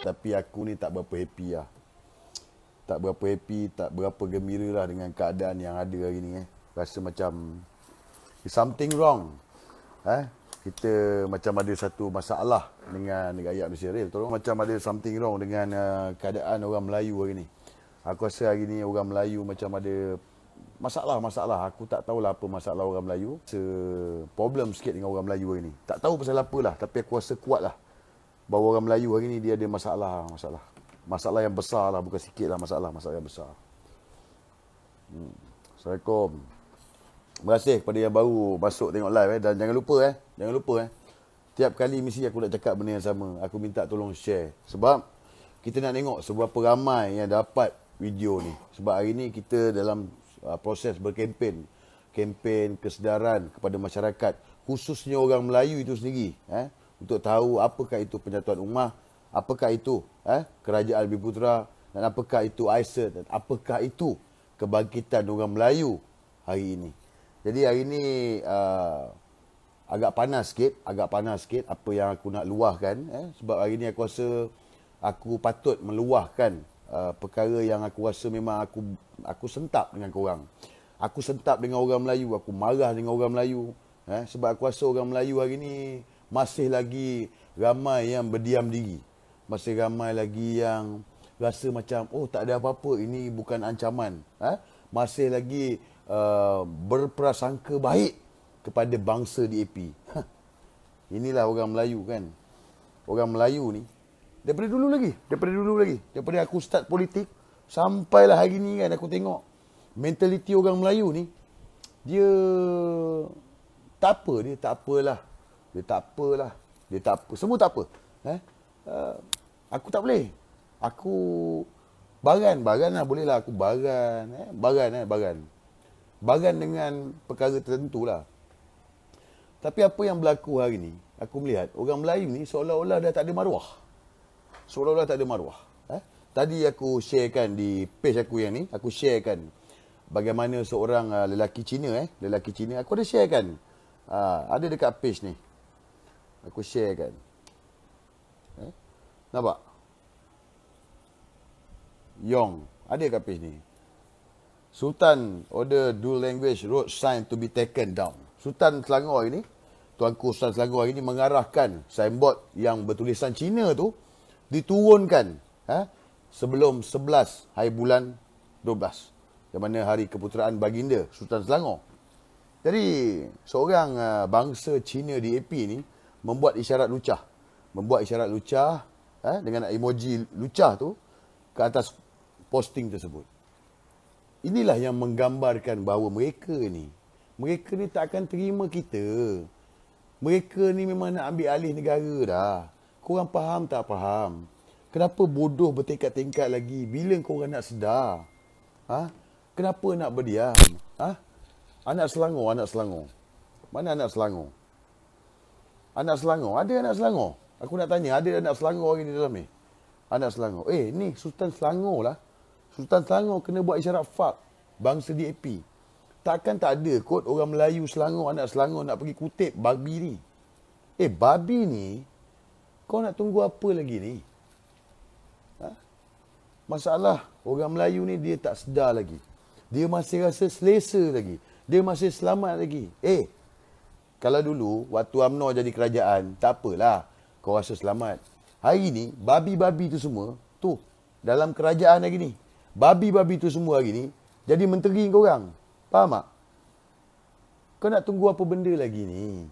Tapi aku ni tak berapa happy lah. Tak berapa happy, tak berapa gembira lah dengan keadaan yang ada hari ni. Eh. Rasa macam something wrong. Eh? Kita macam ada satu masalah dengan rakyat Malaysia. Real, tolong. Macam ada something wrong dengan uh, keadaan orang Melayu hari ni. Aku rasa hari ni orang Melayu macam ada masalah-masalah. Aku tak tahulah apa masalah orang Melayu. Se problem sikit dengan orang Melayu hari ni. Tak tahu pasal apa lah. tapi aku rasa kuat lah bahawa orang Melayu hari ni dia ada masalah masalah masalah yang besar lah bukan sikit lah masalah masalah yang besar hmm. Assalamualaikum Terima kasih kepada yang baru masuk tengok live eh. dan jangan lupa eh jangan lupa eh tiap kali mesti aku nak cakap benda yang sama aku minta tolong share sebab kita nak tengok seberapa ramai yang dapat video ni sebab hari ni kita dalam uh, proses berkempen kempen kesedaran kepada masyarakat khususnya orang Melayu itu sendiri eh untuk tahu apakah itu penyatuan ummah, apakah itu eh, kerajaan Bibutra dan apakah itu aisyah dan apakah itu kebangkitan orang Melayu hari ini. Jadi hari ini uh, agak panas sikit, agak panas sikit apa yang aku nak luahkan eh, sebab hari ini aku rasa aku patut meluahkan uh, perkara yang aku rasa memang aku aku sentap dengan korang. Aku sentap dengan orang Melayu, aku marah dengan orang Melayu eh, sebab aku rasa orang Melayu hari ini masih lagi ramai yang berdiam diri. Masih ramai lagi yang rasa macam, oh tak ada apa-apa, ini bukan ancaman. Ha? Masih lagi uh, berprasangka baik kepada bangsa DAP. Ha. Inilah orang Melayu kan. Orang Melayu ni, daripada dulu lagi, daripada dulu lagi, daripada aku start politik, sampailah hari ni kan aku tengok, mentaliti orang Melayu ni, dia tak apa dia tak apalah dia tak apalah. Dia tak apa. Semua tak apa. Eh? Uh, aku tak boleh. Aku baran. Baran lah. bolehlah, aku baran. Eh? Baran eh. Baran. Baran dengan perkara tertentu lah. Tapi apa yang berlaku hari ni, aku melihat orang Melayu ni seolah-olah dah tak ada maruah. Seolah-olah tak ada maruah. Eh? Tadi aku sharekan di page aku yang ni, aku sharekan bagaimana seorang uh, lelaki Cina eh, lelaki Cina aku ada sharekan. Uh, ada dekat page ni. Aku share kan, Eh? Nampak? Yong. Ada kat page ni. Sultan order dual language road sign to be taken down. Sultan Selangor ini, Tuanku Sultan Selangor ini mengarahkan signboard yang bertulisan Cina tu diturunkan eh, sebelum 11 hari bulan 12. Yang mana hari keputeraan baginda Sultan Selangor. Jadi, seorang uh, bangsa Cina di AP ni, membuat isyarat lucah. Membuat isyarat lucah eh, dengan emoji lucah tu ke atas posting tersebut. Inilah yang menggambarkan bahawa mereka ni, mereka ni tak akan terima kita. Mereka ni memang nak ambil alih negara dah. Korang faham tak faham? Kenapa bodoh bertingkat-tingkat lagi bila korang nak sedar? Ha? Kenapa nak berdiam? Ha? Anak Selangor, anak Selangor. Mana anak Selangor? anak Selangor. Ada anak Selangor? Aku nak tanya, ada anak Selangor hari ni dalam ni? Anak Selangor. Eh, ni Sultan Selangor lah. Sultan Selangor kena buat isyarat fak bangsa DAP. Takkan tak ada kot orang Melayu Selangor, anak Selangor nak pergi kutip babi ni. Eh, babi ni, kau nak tunggu apa lagi ni? Ha? Masalah orang Melayu ni dia tak sedar lagi. Dia masih rasa selesa lagi. Dia masih selamat lagi. Eh, kalau dulu waktu Amno jadi kerajaan, tak apalah. Kau rasa selamat. Hari ni, babi-babi tu semua, tu. Dalam kerajaan lagi ni. Babi-babi tu semua hari ni, jadi menteri kau orang. Faham tak? Kau nak tunggu apa benda lagi ni?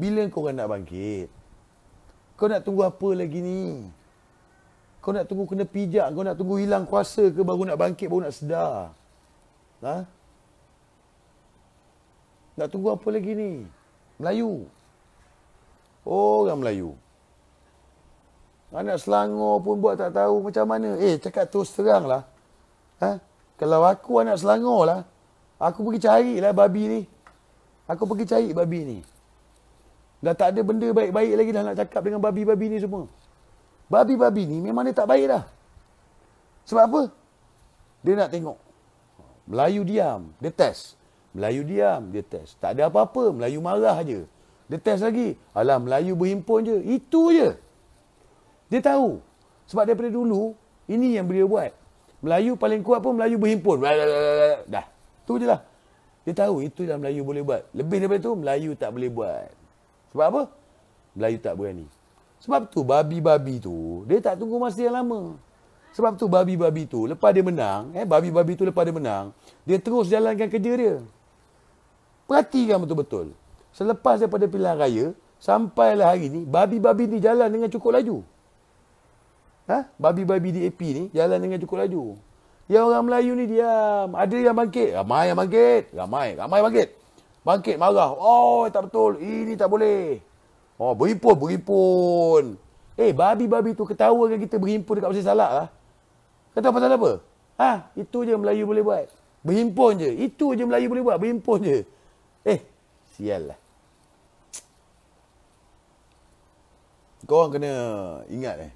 Bila kau orang nak bangkit? Kau nak tunggu apa lagi ni? Kau nak tunggu kena pijak? Kau nak tunggu hilang kuasa ke baru nak bangkit, baru nak sedar? Ha? Nak tunggu apa lagi ni? Melayu. Orang Melayu. Anak Selangor pun buat tak tahu macam mana. Eh, cakap terus terang lah. Ha? Kalau aku anak Selangor lah, aku pergi cari lah babi ni. Aku pergi cari babi ni. Dah tak ada benda baik-baik lagi dah nak cakap dengan babi-babi ni semua. Babi-babi ni memang dia tak baik dah. Sebab apa? Dia nak tengok. Melayu diam. Dia test. Melayu diam, dia test. Tak ada apa-apa, Melayu marah aje Dia test lagi. Alah, Melayu berhimpun je. Itu je. Dia tahu. Sebab daripada dulu, ini yang beliau buat. Melayu paling kuat pun Melayu berhimpun. Dah. Itu je lah. Dia tahu itu yang Melayu boleh buat. Lebih daripada itu, Melayu tak boleh buat. Sebab apa? Melayu tak berani. Sebab tu babi-babi tu, dia tak tunggu masa yang lama. Sebab tu babi-babi tu, lepas dia menang, eh babi-babi tu lepas dia menang, dia terus jalankan kerja dia. Perhatikan betul-betul. Selepas daripada pilihan raya, sampailah hari ni, babi-babi ni jalan dengan cukup laju. Ha? Babi-babi di DAP ni jalan dengan cukup laju. Ya orang Melayu ni diam. Ada yang bangkit. Ramai yang bangkit. Ramai. Ramai bangkit. Bangkit marah. Oh tak betul. Ini tak boleh. Oh berimpun. Berimpun. Eh babi-babi tu ketawa kan kita berimpun dekat pasal salak lah. Kata pasal apa? Ha? Itu je Melayu boleh buat. Berimpun je. Itu je Melayu boleh buat. Berimpun je. Eh, sial lah. Kau orang kena ingat eh.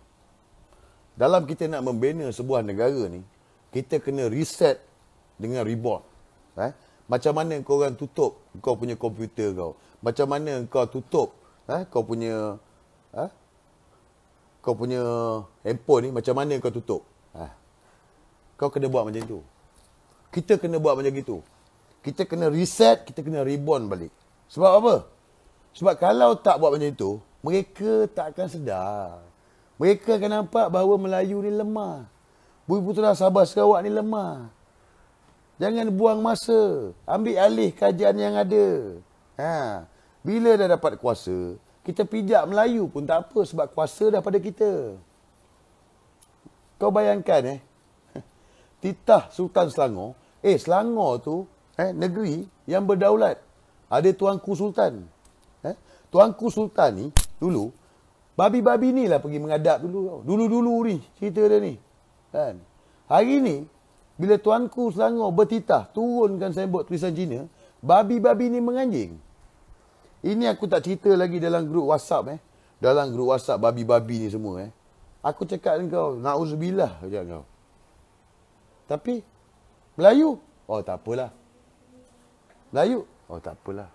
Dalam kita nak membina sebuah negara ni, kita kena reset dengan reboot. Eh? Macam mana kau orang tutup kau punya komputer kau? Macam mana kau tutup eh? kau punya eh? kau punya handphone ni macam mana kau tutup? Eh? Kau kena buat macam tu. Kita kena buat macam gitu kita kena reset, kita kena reborn balik. Sebab apa? Sebab kalau tak buat macam itu, mereka tak akan sedar. Mereka akan nampak bahawa Melayu ni lemah. bui Putera Sabah Sarawak ni lemah. Jangan buang masa. Ambil alih kajian yang ada. Ha. Bila dah dapat kuasa, kita pijak Melayu pun tak apa sebab kuasa dah pada kita. Kau bayangkan eh, titah Sultan Selangor, eh Selangor tu eh, negeri yang berdaulat. Ada Tuanku Sultan. Eh, Tuanku Sultan ni dulu, babi-babi ni lah pergi mengadap dulu. Dulu-dulu ni cerita dia ni. Kan? Hari ni, bila Tuanku Selangor bertitah turunkan buat tulisan Cina, babi-babi ni menganjing. Ini aku tak cerita lagi dalam grup WhatsApp eh. Dalam grup WhatsApp babi-babi ni semua eh. Aku cakap dengan kau, na'uzubillah kau. Tapi, Melayu? Oh tak apalah. Melayu. Oh tak apalah.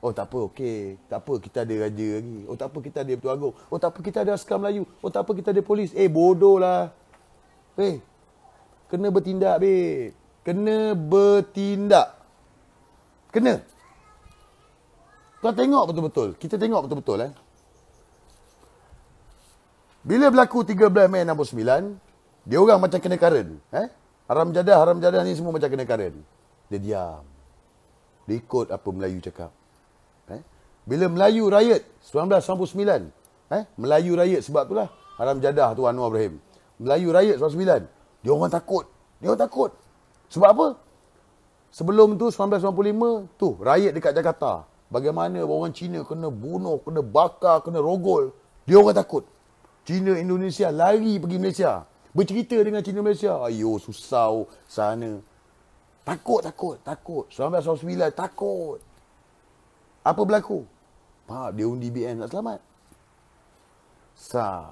Oh tak apa, okey. Tak apa, kita ada raja lagi. Oh tak apa, kita ada Petua Agong. Oh tak apa, kita ada askar Melayu. Oh tak apa, kita ada polis. Eh bodoh lah. Eh, kena bertindak, babe. Kena bertindak. Kena. Kau tengok betul-betul. Kita tengok betul-betul. Eh. Bila berlaku 13 Mei 69, dia orang macam kena karen. Eh? Haram jadah, haram jadah ni semua macam kena karen. Dia diam. Dia ikut apa Melayu cakap. Eh? Bila Melayu rakyat, 1999. Eh? Melayu rakyat sebab itulah. Haram jadah tu Anwar Ibrahim. Melayu rakyat 1999. Dia orang takut. Dia orang takut. Sebab apa? Sebelum tu, 1995, tu rakyat dekat Jakarta. Bagaimana orang Cina kena bunuh, kena bakar, kena rogol. Dia orang takut. Cina Indonesia lari pergi Malaysia. Bercerita dengan Cina Malaysia. Ayuh, susah oh, sana. Takut, takut, takut. 1999, takut. Apa berlaku? Pak, dia undi BN tak selamat. Sa.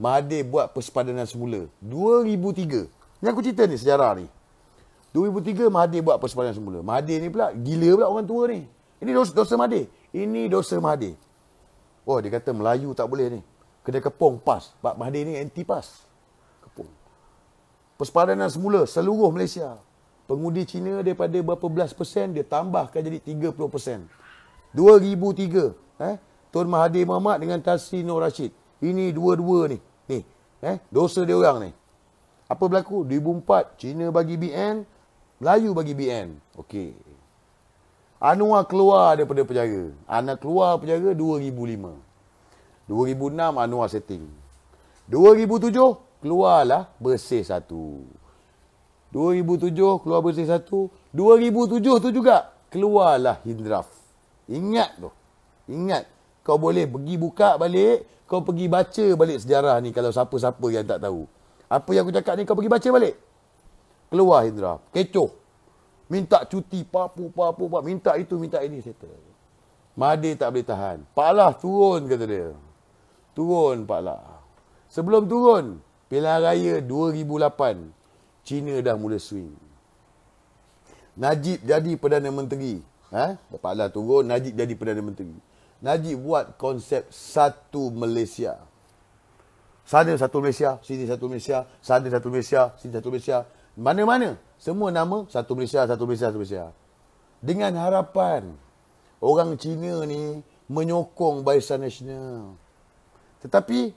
Mahathir buat persepadanan semula. 2003. Ni aku cerita ni sejarah ni. 2003 Mahathir buat persepadanan semula. Mahathir ni pula gila pula orang tua ni. Ini dosa, dosa Mahathir. Ini dosa Mahathir. Oh dia kata Melayu tak boleh ni. Kena kepong pas. Pak Mahathir ni anti pas. Kepong. Persepadanan semula seluruh Malaysia pengundi Cina daripada berapa belas persen dia tambahkan jadi 30 persen. 2003 eh Tun Mahathir Mohamad dengan Tasri Nur Rashid. Ini dua-dua ni. Ni eh dosa dia orang ni. Apa berlaku? 2004 Cina bagi BN, Melayu bagi BN. Okey. Anwar keluar daripada penjara. Anwar keluar penjara 2005. 2006 Anwar setting. 2007 keluarlah bersih satu. 2007 keluar bersih satu. 2007 tu juga keluarlah Hindraf. Ingat tu. Ingat. Kau boleh pergi buka balik. Kau pergi baca balik sejarah ni kalau siapa-siapa yang tak tahu. Apa yang aku cakap ni kau pergi baca balik. Keluar Hindraf. Kecoh. Minta cuti. Papu, papu, papu. Minta itu, minta ini. Settle. Mahathir tak boleh tahan. Pak Lah turun kata dia. Turun Pak Lah. Sebelum turun. Pilihan Raya 2008. Cina dah mula swing. Najib jadi Perdana Menteri. Ha? Dapat Allah turun, Najib jadi Perdana Menteri. Najib buat konsep satu Malaysia. Sana satu Malaysia, sini satu Malaysia, sana satu Malaysia, sini satu Malaysia. Mana-mana, semua nama satu Malaysia, satu Malaysia, satu Malaysia. Dengan harapan orang Cina ni menyokong Barisan Nasional. Tetapi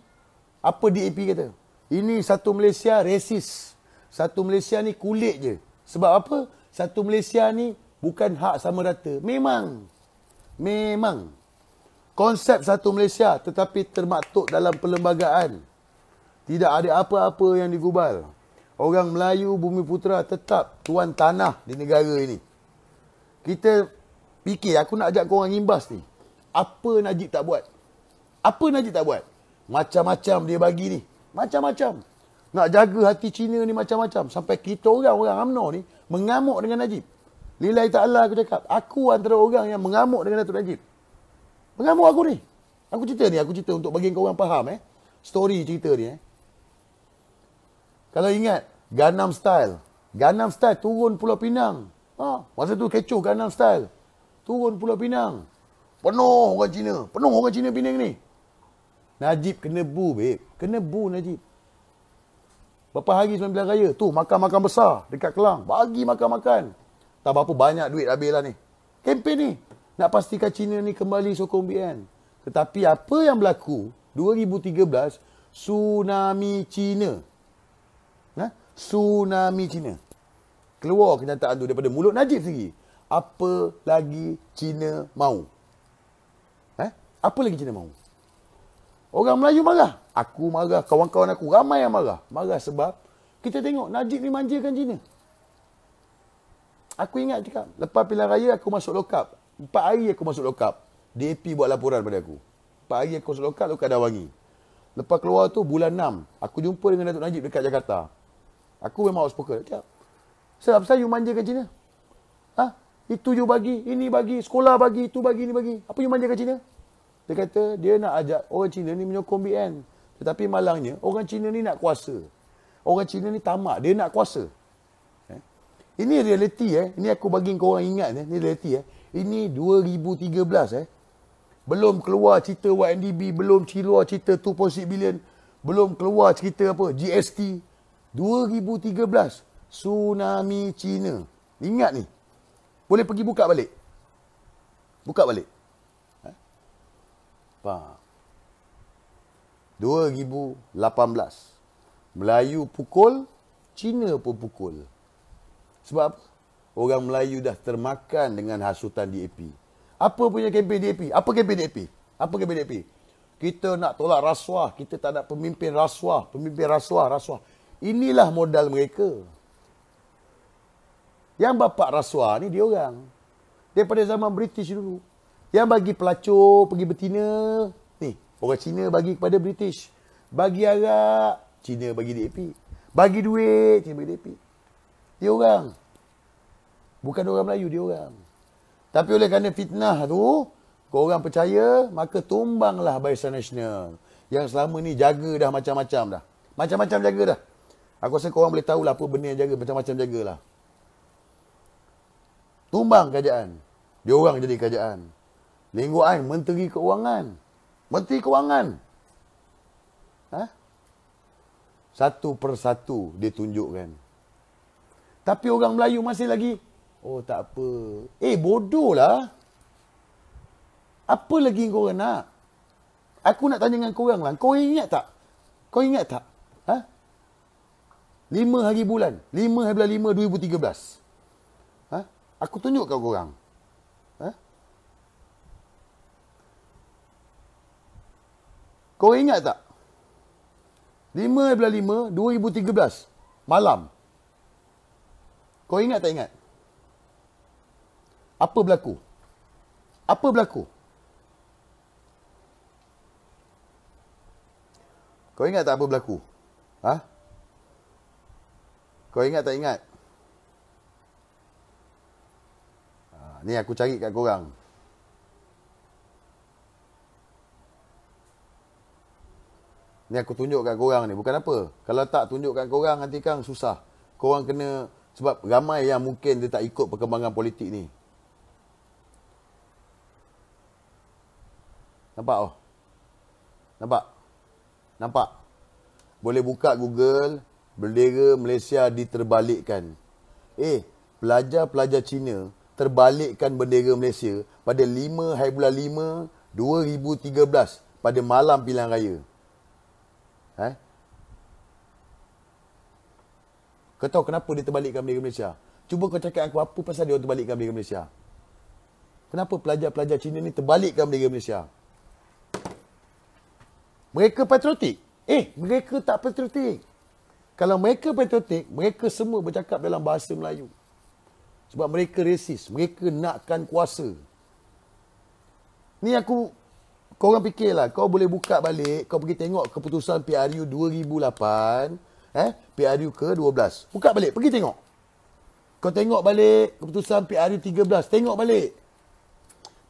apa DAP kata? Ini satu Malaysia resis satu Malaysia ni kulit je. Sebab apa? Satu Malaysia ni bukan hak sama rata. Memang. Memang. Konsep satu Malaysia tetapi termaktuk dalam perlembagaan. Tidak ada apa-apa yang digubal. Orang Melayu, Bumi Putera tetap tuan tanah di negara ini. Kita fikir, aku nak ajak korang imbas ni. Apa Najib tak buat? Apa Najib tak buat? Macam-macam dia bagi ni. Macam-macam. Nak jaga hati Cina ni macam-macam. Sampai kita orang-orang UMNO ni mengamuk dengan Najib. Lillahi ta'ala aku cakap. Aku antara orang yang mengamuk dengan Datuk Najib. Mengamuk aku ni. Aku cerita ni. Aku cerita untuk bagi kau orang faham eh. Story cerita ni eh. Kalau ingat. Ganam style. Ganam style turun Pulau Pinang. Ha, masa tu kecoh Ganam style. Turun Pulau Pinang. Penuh orang Cina. Penuh orang Cina Pinang ni. Najib kena bu, babe. Kena bu, Najib. Berapa hari sebelum pilihan raya? Tu, makan-makan besar dekat Kelang. Bagi makan-makan. Tak berapa banyak duit habis lah ni. Kempen ni. Nak pastikan China ni kembali sokong BN. Tetapi apa yang berlaku 2013, tsunami China. Ha? Tsunami China. Keluar kenyataan tu daripada mulut Najib sendiri. Apa lagi China mahu? Ha? Apa lagi China mahu? Orang Melayu marah. Aku marah, kawan-kawan aku ramai yang marah. Marah sebab kita tengok Najib ni manjakan Cina. Aku ingat cakap, lepas pilihan raya aku masuk lokap. Empat hari aku masuk lokap. DAP buat laporan pada aku. Empat hari aku masuk lokap, lokap dah wangi. Lepas keluar tu bulan enam, aku jumpa dengan Datuk Najib dekat Jakarta. Aku memang outspoken. Dia cakap, sebab saya you manjakan Cina. Ha? Itu you bagi, ini bagi, sekolah bagi, itu bagi, ini bagi. Apa you manjakan Cina? Dia kata dia nak ajak orang Cina ni menyokong BN. Tetapi malangnya orang Cina ni nak kuasa. Orang Cina ni tamak, dia nak kuasa. Eh? Ini realiti eh. Ini aku bagi kau ingat eh. Ini realiti eh. Ini 2013 eh. Belum keluar cerita YNDB, belum keluar cerita 2.6 bilion, belum keluar cerita apa GST 2013 tsunami Cina. Ingat ni. Boleh pergi buka balik. Buka balik apa? 2018. Melayu pukul, Cina pun pukul. Sebab orang Melayu dah termakan dengan hasutan DAP. Apa punya kempen DAP? Apa kempen DAP? Apa kempen DAP? Kita nak tolak rasuah. Kita tak nak pemimpin rasuah. Pemimpin rasuah, rasuah. Inilah modal mereka. Yang bapak rasuah ni dia orang. Daripada zaman British dulu. Yang bagi pelacur pergi betina. Ni, orang Cina bagi kepada British. Bagi Arab, Cina bagi DAP. Bagi duit, Cina bagi DAP. Dia orang. Bukan orang Melayu, dia orang. Tapi oleh kerana fitnah tu, orang percaya, maka tumbanglah Barisan Nasional. Yang selama ni jaga dah macam-macam dah. Macam-macam jaga dah. Aku rasa korang boleh tahulah apa benda yang jaga, macam-macam jagalah. Tumbang kerajaan. Dia orang jadi kerajaan. Ninggu ai menteri keuangan. Menteri keuangan. Ha? Satu persatu dia tunjukkan. Tapi orang Melayu masih lagi. Oh tak apa. Eh bodoh lah. Apa lagi kau orang nak? Aku nak tanya dengan kau orang lah. Kau ingat tak? Kau ingat tak? Ha? Lima hari bulan. Lima hari bulan lima tiga belas. Ha? Aku tunjuk kau orang. Kau ingat tak? 5.5 2013 malam. Kau ingat tak ingat? Apa berlaku? Apa berlaku? Kau ingat tak apa berlaku? Ha? Kau ingat tak ingat? Ha, ni aku cari kat korang. Ni aku tunjuk tunjukkan korang ni. Bukan apa. Kalau tak tunjuk tunjukkan korang nanti kan susah. Korang kena... Sebab ramai yang mungkin dia tak ikut perkembangan politik ni. Nampak oh? Nampak? Nampak? Boleh buka Google. Bendera Malaysia diterbalikkan. Eh, pelajar-pelajar Cina terbalikkan bendera Malaysia pada 5 hari bulan 5 2013 pada malam pilihan raya. Eh? Kau tahu kenapa dia terbalikkan balik ke Malaysia? Cuba kau cakap aku apa pasal dia terbalikkan balik ke Malaysia? Kenapa pelajar-pelajar Cina ni terbalikkan balik ke Malaysia? Mereka patriotik? Eh, mereka tak patriotik. Kalau mereka patriotik, mereka semua bercakap dalam bahasa Melayu. Sebab mereka resis. Mereka nakkan kuasa. Ni aku kau orang fikirlah kau boleh buka balik kau pergi tengok keputusan PRU 2008 eh PRU ke 12 buka balik pergi tengok kau tengok balik keputusan PRU 13 tengok balik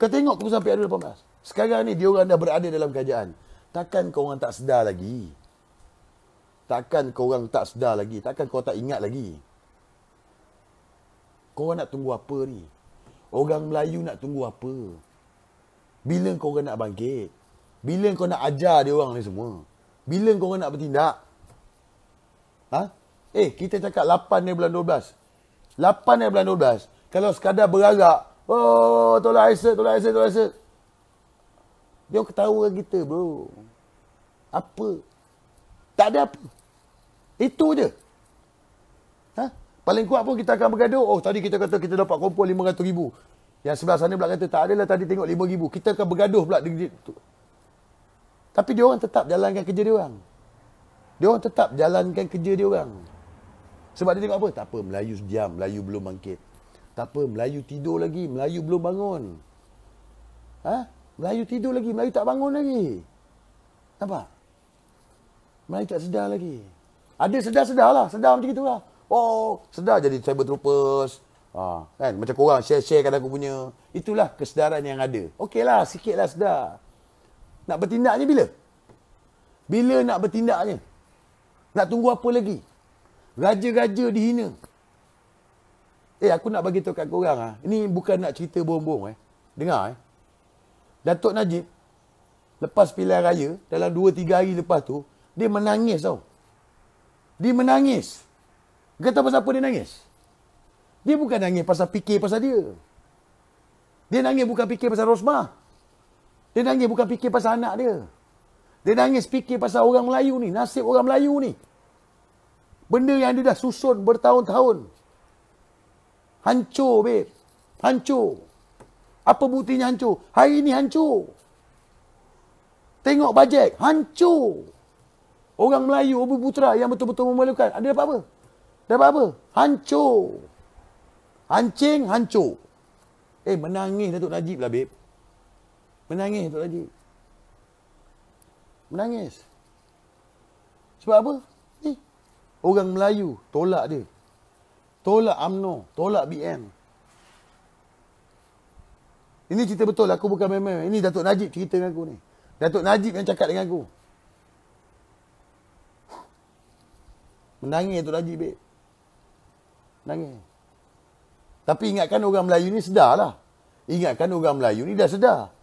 kau tengok keputusan PRU 18 sekarang ni dia orang dah berada dalam kerajaan takkan kau orang tak sedar lagi takkan kau orang tak sedar lagi takkan kau tak ingat lagi kau orang nak tunggu apa ni orang Melayu nak tunggu apa bila kau orang nak bangkit? Bila kau nak ajar dia orang ni semua? Bila kau orang nak bertindak? Ha? Eh, kita cakap 8 ni bulan 12. 8 ni bulan 12. Kalau sekadar berarak, oh, tolak Aisyah, tolak Aisyah, tolak Aisyah. Dia ketawa kita, bro. Apa? Tak ada apa. Itu je. Ha? Paling kuat pun kita akan bergaduh. Oh, tadi kita kata kita dapat kumpul 500 ribu. Yang sebelah sana pula kata tak adalah tadi tengok lima ribu. Kita akan bergaduh pula. Tapi dia orang tetap jalankan kerja dia orang. Dia orang tetap jalankan kerja dia orang. Sebab dia tengok apa? Tak apa, Melayu diam, Melayu belum bangkit. Tak apa, Melayu tidur lagi, Melayu belum bangun. Ha? Melayu tidur lagi, Melayu tak bangun lagi. Nampak? Melayu tak sedar lagi. Ada sedar-sedar lah, sedar macam itulah. Oh, sedar jadi cyber troopers. Ha, kan? Macam korang share-share kan aku punya. Itulah kesedaran yang ada. Okeylah, sikitlah sedar. Nak bertindaknya bila? Bila nak bertindaknya? Nak tunggu apa lagi? Raja-raja dihina. Eh, aku nak bagi tahu kat korang. Ha. Ini bukan nak cerita bohong-bohong. Eh. Dengar. Eh. Datuk Najib, lepas pilihan raya, dalam 2-3 hari lepas tu, dia menangis tau. Dia menangis. Kata pasal apa dia nangis? Dia bukan nangis pasal fikir pasal dia. Dia nangis bukan fikir pasal Rosmah. Dia nangis bukan fikir pasal anak dia. Dia nangis fikir pasal orang Melayu ni, nasib orang Melayu ni. Benda yang dia dah susun bertahun-tahun. Hancur, babe. Hancur. Apa buktinya hancur? Hari ni hancur. Tengok bajet, hancur. Orang Melayu, Abu Putra yang betul-betul memalukan. Ada dapat apa? Dapat apa? Hancur. Hancing, hancur. Eh, menangis Datuk Najib lah, Beb. Menangis Datuk Najib. Menangis. Sebab apa? Ni. Eh, orang Melayu tolak dia. Tolak UMNO. Tolak BN. Ini cerita betul. Aku bukan memang. Ini Datuk Najib cerita dengan aku ni. Datuk Najib yang cakap dengan aku. Menangis Datuk Najib, Beb. Menangis. Tapi ingatkan orang Melayu ni sedar lah. Ingatkan orang Melayu ni dah sedar.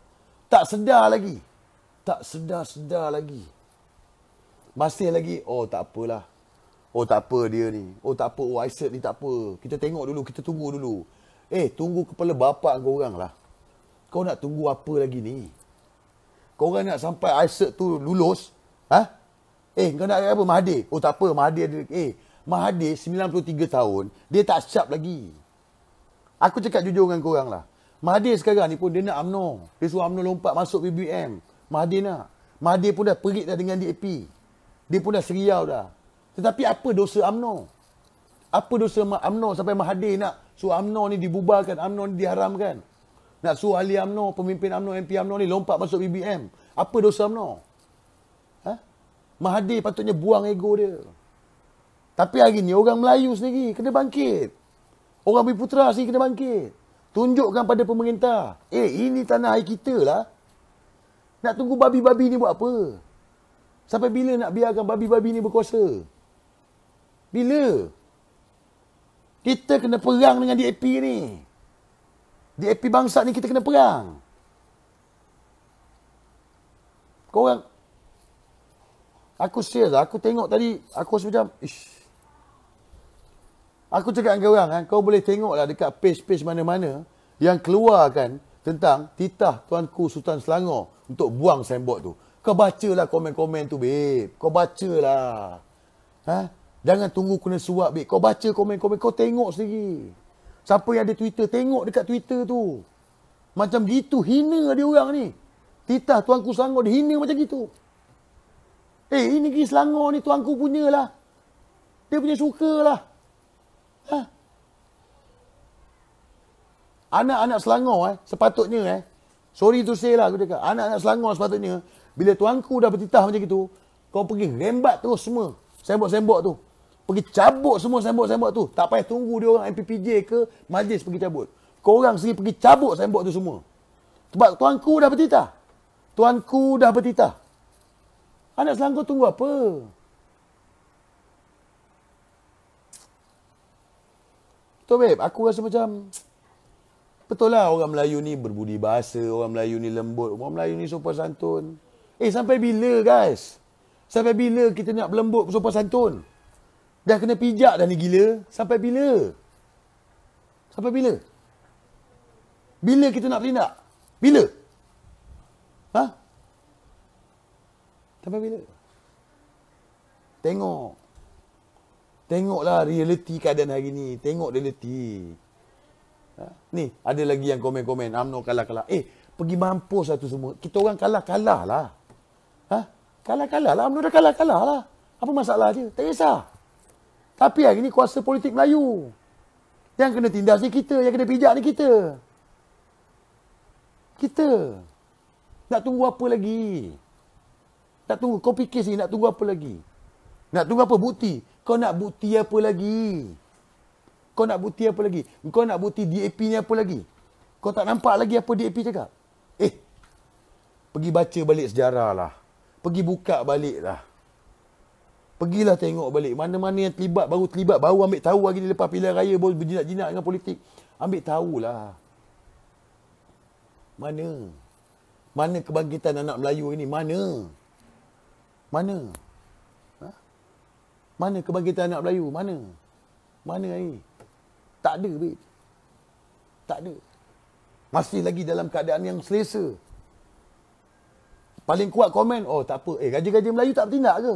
Tak sedar lagi. Tak sedar-sedar lagi. Masih lagi, oh tak apalah. Oh tak apa dia ni. Oh tak apa, oh Aisyah ni tak apa. Kita tengok dulu, kita tunggu dulu. Eh, tunggu kepala bapak kau orang lah. Kau nak tunggu apa lagi ni? Kau orang nak sampai Aisyah tu lulus? Ha? Eh, kau nak apa? Mahathir? Oh tak apa, Mahathir. Eh, Mahathir 93 tahun, dia tak siap lagi. Aku cakap jujur dengan korang lah. Mahathir sekarang ni pun dia nak UMNO. Dia suruh UMNO lompat masuk BBM. Mahathir nak. Mahathir pun dah perit dah dengan DAP. Dia pun dah seriau dah. Tetapi apa dosa UMNO? Apa dosa UMNO sampai Mahathir nak suruh UMNO ni dibubarkan, UMNO ni diharamkan? Nak suruh ahli UMNO, pemimpin UMNO, MP UMNO ni lompat masuk BBM. Apa dosa UMNO? Ha? Mahathir patutnya buang ego dia. Tapi hari ni orang Melayu sendiri kena bangkit. Orang Bumi Putera sini kena bangkit. Tunjukkan pada pemerintah. Eh, ini tanah air kita lah. Nak tunggu babi-babi ni buat apa? Sampai bila nak biarkan babi-babi ni berkuasa? Bila? Kita kena perang dengan DAP ni. DAP bangsa ni kita kena perang. Korang. Aku serius lah. Aku tengok tadi. Aku rasa macam. Ish. Aku cakap dengan orang kan, eh, kau boleh tengoklah dekat page-page mana-mana yang keluarkan tentang titah Tuanku Sultan Selangor untuk buang signboard tu. Kau bacalah komen-komen tu, babe. Kau bacalah. Ha? Jangan tunggu kena suap, babe. Kau baca komen-komen, kau tengok sendiri. Siapa yang ada Twitter, tengok dekat Twitter tu. Macam gitu, hina dia orang ni. Titah Tuanku Selangor, dia hina macam gitu. Eh, ini negeri Selangor ni Tuanku punya lah. Dia punya suka lah. Ha. Anak-anak Selangor eh, sepatutnya eh. Sorry tu saya lah aku cakap. Anak-anak Selangor sepatutnya. Bila tuanku dah bertitah macam itu. Kau pergi rembat terus semua. Sembok-sembok tu. Pergi cabut semua sembok-sembok tu. Tak payah tunggu dia orang MPPJ ke majlis pergi cabut. Kau orang sendiri pergi cabut sembok tu semua. Sebab tuanku dah bertitah. Tuanku dah bertitah. Anak Selangor tunggu apa? Betul babe, aku rasa macam Betul lah orang Melayu ni berbudi bahasa, orang Melayu ni lembut, orang Melayu ni sopan santun. Eh sampai bila guys? Sampai bila kita nak berlembut sopan santun? Dah kena pijak dah ni gila. Sampai bila? Sampai bila? Bila kita nak berlindak? Bila? Ha? Sampai bila? Tengok. Tengoklah realiti keadaan hari ni. Tengok realiti. Ha? Ni, ada lagi yang komen-komen. UMNO kalah-kalah. Eh, pergi mampus satu lah semua. Kita orang kalah-kalah lah. Ha? Kalah-kalah lah. UMNO dah kalah-kalah lah. Apa masalah dia? Tak kisah. Tapi hari ni kuasa politik Melayu. Yang kena tindas ni kita. Yang kena pijak ni kita. Kita. Nak tunggu apa lagi? Nak tunggu. Kau fikir sini nak tunggu apa lagi? Nak tunggu apa? Bukti. Kau nak bukti apa lagi? Kau nak bukti apa lagi? Kau nak bukti DAP ni apa lagi? Kau tak nampak lagi apa DAP cakap? Eh, pergi baca balik sejarah lah. Pergi buka balik lah. Pergilah tengok balik. Mana-mana yang terlibat, baru terlibat. Baru ambil tahu lagi di lepas pilihan raya. Baru berjinak-jinak dengan politik. Ambil lah. Mana? Mana kebangkitan anak Melayu ini? Mana? Mana? Mana kebangkitan anak Melayu? Mana? Mana ni? Tak ada, babe. Tak ada. Masih lagi dalam keadaan yang selesa. Paling kuat komen, oh tak apa. Eh, gaji-gaji Melayu tak bertindak ke?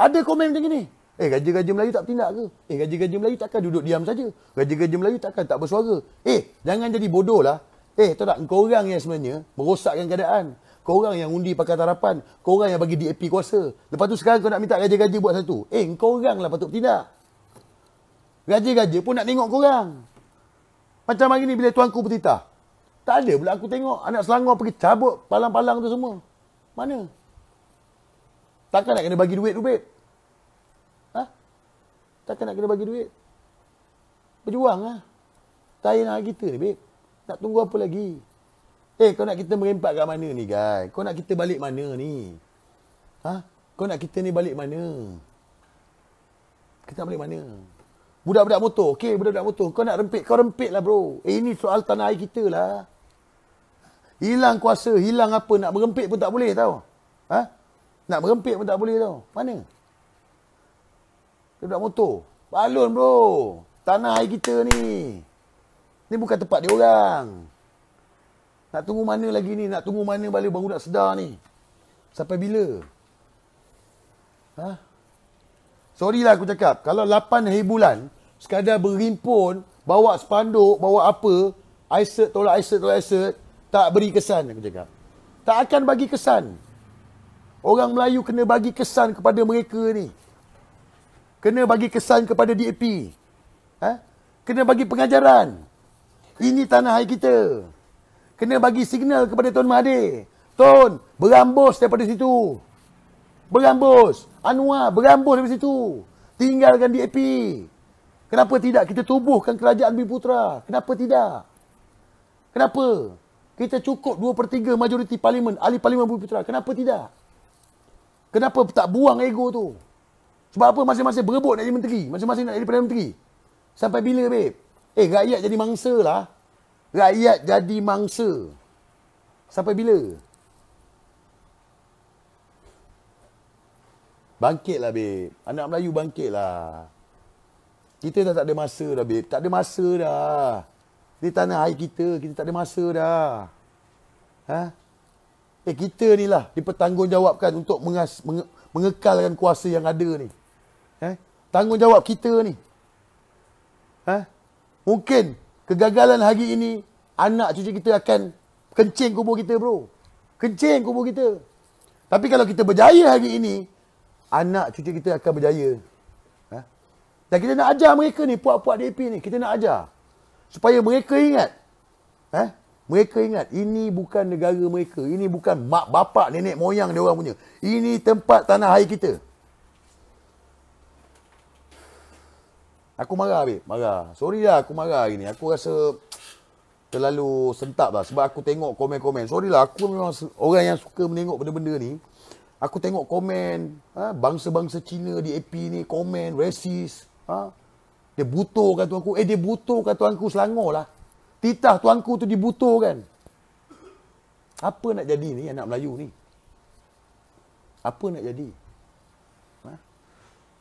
Ada komen macam ni. Eh, gaji-gaji Melayu tak bertindak ke? Eh, gaji-gaji Melayu takkan duduk diam saja. Gaji-gaji Melayu takkan tak bersuara. Eh, jangan jadi bodoh lah. Eh, tahu tak? Engkau orang yang sebenarnya merosakkan keadaan kau orang yang undi pakai tarapan, kau orang yang bagi DAP kuasa. Lepas tu sekarang kau nak minta gaji-gaji buat satu. Eh, kau oranglah patut tidak. Gaji-gaji pun nak tengok kau orang. Macam hari ni bila tuanku bertitah. Tak ada pula aku tengok anak Selangor pergi cabut palang-palang tu semua. Mana? Takkan nak kena bagi duit tu, babe? Ha? Takkan nak kena bagi duit? Berjuang lah. Ha? Tak payah nak kita ni, babe. Nak tunggu apa lagi? Eh, kau nak kita merempat kat mana ni, guys? Kau nak kita balik mana ni? Ha? Kau nak kita ni balik mana? Kita balik mana? Budak-budak motor. Okey, budak-budak motor. Kau nak rempit? Kau rempit lah, bro. Eh, ini soal tanah air kita lah. Hilang kuasa, hilang apa. Nak merempit pun tak boleh tau. Ha? Nak merempit pun tak boleh tau. Mana? Budak motor. Balun, bro. Tanah air kita ni. Ni bukan tempat diorang. orang. Nak tunggu mana lagi ni? Nak tunggu mana balik baru nak sedar ni? Sampai bila? Ha? Sorry lah aku cakap. Kalau 8 hari bulan, sekadar berimpun, bawa spanduk, bawa apa, aisert, tolak aisert, tolak aisert, tak beri kesan aku cakap. Tak akan bagi kesan. Orang Melayu kena bagi kesan kepada mereka ni. Kena bagi kesan kepada DAP. Ha? Kena bagi pengajaran. Ini tanah air kita kena bagi signal kepada Tuan Mahathir. Tuan, berambus daripada situ. Berambus. Anwar, berambus daripada situ. Tinggalkan DAP. Kenapa tidak kita tubuhkan kerajaan Bin Putra? Kenapa tidak? Kenapa? Kita cukup 2 per 3 majoriti parlimen, ahli parlimen Bin Putra. Kenapa tidak? Kenapa tak buang ego tu? Sebab apa masing-masing berebut nak jadi menteri? Masing-masing nak jadi Perdana Menteri? Sampai bila, babe? Eh, rakyat jadi mangsa lah. Rakyat jadi mangsa. Sampai bila? Bangkitlah, Bib. Anak Melayu bangkitlah. Kita dah tak ada masa dah, Bib. Tak ada masa dah. Di tanah air kita, kita tak ada masa dah. Ha? Eh, kita ni lah dipertanggungjawabkan untuk mengas, menge, mengekalkan kuasa yang ada ni. Eh? Tanggungjawab kita ni. Ha? Mungkin Kegagalan hari ini, anak cucu kita akan kencing kubur kita, bro. Kencing kubur kita. Tapi kalau kita berjaya hari ini, anak cucu kita akan berjaya. Ha? Dan kita nak ajar mereka ni, puak-puak DAP ni. Kita nak ajar. Supaya mereka ingat. Ha? Mereka ingat, ini bukan negara mereka. Ini bukan mak bapak, nenek moyang dia orang punya. Ini tempat tanah air kita. Aku marah habis. Marah. Sorry lah aku marah hari ni. Aku rasa terlalu sentap lah. Sebab aku tengok komen-komen. Sorry lah aku memang orang yang suka menengok benda-benda ni. Aku tengok komen ha, bangsa-bangsa Cina di AP ni. Komen resis. Ha? Dia butuh kan tuanku. Eh dia butuh kan tuanku selangor lah. Titah tuanku tu dibutuhkan. Apa nak jadi ni anak Melayu ni? Apa nak jadi? Ha?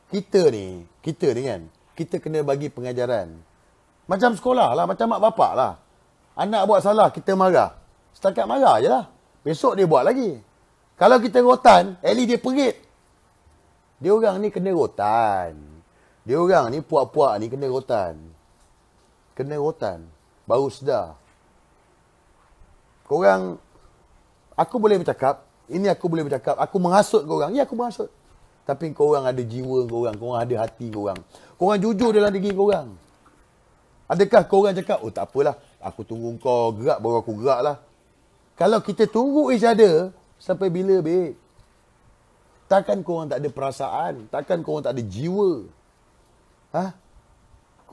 Kita ni, kita ni kan, kita kena bagi pengajaran. Macam sekolah lah, macam mak bapak lah. Anak buat salah, kita marah. Setakat marah je lah. Besok dia buat lagi. Kalau kita rotan, at dia perit. Dia orang ni kena rotan. Dia orang ni puak-puak ni kena rotan. Kena rotan. Baru sedar. Korang, aku boleh bercakap. Ini aku boleh bercakap. Aku menghasut korang. Ya, aku menghasut. Tapi korang ada jiwa korang. Korang ada hati korang. Kau Korang jujur dalam diri korang. Adakah kau korang cakap, oh tak apalah, aku tunggu kau gerak baru aku gerak lah. Kalau kita tunggu each other, sampai bila, babe? Takkan kau korang tak ada perasaan? Takkan kau korang tak ada jiwa? Kau ha?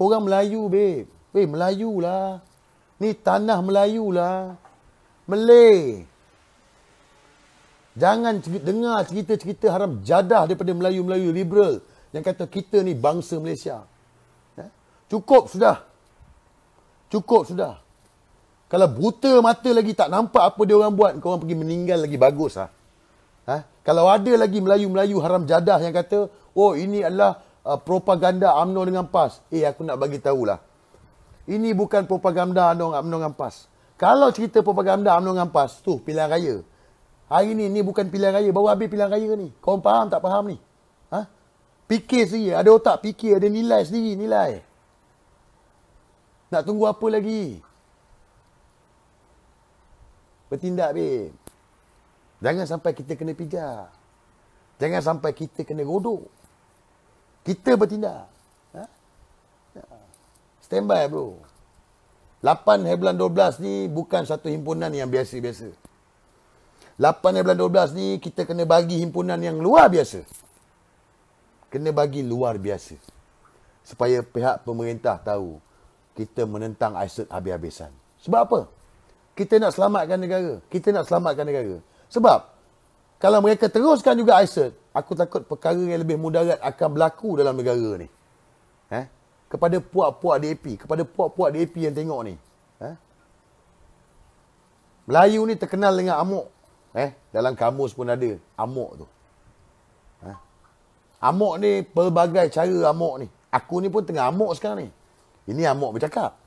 Korang Melayu, babe. Babe, Melayu lah. Ni tanah Melayu lah. Malay. Jangan dengar cerita-cerita haram jadah daripada Melayu-Melayu liberal yang kata kita ni bangsa Malaysia. Ya? Cukup sudah. Cukup sudah. Kalau buta mata lagi tak nampak apa dia orang buat, kau orang pergi meninggal lagi bagus lah. Ha? Kalau ada lagi Melayu-Melayu haram jadah yang kata, oh ini adalah uh, propaganda Amno dengan PAS. Eh, aku nak bagi tahulah. Ini bukan propaganda Amno dengan PAS. Kalau cerita propaganda Amno dengan PAS, tu pilihan raya. Hari ni, ni bukan pilihan raya. Baru habis pilihan raya ni. Kau faham tak faham ni? Fikir sendiri. Ada otak fikir. Ada nilai sendiri. Nilai. Nak tunggu apa lagi? Bertindak, Bim. Jangan sampai kita kena pijak. Jangan sampai kita kena godok. Kita bertindak. Ha? Ya. Stand by, bro. 8 Hebelan 12 ni bukan satu himpunan yang biasa-biasa. 8 Hebelan 12 ni kita kena bagi himpunan yang luar biasa kena bagi luar biasa supaya pihak pemerintah tahu kita menentang ISIS habis-habisan. Sebab apa? Kita nak selamatkan negara. Kita nak selamatkan negara. Sebab kalau mereka teruskan juga ISIS, aku takut perkara yang lebih mudarat akan berlaku dalam negara ni. Eh? Kepada puak-puak DAP, kepada puak-puak DAP yang tengok ni. Eh? Melayu ni terkenal dengan amok. Eh? Dalam kamus pun ada amok tu. Amok ni pelbagai cara amok ni. Aku ni pun tengah amok sekarang ni. Ini amok bercakap.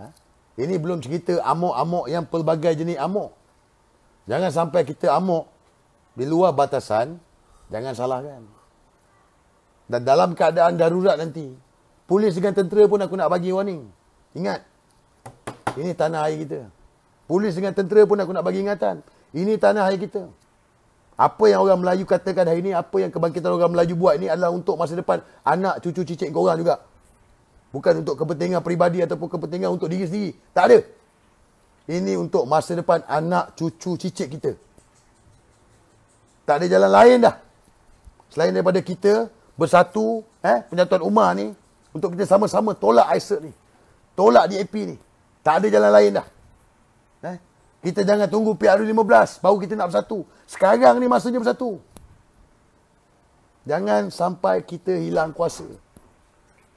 Ha? Ini belum cerita amok-amok yang pelbagai jenis amok. Jangan sampai kita amok di luar batasan, jangan salahkan. Dan dalam keadaan darurat nanti, polis dengan tentera pun aku nak bagi warning. Ingat. Ini tanah air kita. Polis dengan tentera pun aku nak bagi ingatan. Ini tanah air kita. Apa yang orang Melayu katakan hari ini, apa yang kebangkitan orang Melayu buat ini adalah untuk masa depan anak cucu cicit korang juga. Bukan untuk kepentingan peribadi ataupun kepentingan untuk diri sendiri. Tak ada. Ini untuk masa depan anak cucu cicit kita. Tak ada jalan lain dah. Selain daripada kita bersatu, eh, penyatuan umat ni, untuk kita sama-sama tolak ISIS e ni. Tolak DAP ni. Tak ada jalan lain dah. Eh? Kita jangan tunggu PRU 15 baru kita nak bersatu. Sekarang ni masanya bersatu. Jangan sampai kita hilang kuasa.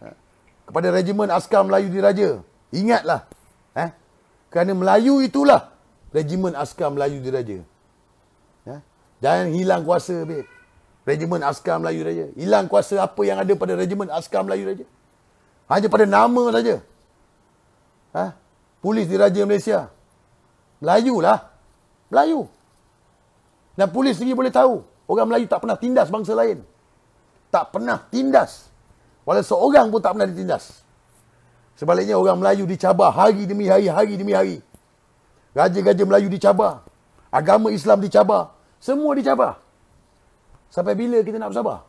Ha. Kepada Regimen Askar Melayu Diraja, ingatlah. Eh? Kerana Melayu itulah Regimen Askar Melayu Diraja. Eh? Ha? Jangan hilang kuasa, babe. Regimen Askar Melayu Diraja. Hilang kuasa apa yang ada pada Regimen Askar Melayu Diraja. Hanya pada nama saja. Eh? Polis Diraja Malaysia. Melayu lah. Melayu. Dan polis sendiri boleh tahu. Orang Melayu tak pernah tindas bangsa lain. Tak pernah tindas. Walau seorang pun tak pernah ditindas. Sebaliknya orang Melayu dicabar hari demi hari, hari demi hari. Raja-raja Melayu dicabar. Agama Islam dicabar. Semua dicabar. Sampai bila kita nak bersabar?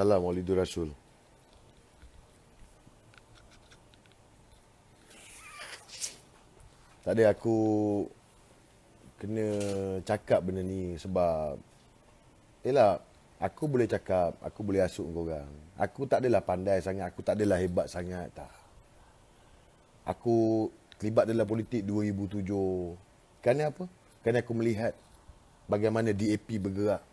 Salam Maulidur Rasul. Tak aku kena cakap benda ni sebab yalah aku boleh cakap, aku boleh asuk kau orang. Aku tak adalah pandai sangat, aku tak adalah hebat sangat tak. Aku terlibat dalam politik 2007. Kerana apa? Kerana aku melihat bagaimana DAP bergerak.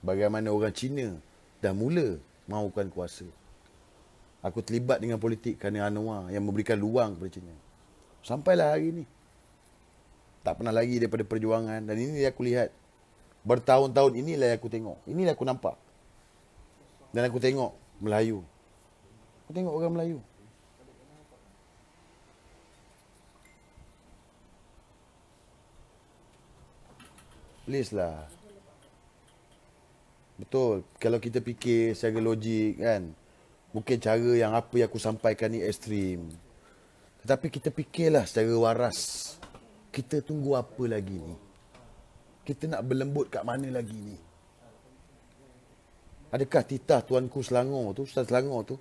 Bagaimana orang Cina dah mula mahukan kuasa. Aku terlibat dengan politik kerana Anwar yang memberikan luang kepada Cina. Sampailah hari ini. Tak pernah lagi daripada perjuangan. Dan ini yang aku lihat. Bertahun-tahun inilah yang aku tengok. Inilah aku nampak. Dan aku tengok Melayu. Aku tengok orang Melayu. Please lah. Betul. Kalau kita fikir secara logik kan, mungkin cara yang apa yang aku sampaikan ni ekstrim. Tetapi kita fikirlah secara waras. Kita tunggu apa lagi ni? Kita nak berlembut kat mana lagi ni? Adakah titah tuanku Selangor tu, Ustaz Selangor tu,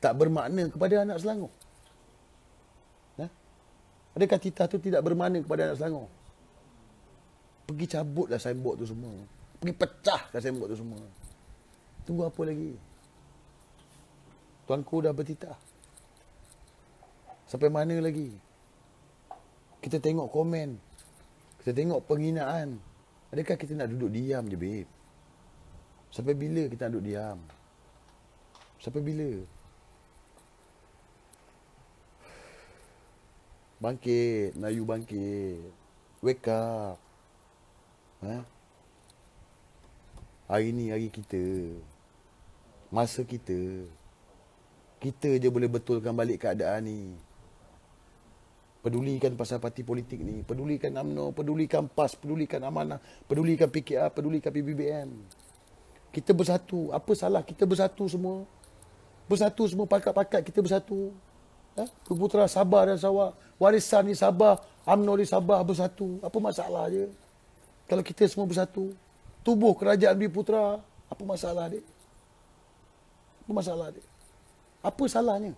tak bermakna kepada anak Selangor? Ha? Adakah titah tu tidak bermakna kepada anak Selangor? Pergi cabutlah signboard tu semua pergi pecah kat sembok tu semua. Tunggu apa lagi? Tuanku dah bertitah. Sampai mana lagi? Kita tengok komen. Kita tengok penghinaan. Adakah kita nak duduk diam je, babe? Sampai bila kita nak duduk diam? Sampai bila? Bangkit, Nayu bangkit. Wake up. Huh? Ha? Hari ni hari kita. Masa kita. Kita je boleh betulkan balik keadaan ni. Pedulikan pasal parti politik ni. Pedulikan UMNO. Pedulikan PAS. Pedulikan Amanah. Pedulikan PKR. Pedulikan PBBM. Kita bersatu. Apa salah? Kita bersatu semua. Bersatu semua pakat-pakat. Kita bersatu. Ha? Putera Sabah dan Sawak. Warisan ni Sabah. UMNO ni Sabah bersatu. Apa masalah je? Kalau kita semua bersatu tubuh kerajaan Biputra, apa masalah dia? Apa masalah dia? Apa salahnya?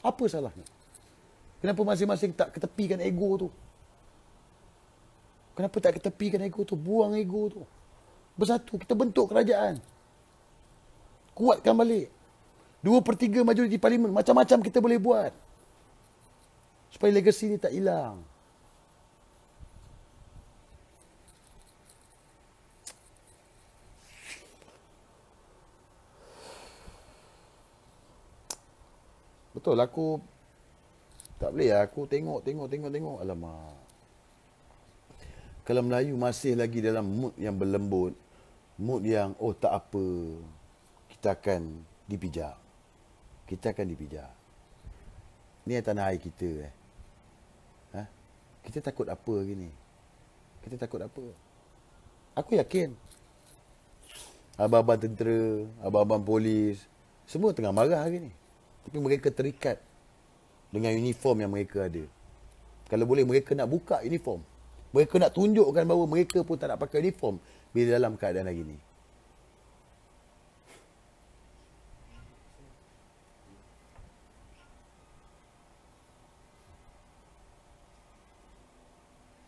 Apa salahnya? Kenapa masing-masing tak ketepikan ego tu? Kenapa tak ketepikan ego tu? Buang ego tu. Bersatu, kita bentuk kerajaan. Kuatkan balik. Dua per tiga majoriti parlimen. Macam-macam kita boleh buat. Supaya legasi ni tak hilang. Betul aku tak boleh lah. Aku tengok, tengok, tengok, tengok. Alamak. Kalau Melayu masih lagi dalam mood yang berlembut. Mood yang, oh tak apa. Kita akan dipijak. Kita akan dipijak. Ni yang tanah air kita eh. Ha? Kita takut apa lagi ni? Kita takut apa? Aku yakin. Abang-abang tentera, abang-abang polis. Semua tengah marah hari ni. Tapi mereka terikat dengan uniform yang mereka ada. Kalau boleh mereka nak buka uniform. Mereka nak tunjukkan bahawa mereka pun tak nak pakai uniform bila dalam keadaan hari ni.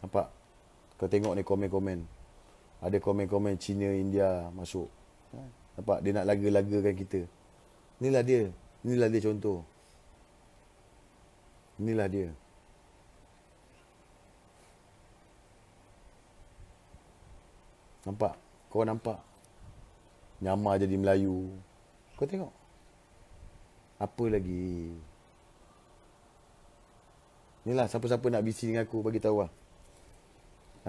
Nampak? Kau tengok ni komen-komen. Ada komen-komen Cina, India masuk. Ha? Nampak? Dia nak laga-lagakan kita. Inilah dia. Inilah dia contoh. Inilah dia. Nampak? Kau nampak? Nyama jadi Melayu. Kau tengok. Apa lagi? Inilah siapa-siapa nak bisi dengan aku bagi tahu lah.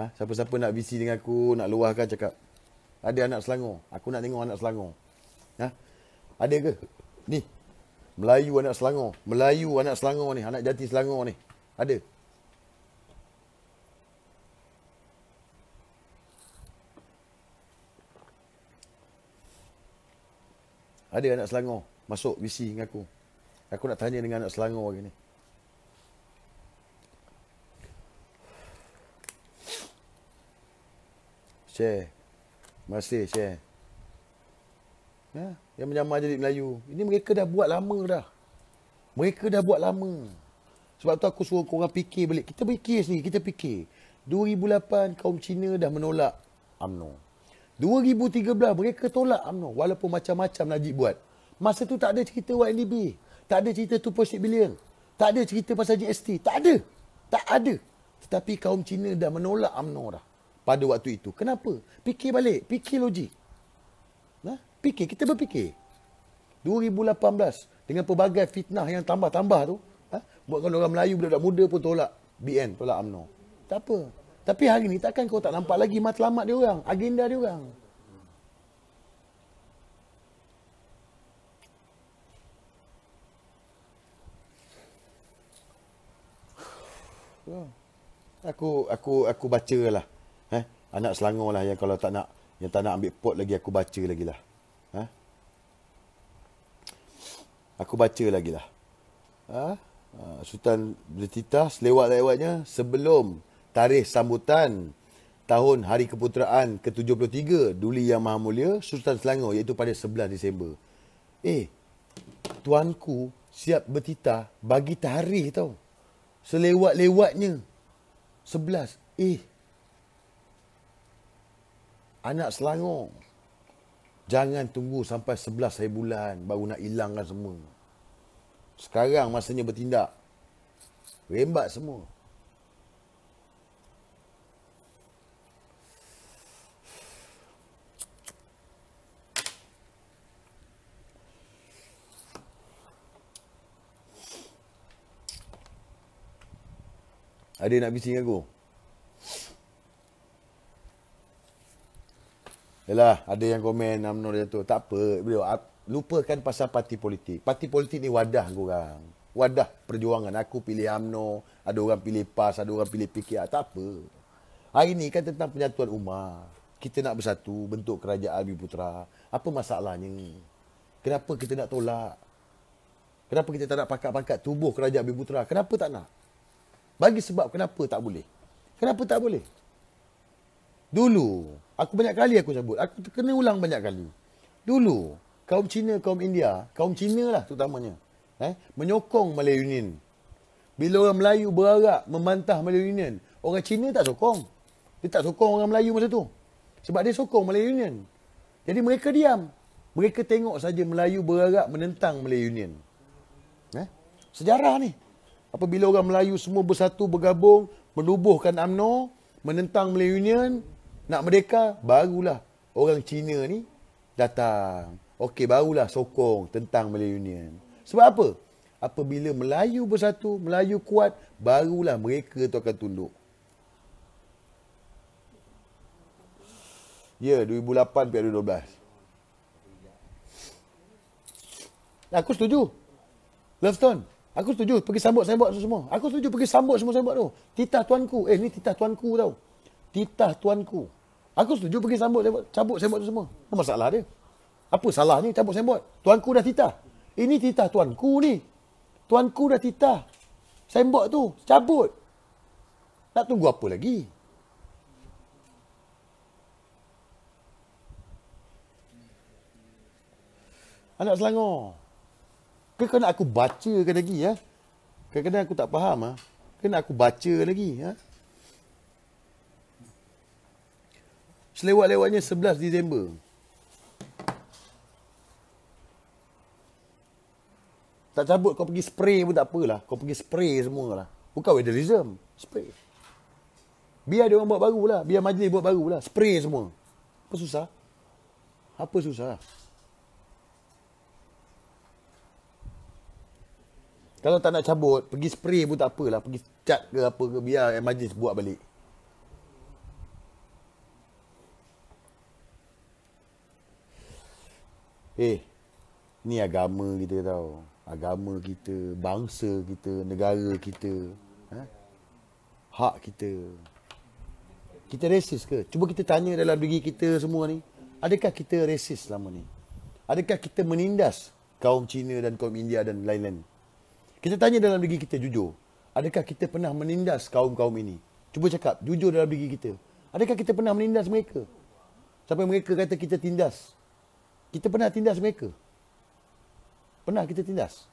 Ha? Siapa-siapa nak bisi dengan aku, nak luahkan cakap. Ada anak Selangor. Aku nak tengok anak Selangor. Ha? Ada ke? Ni, Melayu anak Selangor. Melayu anak Selangor ni. Anak jati Selangor ni. Ada. Ada anak Selangor. Masuk VC dengan aku. Aku nak tanya dengan anak Selangor hari ni. Share. Masih share. Ya. Yeah yang menyamar jadi Melayu. Ini mereka dah buat lama dah. Mereka dah buat lama. Sebab tu aku suruh korang fikir balik. Kita fikir sendiri, kita fikir. 2008 kaum Cina dah menolak amno, 2013 mereka tolak amno, walaupun macam-macam Najib buat. Masa tu tak ada cerita YNDB. Tak ada cerita tu 2.6 bilion. Tak ada cerita pasal GST. Tak ada. Tak ada. Tetapi kaum Cina dah menolak UMNO dah. Pada waktu itu. Kenapa? Fikir balik. Fikir logik. Nah, fikir, kita berfikir. 2018 dengan pelbagai fitnah yang tambah-tambah tu, ha, buatkan orang Melayu budak-budak muda pun tolak BN, tolak UMNO. Tak apa. Tapi hari ni takkan kau tak nampak lagi matlamat dia orang, agenda dia orang. Aku aku aku bacalah. Eh, ha? anak Selangor lah yang kalau tak nak yang tak nak ambil pot lagi aku baca lagi lah. Ha? Aku baca lagi lah. Ha? ha Sultan Bertita selewat-lewatnya sebelum tarikh sambutan tahun Hari Keputeraan ke-73 Duli Yang Maha Mulia Sultan Selangor iaitu pada 11 Disember. Eh, tuanku siap bertita bagi tarikh tau. Selewat-lewatnya. 11. Eh, anak Selangor. Jangan tunggu sampai 11 hari bulan baru nak hilangkan semua. Sekarang masanya bertindak. Rembat semua. Ada nak bising aku? Yalah, ada yang komen Amno dia tu. Tak apa. Bro. Lupakan pasal parti politik. Parti politik ni wadah korang. Wadah perjuangan. Aku pilih Amno Ada orang pilih PAS. Ada orang pilih PKR. Tak apa. Hari ni kan tentang penyatuan umat. Kita nak bersatu. Bentuk kerajaan Abi Putra. Apa masalahnya? Kenapa kita nak tolak? Kenapa kita tak nak pangkat-pangkat tubuh kerajaan Abi Putra? Kenapa tak nak? Bagi sebab kenapa tak boleh? Kenapa tak boleh? Dulu aku banyak kali aku sebut. Aku kena ulang banyak kali. Dulu, kaum Cina, kaum India, kaum Cina lah terutamanya. Eh, menyokong Malay Union. Bila orang Melayu berarak memantah Malay Union, orang Cina tak sokong. Dia tak sokong orang Melayu masa tu. Sebab dia sokong Malay Union. Jadi mereka diam. Mereka tengok saja Melayu berarak menentang Malay Union. Eh? Sejarah ni. Apabila orang Melayu semua bersatu bergabung, menubuhkan UMNO, menentang Malay Union, nak merdeka, barulah orang Cina ni datang. Okey, barulah sokong tentang Malay Union. Sebab apa? Apabila Melayu bersatu, Melayu kuat, barulah mereka tu akan tunduk. Ya, 2008 pihak 2012. Aku setuju. Love Stone. Aku setuju pergi sambut sambut semua. Aku setuju pergi sambut semua sambut tu. Titah tuanku. Eh ni titah tuanku tau titah tuanku. Aku setuju pergi sambut sembot, cabut sembot tu semua. Apa masalah dia? Apa salah ni cabut sembot? Tuanku dah titah. Ini titah tuanku ni. Tuanku dah titah. Sembot tu, cabut. Nak tunggu apa lagi? Anak Selangor. Kau kena aku bacakan lagi ya. Kadang-kadang aku tak faham ah. Kena aku baca lagi ya. Ha? Selewat-lewatnya 11 Disember. Tak cabut kau pergi spray pun tak apalah. Kau pergi spray semua lah. Bukan weatherism. Spray. Biar dia orang buat baru lah. Biar majlis buat baru lah. Spray semua. Apa susah? Apa susah? Kalau tak nak cabut, pergi spray pun tak apalah. Pergi cat ke apa ke. Biar majlis buat balik. eh ni agama kita tau agama kita bangsa kita negara kita ha? hak kita kita resis ke cuba kita tanya dalam diri kita semua ni adakah kita resis selama ni adakah kita menindas kaum Cina dan kaum India dan lain-lain kita tanya dalam diri kita jujur adakah kita pernah menindas kaum-kaum ini cuba cakap jujur dalam diri kita adakah kita pernah menindas mereka sampai mereka kata kita tindas kita pernah tindas mereka. Pernah kita tindas.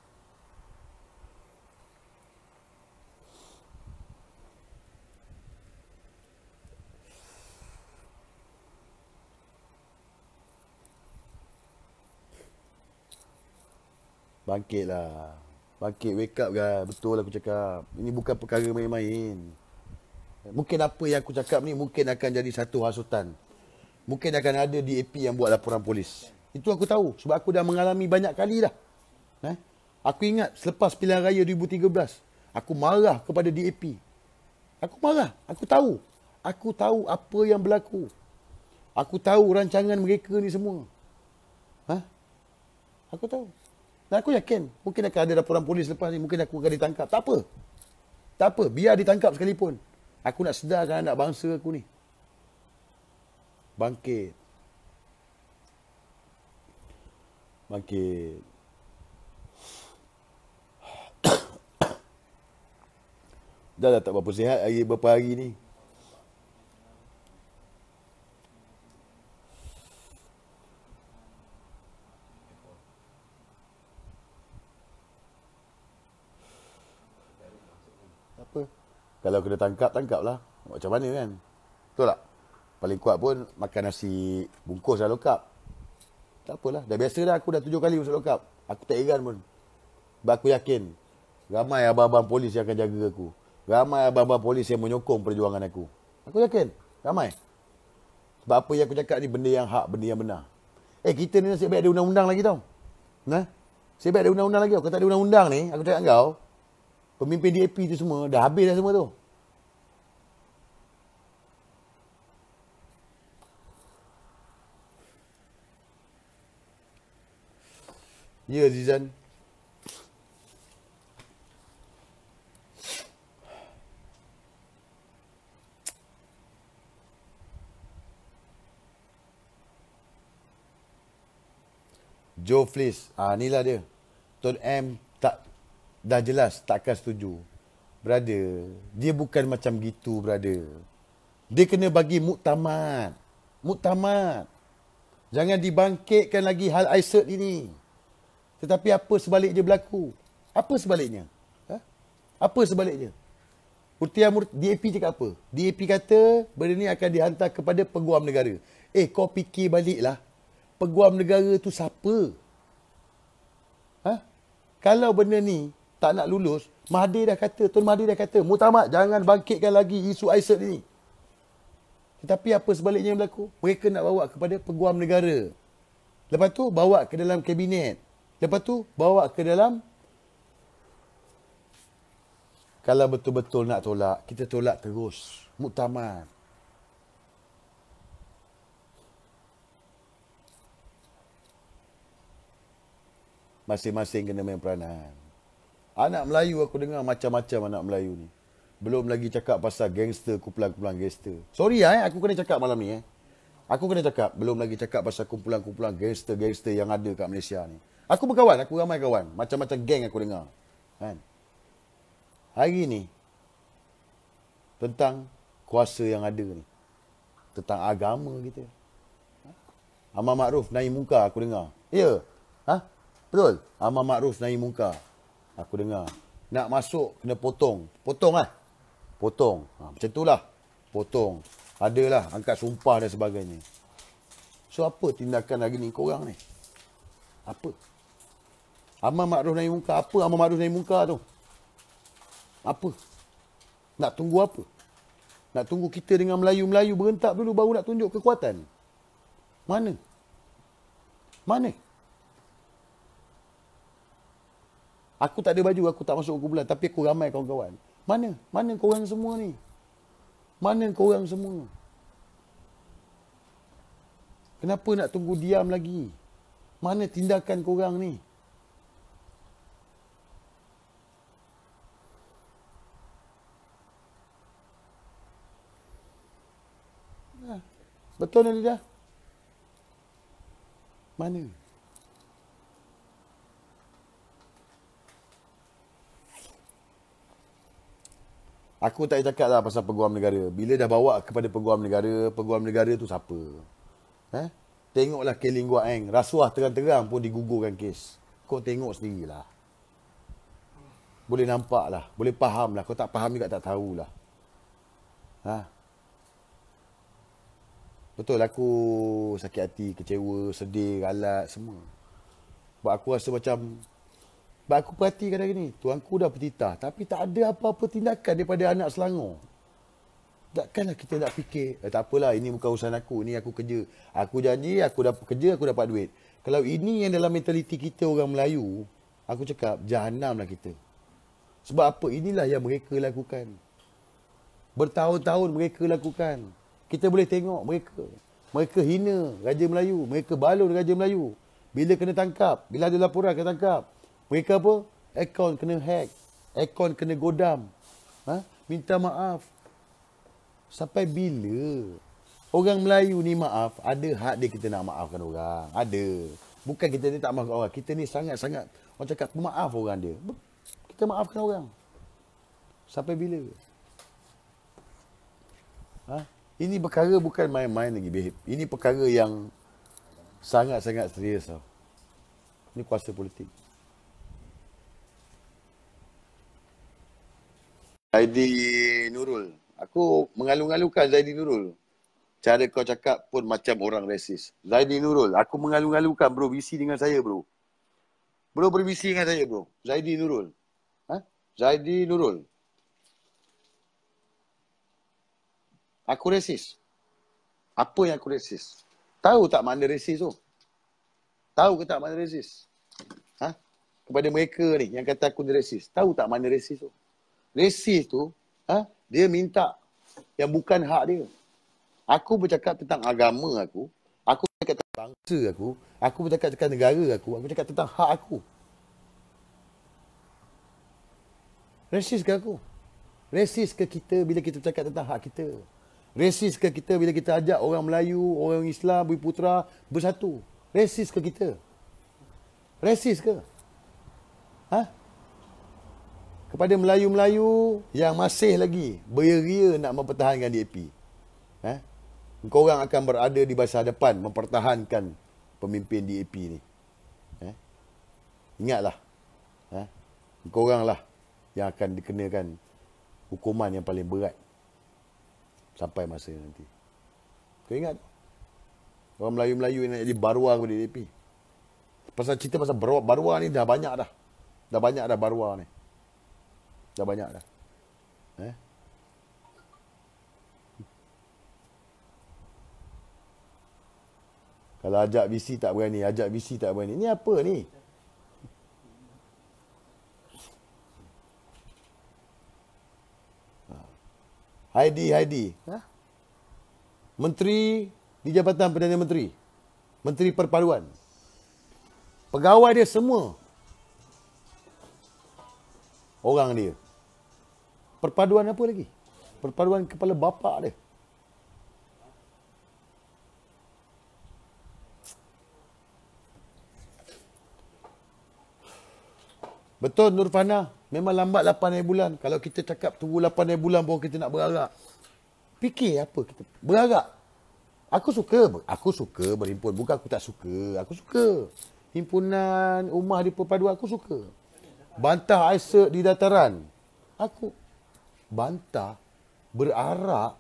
Bangkitlah. Bangkit, wake up kan. Betul lah aku cakap. Ini bukan perkara main-main. Mungkin apa yang aku cakap ni mungkin akan jadi satu hasutan. Mungkin akan ada DAP yang buat laporan polis. Itu aku tahu sebab aku dah mengalami banyak kali dah. Eh? Aku ingat selepas pilihan raya 2013, aku marah kepada DAP. Aku marah, aku tahu. Aku tahu apa yang berlaku. Aku tahu rancangan mereka ni semua. Ha? Aku tahu. Dan aku yakin, mungkin akan ada laporan polis lepas ni, mungkin aku akan ditangkap. Tak apa. Tak apa, biar ditangkap sekalipun. Aku nak sedarkan anak bangsa aku ni. Bangkit. makin Dah dah tak berapa sihat hari berapa hari ni Apa? Kalau kena tangkap, tangkap lah Macam mana kan? Betul tak? Paling kuat pun makan nasi bungkus dah lokap tak apalah. Dah biasa dah aku dah tujuh kali masuk lokap. Aku tak heran pun. Sebab aku yakin. Ramai abang-abang polis yang akan jaga aku. Ramai abang-abang polis yang menyokong perjuangan aku. Aku yakin. Ramai. Sebab apa yang aku cakap ni benda yang hak, benda yang benar. Eh, kita ni nasib baik ada undang-undang lagi tau. Ha? Nah, sebab ada undang-undang lagi tau. Kalau tak ada undang-undang ni, aku cakap kau. Pemimpin DAP tu semua, dah habis dah semua tu. Ya Zizan. Joe Fleece. Ah, inilah dia. Tuan M tak dah jelas takkan setuju. Brother, dia bukan macam gitu, brother. Dia kena bagi muktamad. Muktamad. Jangan dibangkitkan lagi hal aisyat ini. Tetapi apa sebaliknya berlaku? Apa sebaliknya? Ha? Apa sebaliknya? Urtian Mur- DAP cakap apa? DAP kata benda ni akan dihantar kepada peguam negara. Eh, kau fikir baliklah. Peguam negara tu siapa? Ha? Kalau benda ni tak nak lulus, Mahdi dah kata, Tun Mahdi dah kata, Mutamad jangan bangkitkan lagi isu ISIS e ni. Tetapi apa sebaliknya yang berlaku? Mereka nak bawa kepada peguam negara. Lepas tu bawa ke dalam kabinet. Lepas tu bawa ke dalam kalau betul-betul nak tolak, kita tolak terus. Muktamar. Masing-masing kena main peranan. Anak Melayu aku dengar macam-macam anak Melayu ni. Belum lagi cakap pasal gangster, kumpulan-kumpulan gangster. Sorry lah eh, aku kena cakap malam ni eh. Aku kena cakap, belum lagi cakap pasal kumpulan-kumpulan gangster-gangster yang ada kat Malaysia ni. Aku berkawan, aku ramai kawan. Macam-macam geng aku dengar. Kan? Hari ni, tentang kuasa yang ada ni. Tentang agama kita. Amar Ma'ruf naik muka aku dengar. Ya? Ha? Betul? Amar Ma'ruf naik muka. Aku dengar. Nak masuk, kena potong. Potong lah. Potong. Ha, macam itulah. Potong. Adalah angkat sumpah dan sebagainya. So apa tindakan hari ni korang ni? Apa? Amal makruf nahi mungkar apa? Amal makruf nahi mungkar tu. Apa? Nak tunggu apa? Nak tunggu kita dengan Melayu-Melayu berentak dulu baru nak tunjuk kekuatan. Mana? Mana? Aku tak ada baju, aku tak masuk kumpulan. Tapi aku ramai kawan-kawan. Mana? Mana korang semua ni? Mana korang semua? Kenapa nak tunggu diam lagi? Mana tindakan korang ni? Betul ni dia. Mana? Aku tak cakap lah pasal peguam negara. Bila dah bawa kepada peguam negara, peguam negara tu siapa? Eh? Tengoklah Keling gua, Eng. Rasuah terang-terang pun digugurkan kes. Kau tengok sendirilah. Boleh nampak lah. Boleh faham lah. Kau tak faham juga tak tahulah. Ha? Betul aku sakit hati, kecewa, sedih, galak, semua. Sebab aku rasa macam sebab aku perhati kadang ni, tuanku dah petitah tapi tak ada apa-apa tindakan daripada anak Selangor. Takkanlah kita nak fikir, eh, tak apalah ini bukan urusan aku, ini aku kerja. Aku janji aku dapat kerja, aku dapat duit. Kalau ini yang dalam mentaliti kita orang Melayu, aku cakap jahanamlah kita. Sebab apa? Inilah yang mereka lakukan. Bertahun-tahun mereka lakukan kita boleh tengok mereka. Mereka hina Raja Melayu. Mereka balon Raja Melayu. Bila kena tangkap. Bila ada laporan kena tangkap. Mereka apa? Akaun kena hack. Akaun kena godam. Ha? Minta maaf. Sampai bila? Orang Melayu ni maaf. Ada hak dia kita nak maafkan orang. Ada. Bukan kita ni tak maafkan orang. Kita ni sangat-sangat. Orang cakap maaf orang dia. Kita maafkan orang. Sampai bila? Ha? Ini perkara bukan main-main lagi, babe. Ini perkara yang sangat-sangat serius tau. Ini kuasa politik. Zaidi Nurul. Aku mengalung alukan Zaidi Nurul. Cara kau cakap pun macam orang resis. Zaidi Nurul, aku mengalung alukan bro visi dengan saya bro. Bro berbisi dengan saya bro. Zaidi Nurul. Ha? Zaidi Nurul. Aku resis. Apa yang aku resis? Tahu tak mana resis tu? Tahu ke tak mana resis? Ha? Kepada mereka ni yang kata aku ni resis. Tahu tak mana resis tu? Resis tu, ha? dia minta yang bukan hak dia. Aku bercakap tentang agama aku. Aku bercakap tentang bangsa aku. Aku bercakap tentang negara aku. Aku bercakap tentang hak aku. Resis ke aku? Resis ke kita bila kita bercakap tentang hak kita? Resis ke kita bila kita ajak orang Melayu, orang Islam, Bui Putra bersatu? Resis ke kita? Resis ke? Ha? Kepada Melayu-Melayu yang masih lagi beria nak mempertahankan DAP. Ha? Kau orang akan berada di basah depan mempertahankan pemimpin DAP ni. Ha? Ingatlah. Ha? Kau oranglah yang akan dikenakan hukuman yang paling berat Sampai masa nanti. Kau ingat? Orang Melayu-Melayu yang nak jadi baruah kepada DAP. Pasal cerita pasal baruah barua ni dah banyak dah. Dah banyak dah baruah ni. Dah banyak dah. Eh? Kalau ajak VC tak berani, ajak VC tak berani. Ni apa ni? Heidi Heidi. Ha? Menteri di Jabatan Perdana Menteri. Menteri Perpaduan. Pegawai dia semua. Orang dia. Perpaduan apa lagi? Perpaduan kepala bapa dia. Betul Nurfana. Memang lambat 8 bulan. Kalau kita cakap tunggu 8 bulan baru kita nak berharap. Fikir apa kita berharap. Aku suka. Aku suka berhimpun. Bukan aku tak suka. Aku suka. Himpunan rumah di perpadu aku suka. Bantah aisa di dataran. Aku bantah berarak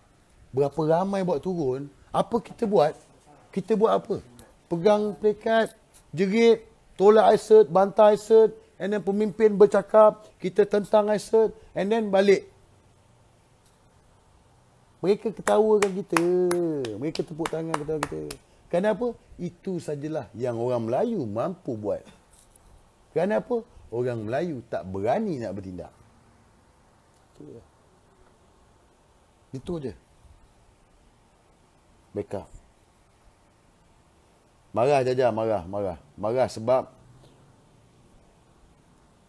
berapa ramai buat turun. Apa kita buat? Kita buat apa? Pegang pelikat, jerit, tolak aisa, bantah aisa, And then pemimpin bercakap, kita tentang aset. And then balik. Mereka ketawakan kita. Mereka tepuk tangan ketawa kita. Kenapa? Itu sajalah yang orang Melayu mampu buat. Kenapa? Orang Melayu tak berani nak bertindak. Itu je. Itu je. Backup. Marah jajah, marah, marah. Marah sebab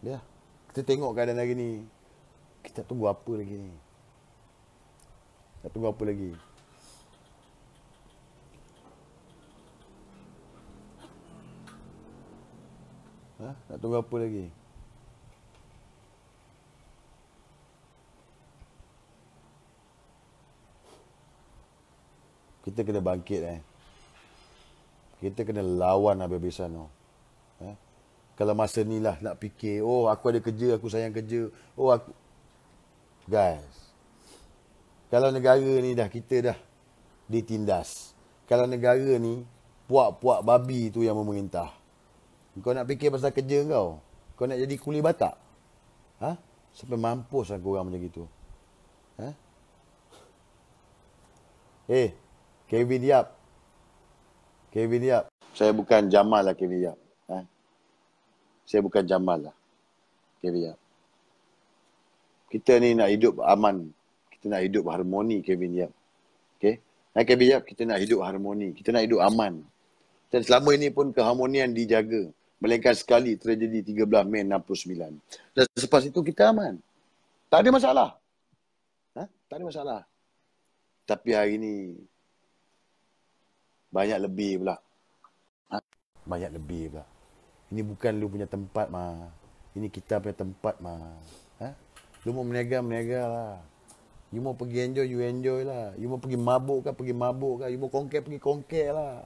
Ya. Kita tengok keadaan hari ni. Kita tunggu apa lagi ni? Tak tunggu apa lagi? Ha? Nak tunggu apa lagi? Kita kena bangkit eh. Kita kena lawan habis-habisan tu. Oh kalau masa ni lah nak fikir, oh aku ada kerja, aku sayang kerja, oh aku... Guys, kalau negara ni dah kita dah ditindas, kalau negara ni puak-puak babi tu yang memerintah, kau nak fikir pasal kerja kau? Kau nak jadi kuli batak? Ha? Sampai mampus aku orang macam itu. Ha? Eh, Kevin Yap. Kevin Yap. Saya bukan Jamal lah Kevin Yap saya bukan Jamal lah. Kevin Yap. Kita ni nak hidup aman. Kita nak hidup harmoni Kevin Yap. Okay. Nah, Kevin Yap kita nak hidup harmoni. Kita nak hidup aman. Dan selama ini pun keharmonian dijaga. Melainkan sekali tragedi 13 Mei 69. Dan selepas itu kita aman. Tak ada masalah. Ha? Tak ada masalah. Tapi hari ini banyak lebih pula. Ha? Banyak lebih pula. Ini bukan lu punya tempat mah. Ini kita punya tempat mah. Ha? Lu mau meniaga, meniaga lah. You mau pergi enjoy, you enjoy lah. You mau pergi mabuk kah, pergi mabuk kah. You mau kongke, pergi kongke lah.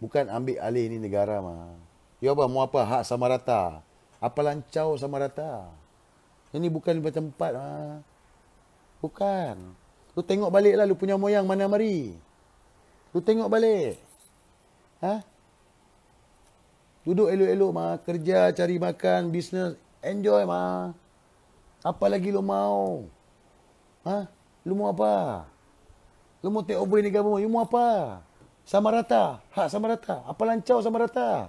Bukan ambil alih ini negara mah. Ya apa, mau apa? Hak sama rata. Apa lancau sama rata? Ini bukan lu punya tempat mah. Bukan. Lu tengok balik lah lu punya moyang mana mari. Lu tengok balik. Ha? Duduk elok-elok mah, kerja, cari makan, bisnes, enjoy mah. Apa lagi lu mau? Ha? Lu mau apa? Lu mau take over ni government, lu mau apa? Sama rata, ha sama rata, apa lancau sama rata?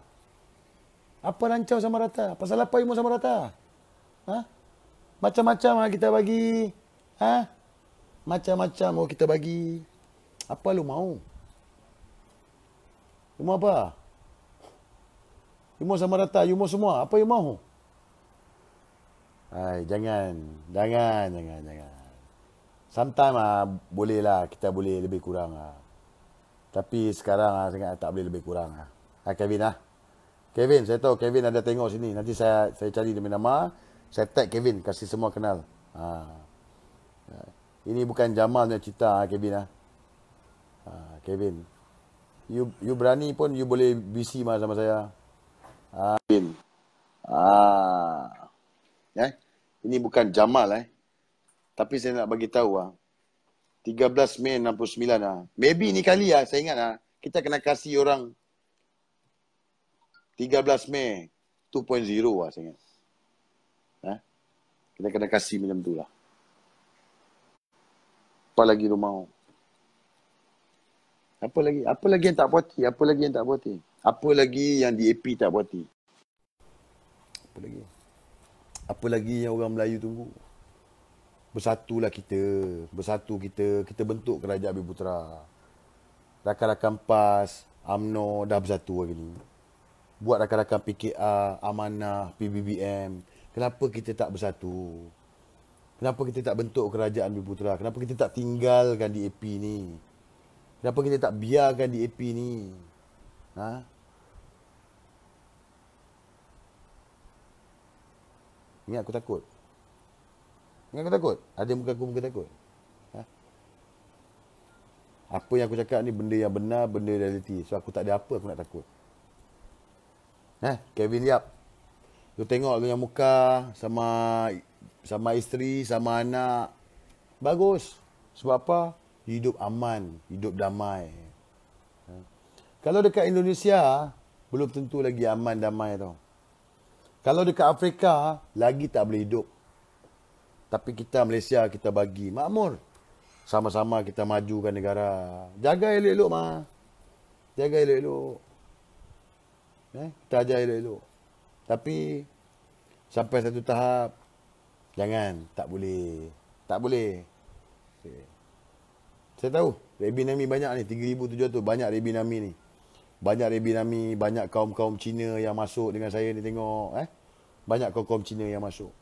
Apa lancau sama rata? Pasal apa lu mau sama rata? Ha? Macam-macam lah kita bagi. Ha? Macam-macam lah kita bagi. Apa lu mau? Lu mau apa? Apa? You sama rata, you semua. Apa yang mahu? Hai, jangan. Jangan, jangan, jangan. Sometimes ah, boleh lah, kita boleh lebih kurang lah. Tapi sekarang ah, sangat tak boleh lebih kurang lah. Ha, Kevin lah. Kevin, saya tahu Kevin ada tengok sini. Nanti saya saya cari dia nama. Saya tag Kevin, kasi semua kenal. Ha. Ini bukan Jamal yang cerita ah, Kevin lah. Ha, Kevin. You you berani pun you boleh busy sama saya. Amin. Ah. Ya. Eh? Ini bukan Jamal eh. Tapi saya nak bagi tahu ah. 13 Mei 69 ah. Maybe ni kali ah saya ingat ah. Kita kena kasih orang 13 Mei 2.0 ah saya ingat. Ya. Eh? Kita kena kasih macam tu lah. Apa lagi rumah? Apa lagi? Apa lagi yang tak puati? Apa lagi yang tak puati? Hmm apa lagi yang di AP tak berhati? Apa lagi? Apa lagi yang orang Melayu tunggu? Bersatulah kita. Bersatu kita. Kita bentuk kerajaan Abi Putera. Rakan-rakan PAS, UMNO dah bersatu hari ni. Buat rakan-rakan PKR, Amanah, PBBM. Kenapa kita tak bersatu? Kenapa kita tak bentuk kerajaan Abi Putera? Kenapa kita tak tinggalkan di DAP ni? Kenapa kita tak biarkan di DAP ni? Ha? Ingat aku takut. Ingat aku takut? Ada muka aku muka takut. Ha? Apa yang aku cakap ni benda yang benar, benda realiti. So aku tak ada apa aku nak takut. Nah, ha? Kevin Yap. Kau tengok dia muka sama sama isteri, sama anak. Bagus. Sebab apa? Hidup aman, hidup damai. Ha? Kalau dekat Indonesia, belum tentu lagi aman damai tau. Kalau dekat Afrika, lagi tak boleh hidup. Tapi kita Malaysia, kita bagi makmur. Sama-sama kita majukan negara. Jaga elok-elok, Ma. Jaga elok-elok. Eh? Kita ajar elok-elok. Tapi, sampai satu tahap, jangan. Tak boleh. Tak boleh. Okay. Eh. Saya tahu, Rebinami banyak ni. 3,700 banyak Rebinami ni banyak Rebinami, banyak kaum-kaum Cina yang masuk dengan saya ni tengok eh. Banyak kaum-kaum Cina yang masuk.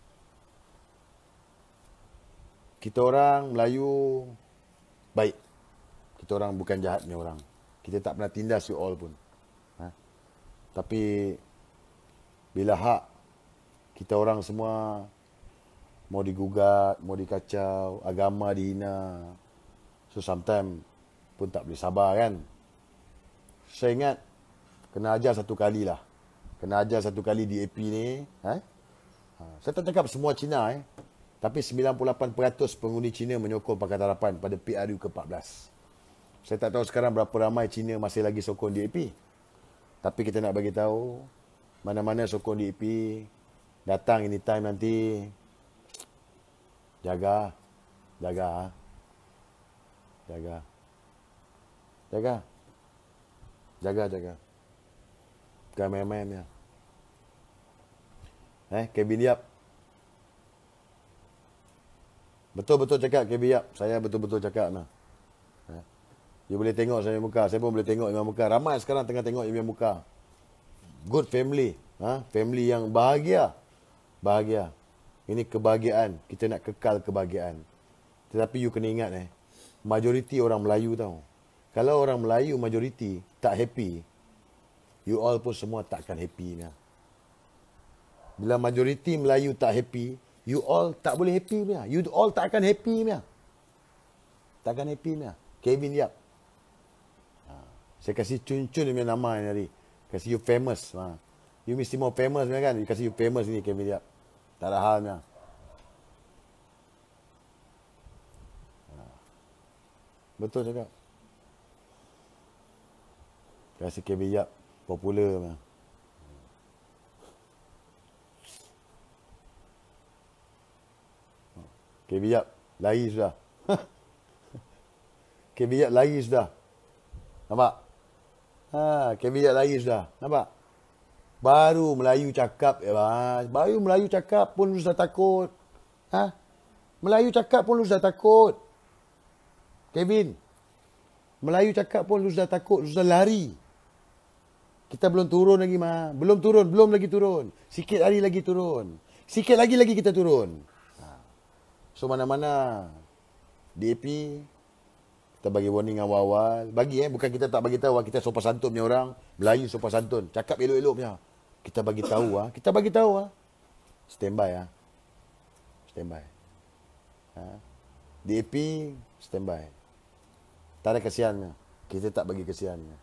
Kita orang Melayu baik. Kita orang bukan jahat ni orang. Kita tak pernah tindas you all pun. Ha? Tapi bila hak kita orang semua mau digugat, mau dikacau, agama dihina. So sometimes pun tak boleh sabar kan saya ingat kena ajar satu kali lah. Kena ajar satu kali di AP ni. Eh? Ha, saya tak tangkap semua Cina eh. Tapi 98% pengundi Cina menyokong Pakatan Harapan pada PRU ke-14. Saya tak tahu sekarang berapa ramai Cina masih lagi sokong DAP. Tapi kita nak bagi tahu mana-mana sokong DAP datang ini time nanti jaga jaga ha? jaga jaga Jaga jaga. Jangan main-main ya. Eh, Kevin Yap. Betul-betul cakap Kevin Yap. Saya betul-betul cakap nah. Eh, you boleh tengok saya muka. Saya pun boleh tengok Imam muka. Ramai sekarang tengah tengok Imam muka. Good family. Ha? Family yang bahagia. Bahagia. Ini kebahagiaan. Kita nak kekal kebahagiaan. Tetapi you kena ingat eh. Majoriti orang Melayu tau. Kalau orang Melayu majoriti tak happy, you all pun semua takkan happy ni. Lah. Bila majoriti Melayu tak happy, you all tak boleh happy ni. Lah. You all tak akan happy ni. Lah. Takkan happy ni. Kevin Yap. Ha. Saya kasih cun-cun ni nama ni hari. Kasih you famous. Ha. You mesti more famous ni kan. Kasih you famous ni Kevin Yap. Tak ada hal ni. Ha. Betul cakap. Rasa kebe popular mah. Kebe yap sudah. kebe lagi sudah. Nampak? Ha, kebe lagi sudah. Nampak? Baru Melayu cakap ya, baru Melayu cakap pun lu sudah takut. Ha? Melayu cakap pun lu sudah takut. Kevin. Melayu cakap pun lu sudah takut, lu sudah lari kita belum turun lagi mah, Belum turun, belum lagi turun. Sikit hari lagi turun. Sikit lagi lagi kita turun. Ha. So mana-mana DAP kita bagi warning awal-awal. Bagi eh bukan kita tak bagi tahu ah. kita sopan santun punya orang, Melayu sopan santun. Cakap elok-elok punya. Kita bagi tahu ah, kita bagi tahu ah. Standby ah. Standby. Ha? DAP standby. Tak ada kesiannya. Kita tak bagi kesiannya.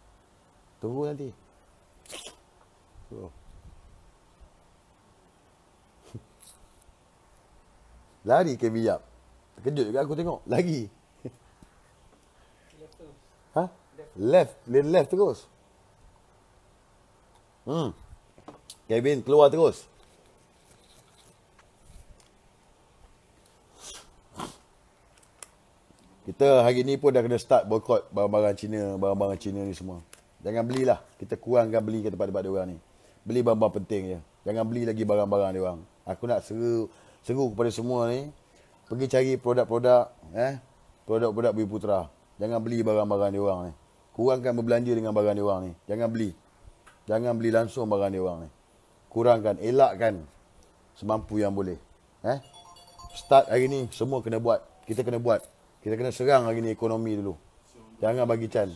Tunggu nanti. So. Lari ke biap. Terkejut juga aku tengok. Lagi. Ha? Left. Lain left terus. Hmm. Kevin keluar terus. Kita hari ni pun dah kena start boycott barang-barang Cina, barang-barang Cina ni semua. Jangan belilah. Kita kurangkan beli ke tempat-tempat diorang ni. Beli barang-barang penting je. Jangan beli lagi barang-barang diorang. Aku nak seru, seru kepada semua ni. Pergi cari produk-produk. Eh? Produk-produk Bui Putra. Jangan beli barang-barang diorang ni. Kurangkan berbelanja dengan barang diorang ni. Jangan beli. Jangan beli langsung barang diorang ni. Kurangkan. Elakkan. Semampu yang boleh. Eh? Start hari ni semua kena buat. Kita kena buat. Kita kena serang hari ni ekonomi dulu. Jangan bagi chance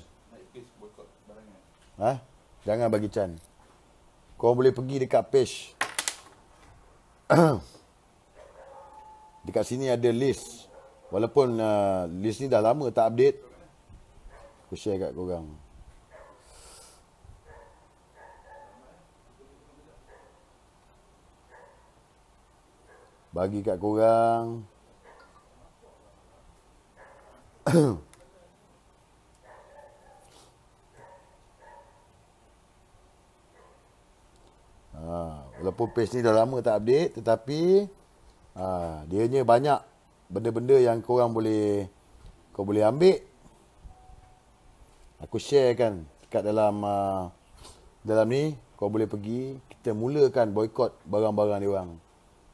ha? Jangan bagi Chan Kau boleh pergi dekat page Dekat sini ada list Walaupun uh, list ni dah lama tak update Aku share kat korang Bagi kat korang Ha, walaupun page ni dah lama tak update tetapi ha, dia ni banyak benda-benda yang kau korang boleh kau boleh ambil. Aku share kan kat dalam uh, dalam ni kau boleh pergi kita mulakan boikot barang-barang dia orang.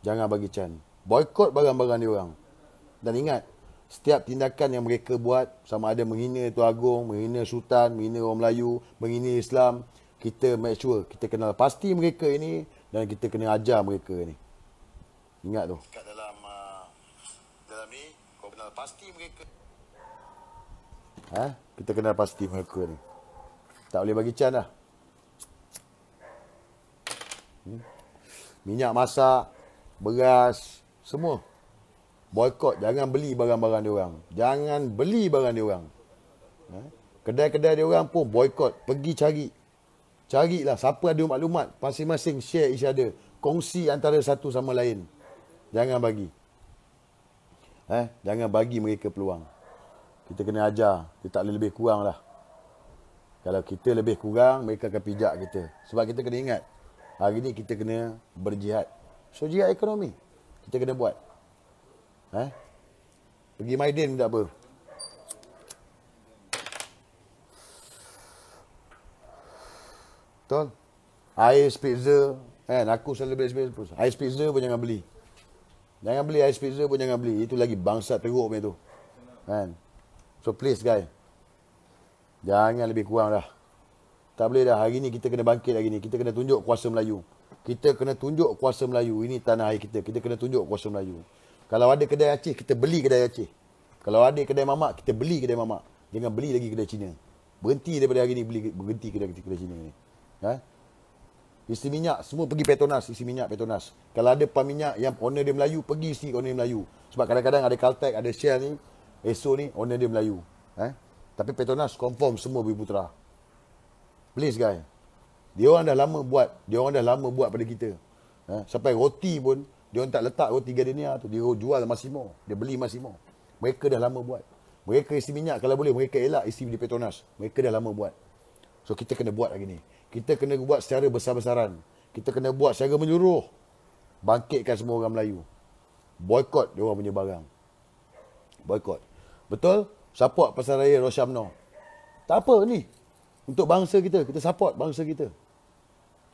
Jangan bagi chan. Boikot barang-barang dia orang. Dan ingat setiap tindakan yang mereka buat sama ada menghina Tuan Agong, menghina Sultan, menghina orang Melayu, menghina Islam, kita make sure kita kenal pasti mereka ini dan kita kena ajar mereka ini, Ingat tu. Kat dalam uh, dalam ni kau kenal pasti mereka. Ha? Kita kenal pasti mereka ni. Tak boleh bagi chance lah. Hmm? Minyak masak, beras, semua. Boykot, jangan beli barang-barang dia orang. Jangan beli barang dia orang. Ha? Kedai-kedai dia orang pun boykot. Pergi cari Carilah siapa ada maklumat, masing-masing share each other. Kongsi antara satu sama lain. Jangan bagi. Eh, jangan bagi mereka peluang. Kita kena ajar, kita tak boleh lebih kurang lah. Kalau kita lebih kurang, mereka akan pijak kita. Sebab kita kena ingat, hari ni kita kena berjihad. So, jihad ekonomi. Kita kena buat. Eh? Pergi Maidin tak apa. Betul? Air spitzer. Kan? Aku selalu beli spitzer. Air spitzer pun jangan beli. Jangan beli air spitzer pun jangan beli. Itu lagi bangsa teruk punya tu. Kan? So please guys. Jangan lebih kurang dah. Tak boleh dah. Hari ni kita kena bangkit lagi ni. Kita kena tunjuk kuasa Melayu. Kita kena tunjuk kuasa Melayu. Ini tanah air kita. Kita kena tunjuk kuasa Melayu. Kalau ada kedai Aceh, kita beli kedai Aceh. Kalau ada kedai mamak, kita beli kedai mamak. Jangan beli lagi kedai Cina. Berhenti daripada hari ni beli, berhenti kedai, kedai Cina ni. Eh? Ha? Isi minyak, semua pergi Petronas, isi minyak Petronas. Kalau ada pam minyak yang owner dia Melayu, pergi isi owner dia Melayu. Sebab kadang-kadang ada Caltech, ada Shell ni, Esso ni, owner dia Melayu. Eh? Tapi Petronas confirm semua Bumi Putera. Please guys. Dia orang dah lama buat, dia orang dah lama buat pada kita. Eh? Sampai roti pun, dia orang tak letak roti Gardenia tu, dia jual Massimo. Dia beli Massimo. Mereka dah lama buat. Mereka isi minyak kalau boleh, mereka elak isi di Petronas. Mereka dah lama buat. So kita kena buat lagi ni. Kita kena buat secara besar-besaran. Kita kena buat secara menyuruh. Bangkitkan semua orang Melayu. Boykot dia orang punya barang. Boykot. Betul? Support pasar raya Rosyamno. Tak apa ni. Untuk bangsa kita. Kita support bangsa kita.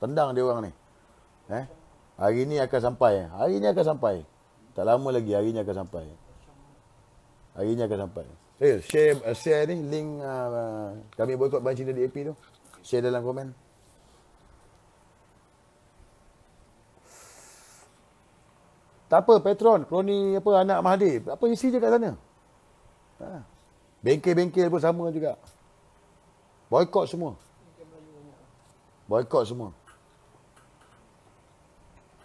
Tendang dia orang ni. Eh? Hari ni akan sampai. Hari ni akan sampai. Tak lama lagi hari ni akan sampai. Hari ni akan sampai. Eh, share, uh, share ni link uh, kami boykot Bancina DAP tu. Share dalam komen. Tak apa, patron, kroni apa anak Mahdi. Apa isi je kat sana? Ha. Bengkel-bengkel pun sama juga. Boykot semua. Boykot semua.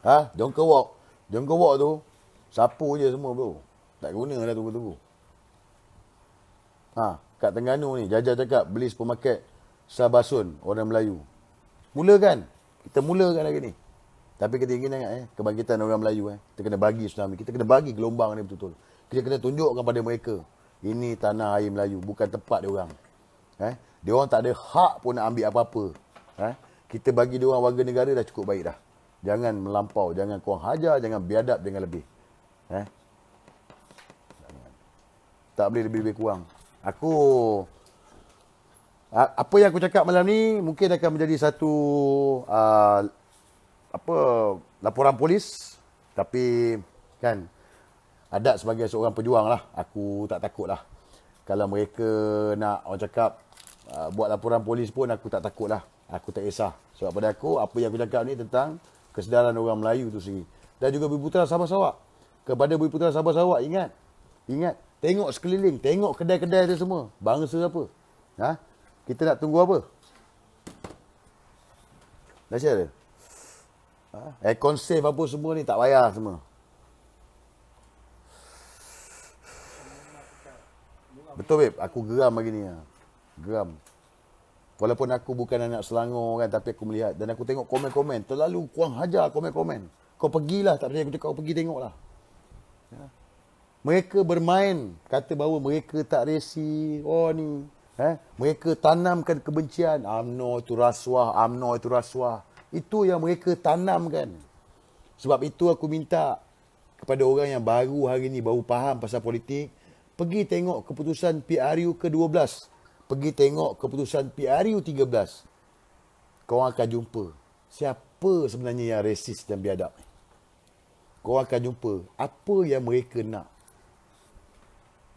Ha? Jongke walk. Jongke walk tu, sapu je semua tu. Tak guna lah tunggu-tunggu. Ha, kat Tengganu ni, jajah cakap beli supermarket Sabasun, orang Melayu. Mulakan, Kita mulakan lagi ni. Tapi kita kena ingat eh, kebangkitan orang Melayu eh. Kita kena bagi tsunami. Kita kena bagi gelombang ni betul-betul. Kita kena tunjukkan kepada mereka. Ini tanah air Melayu. Bukan tempat dia orang. Eh? Dia orang tak ada hak pun nak ambil apa-apa. Eh? Kita bagi dia orang warga negara dah cukup baik dah. Jangan melampau. Jangan kurang hajar. Jangan biadab dengan lebih. Eh? Tak boleh lebih-lebih kurang. Aku... Apa yang aku cakap malam ni mungkin akan menjadi satu... Uh, apa laporan polis tapi kan ada sebagai seorang pejuang lah aku tak takut lah kalau mereka nak orang cakap ah, buat laporan polis pun aku tak takut lah aku tak kisah sebab pada aku apa yang aku cakap ni tentang kesedaran orang Melayu tu sendiri dan juga Bui Putera Sabah Sarawak kepada Bui Putera Sabah Sarawak ingat ingat tengok sekeliling tengok kedai-kedai tu semua bangsa apa ha? kita nak tunggu apa Masih ada? Ha? Aircon safe apa semua ni tak payah semua. Betul babe, aku geram hari ni. Ha. Geram. Walaupun aku bukan anak Selangor kan tapi aku melihat dan aku tengok komen-komen terlalu kurang hajar komen-komen. Kau pergilah tak percaya aku cakap kau pergi tengoklah. Ya. Mereka bermain kata bahawa mereka tak resi. Oh ni. Eh, mereka tanamkan kebencian. Amno itu rasuah, amno itu rasuah. Itu yang mereka tanamkan. Sebab itu aku minta kepada orang yang baru hari ini baru faham pasal politik, pergi tengok keputusan PRU ke-12. Pergi tengok keputusan PRU 13. Kau akan jumpa siapa sebenarnya yang resis dan biadab. Kau akan jumpa apa yang mereka nak.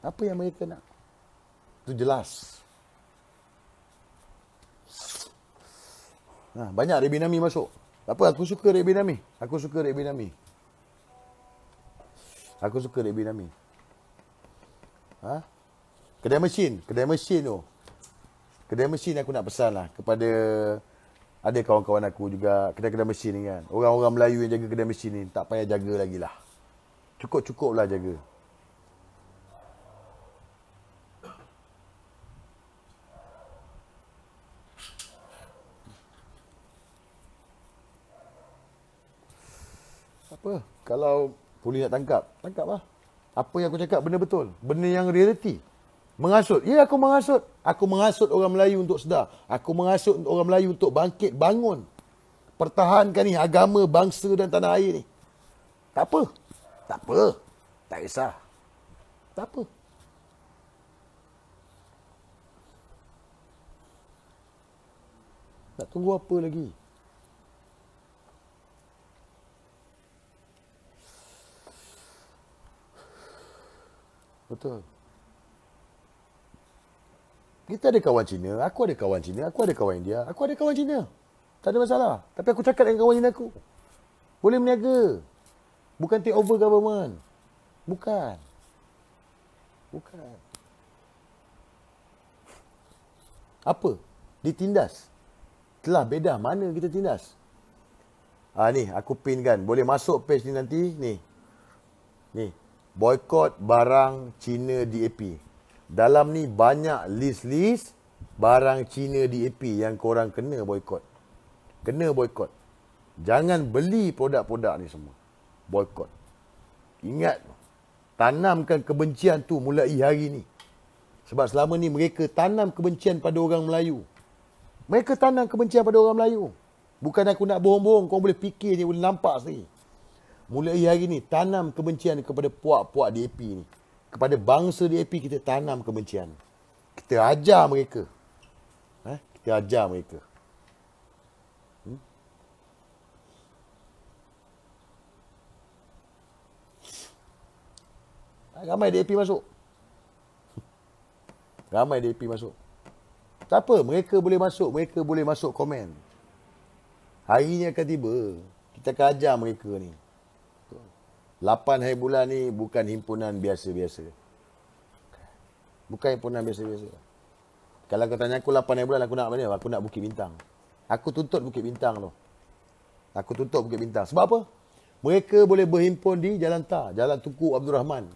Apa yang mereka nak. Itu jelas. Ha, banyak Red Binami masuk. Apa aku suka Red Binami. Aku suka Red Binami. Aku suka Red Binami. Ha? Kedai mesin, kedai mesin tu. Kedai mesin aku nak pesan lah kepada ada kawan-kawan aku juga kedai-kedai mesin ni kan. Orang-orang Melayu yang jaga kedai mesin ni tak payah jaga lagi lah. Cukup-cukup lah jaga. apa kalau polis nak tangkap tangkap lah apa yang aku cakap benda betul benda yang realiti mengasut ya aku mengasut aku mengasut orang Melayu untuk sedar aku mengasut orang Melayu untuk bangkit bangun pertahankan ni agama bangsa dan tanah air ni tak apa tak apa tak kisah tak apa nak tunggu apa lagi? Betul. Kita ada kawan Cina, aku ada kawan Cina, aku ada kawan India, aku ada kawan Cina. Tak ada masalah. Tapi aku cakap dengan kawan Cina aku. Boleh meniaga. Bukan take over government. Bukan. Bukan. Apa? Ditindas. Telah beda mana kita tindas. Ah ha, ni aku pin kan. Boleh masuk page ni nanti. Ni. Ni, boykot barang Cina DAP. Dalam ni banyak list-list barang Cina DAP yang korang kena boykot. Kena boykot. Jangan beli produk-produk ni semua. Boykot. Ingat, tanamkan kebencian tu mulai hari ni. Sebab selama ni mereka tanam kebencian pada orang Melayu. Mereka tanam kebencian pada orang Melayu. Bukan aku nak bohong-bohong, kau boleh fikir ni, boleh nampak sendiri. Mulai hari ni tanam kebencian kepada puak-puak DAP ni. Kepada bangsa DAP kita tanam kebencian. Kita ajar mereka. Ha? Kita ajar mereka. Hmm? Ha, ramai DAP masuk. Ramai DAP masuk. Tak apa, mereka boleh masuk. Mereka boleh masuk komen. Harinya akan tiba. Kita akan ajar mereka ni. Lapan hari bulan ni bukan himpunan biasa-biasa. Bukan himpunan biasa-biasa. Kalau kau tanya aku lapan hari bulan aku nak mana? Aku nak Bukit Bintang. Aku tuntut Bukit Bintang tu. Aku tuntut Bukit Bintang. Sebab apa? Mereka boleh berhimpun di Jalan Ta, Jalan Tuku Abdul Rahman.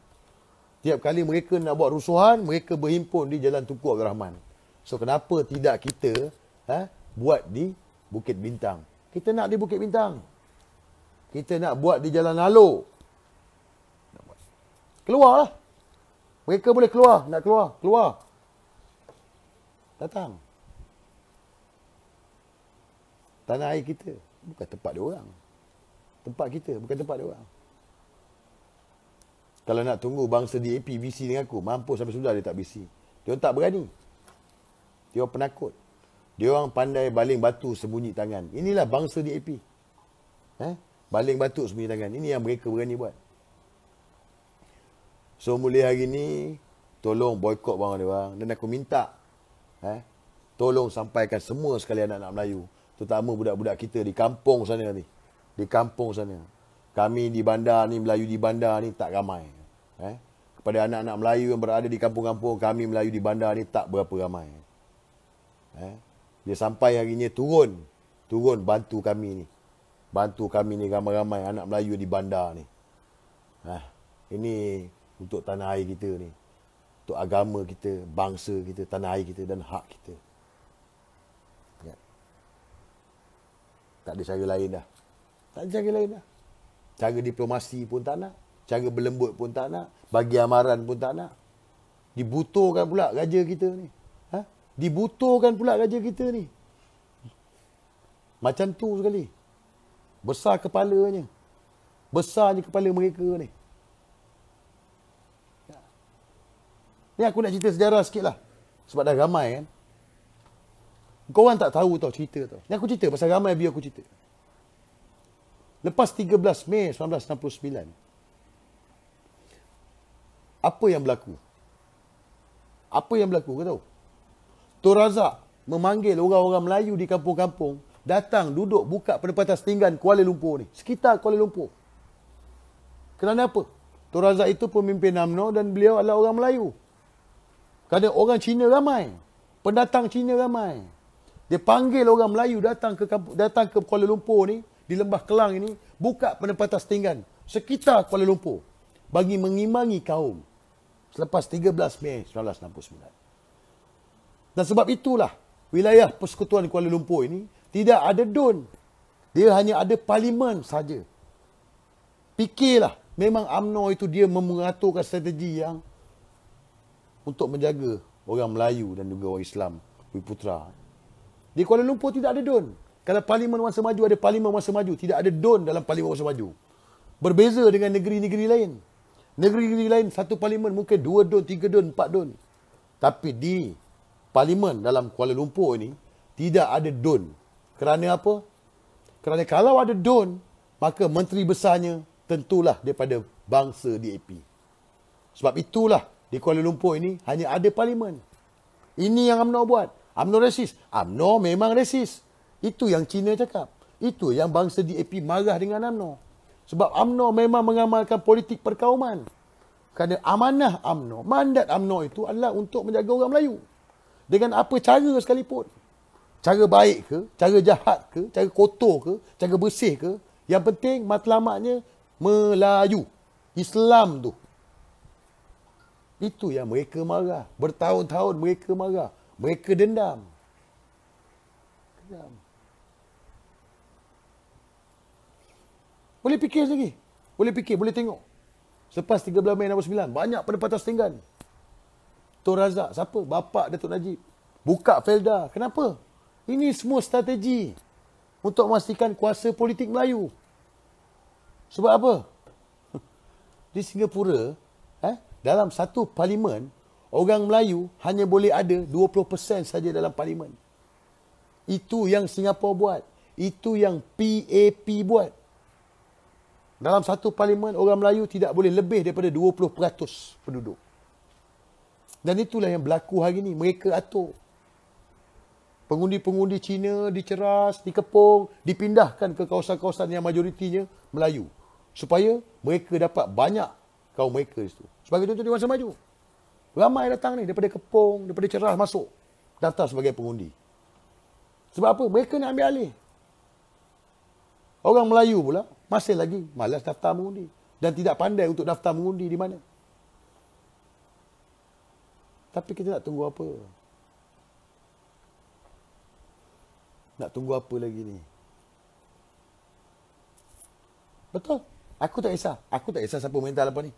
Tiap kali mereka nak buat rusuhan, mereka berhimpun di Jalan Tuku Abdul Rahman. So kenapa tidak kita ha, buat di Bukit Bintang? Kita nak di Bukit Bintang. Kita nak buat di Jalan Alok. Keluar lah. Mereka boleh keluar. Nak keluar. Keluar. Datang. Tanah air kita. Bukan tempat dia orang. Tempat kita. Bukan tempat dia orang. Kalau nak tunggu bangsa DAP VC dengan aku. Mampu sampai sudah dia tak VC. Dia tak berani. Dia penakut. Dia orang pandai baling batu sembunyi tangan. Inilah bangsa DAP. Eh? Baling batu sembunyi tangan. Ini yang mereka berani buat. So mulai hari ni tolong boikot bang ni bang dan aku minta eh tolong sampaikan semua sekali anak-anak Melayu terutama budak-budak kita di kampung sana ni. Di kampung sana. Kami di bandar ni Melayu di bandar ni tak ramai. Eh kepada anak-anak Melayu yang berada di kampung-kampung kami Melayu di bandar ni tak berapa ramai. Eh dia sampai hari ni turun turun bantu kami ni. Bantu kami ni ramai-ramai anak Melayu di bandar ni. Eh ini untuk tanah air kita ni untuk agama kita bangsa kita tanah air kita dan hak kita ya. tak ada cara lain dah tak ada cara lain dah cara diplomasi pun tak nak cara berlembut pun tak nak bagi amaran pun tak nak dibutuhkan pula raja kita ni ha? dibutuhkan pula raja kita ni macam tu sekali besar kepalanya besarnya kepala mereka ni Ni aku nak cerita sejarah sikit lah. Sebab dah ramai kan. Korang tak tahu tau cerita tau. Ni aku cerita pasal ramai biar aku cerita. Lepas 13 Mei 1969. Apa yang berlaku? Apa yang berlaku kau tahu? Tun Razak memanggil orang-orang Melayu di kampung-kampung datang duduk buka penempatan setinggan Kuala Lumpur ni. Sekitar Kuala Lumpur. Kenapa? apa? Razak itu pemimpin UMNO dan beliau adalah orang Melayu. Kerana orang Cina ramai. Pendatang Cina ramai. Dia panggil orang Melayu datang ke datang ke Kuala Lumpur ni, di Lembah Kelang ini, buka penempatan setinggan sekitar Kuala Lumpur bagi mengimangi kaum selepas 13 Mei 1969. Dan sebab itulah wilayah persekutuan Kuala Lumpur ini tidak ada don, Dia hanya ada parlimen saja. Fikirlah memang AMNO itu dia mengaturkan strategi yang untuk menjaga orang Melayu dan juga orang Islam di Putra. Di Kuala Lumpur tidak ada don. Kalau Parlimen Wangsa Maju ada Parlimen Wangsa Maju. Tidak ada don dalam Parlimen Wangsa Maju. Berbeza dengan negeri-negeri lain. Negeri-negeri lain satu parlimen mungkin dua don, tiga don, empat don. Tapi di parlimen dalam Kuala Lumpur ini tidak ada don. Kerana apa? Kerana kalau ada don, maka menteri besarnya tentulah daripada bangsa DAP. Sebab itulah di Kuala Lumpur ini hanya ada parlimen. Ini yang UMNO buat. UMNO resis. UMNO memang resis. Itu yang China cakap. Itu yang bangsa DAP marah dengan UMNO. Sebab UMNO memang mengamalkan politik perkauman. Kerana amanah UMNO, mandat UMNO itu adalah untuk menjaga orang Melayu. Dengan apa cara sekalipun. Cara baik ke, cara jahat ke, cara kotor ke, cara bersih ke. Yang penting matlamatnya Melayu. Islam tu. Itu yang mereka marah. Bertahun-tahun mereka marah. Mereka dendam. Dendam. Boleh fikir lagi. Boleh fikir, boleh tengok. Selepas 13 Mei 69, banyak penempatan setinggan. Tuan Razak, siapa? Bapak Datuk Najib. Buka Felda. Kenapa? Ini semua strategi untuk memastikan kuasa politik Melayu. Sebab apa? Di Singapura, dalam satu parlimen orang Melayu hanya boleh ada 20% saja dalam parlimen. Itu yang Singapura buat. Itu yang PAP buat. Dalam satu parlimen orang Melayu tidak boleh lebih daripada 20% penduduk. Dan itulah yang berlaku hari ini. Mereka atur. Pengundi-pengundi Cina diceras, dikepung, dipindahkan ke kawasan-kawasan yang majoritinya Melayu. Supaya mereka dapat banyak kaum mereka di situ. Sebagai contoh Dewan Semaju. Ramai datang ni daripada Kepung, daripada Cerah masuk. Daftar sebagai pengundi. Sebab apa? Mereka nak ambil alih. Orang Melayu pula masih lagi malas daftar mengundi. Dan tidak pandai untuk daftar mengundi di mana. Tapi kita nak tunggu apa? Nak tunggu apa lagi ni? Betul. Aku tak kisah. Aku tak kisah siapa mental apa ni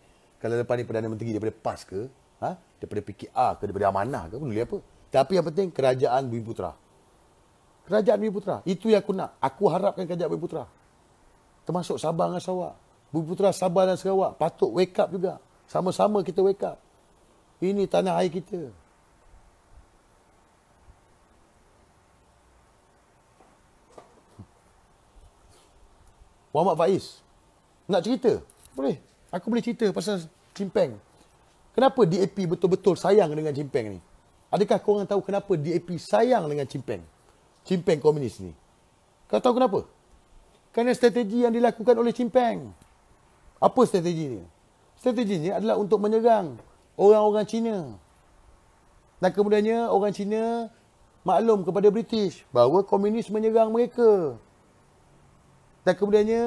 kalau depan ni Perdana Menteri daripada PAS ke, ha? daripada PKR ke, daripada Amanah ke, boleh apa. Tapi yang penting, kerajaan Bumi Putera. Kerajaan Bumi Putera. Itu yang aku nak. Aku harapkan kerajaan Bumi Putera. Termasuk Sabah dengan Sarawak. Bumi Putera Sabah dan Sarawak. Patut wake up juga. Sama-sama kita wake up. Ini tanah air kita. Muhammad Faiz. Nak cerita? Boleh. Aku boleh cerita pasal Cimpeng. Kenapa DAP betul-betul sayang dengan Cimpeng ni? Adakah kau korang tahu kenapa DAP sayang dengan Cimpeng? Cimpeng komunis ni. Kau tahu kenapa? Kerana strategi yang dilakukan oleh Cimpeng. Apa strategi ni? Strategi ni adalah untuk menyerang orang-orang Cina. Dan kemudiannya orang Cina maklum kepada British bahawa komunis menyerang mereka. Dan kemudiannya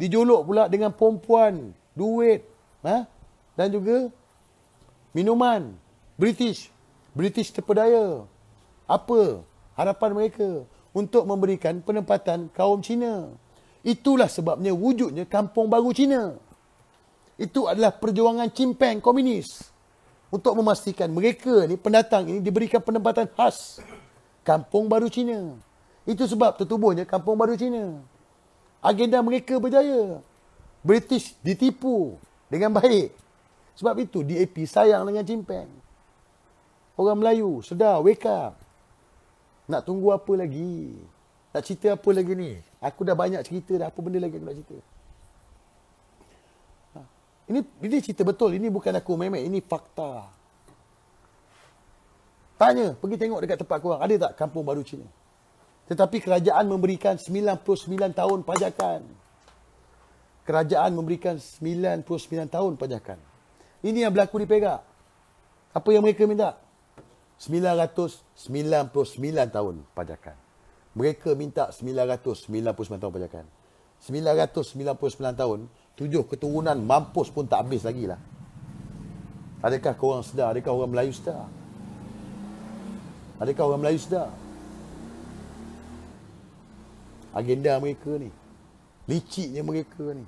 dijolok pula dengan perempuan duit ha? dan juga minuman British British terpedaya apa harapan mereka untuk memberikan penempatan kaum Cina itulah sebabnya wujudnya kampung baru Cina itu adalah perjuangan cimpeng komunis untuk memastikan mereka ni pendatang ini diberikan penempatan khas kampung baru Cina itu sebab tertubuhnya kampung baru Cina agenda mereka berjaya British ditipu dengan baik. Sebab itu DAP sayang dengan Jimpeng. Orang Melayu sedar, wake up. Nak tunggu apa lagi? Nak cerita apa lagi ni? Aku dah banyak cerita dah. Apa benda lagi aku nak cerita? Ha. Ini, ini cerita betul. Ini bukan aku memek. Ini fakta. Tanya. Pergi tengok dekat tempat korang. Ada tak kampung baru Cina? Tetapi kerajaan memberikan 99 tahun pajakan kerajaan memberikan 99 tahun pajakan. Ini yang berlaku di Perak. Apa yang mereka minta? 999 tahun pajakan. Mereka minta 999 tahun pajakan. 999 tahun, tujuh keturunan mampus pun tak habis lagi lah. Adakah korang sedar? Adakah orang Melayu sedar? Adakah orang Melayu sedar? Agenda mereka ni. Liciknya mereka ni.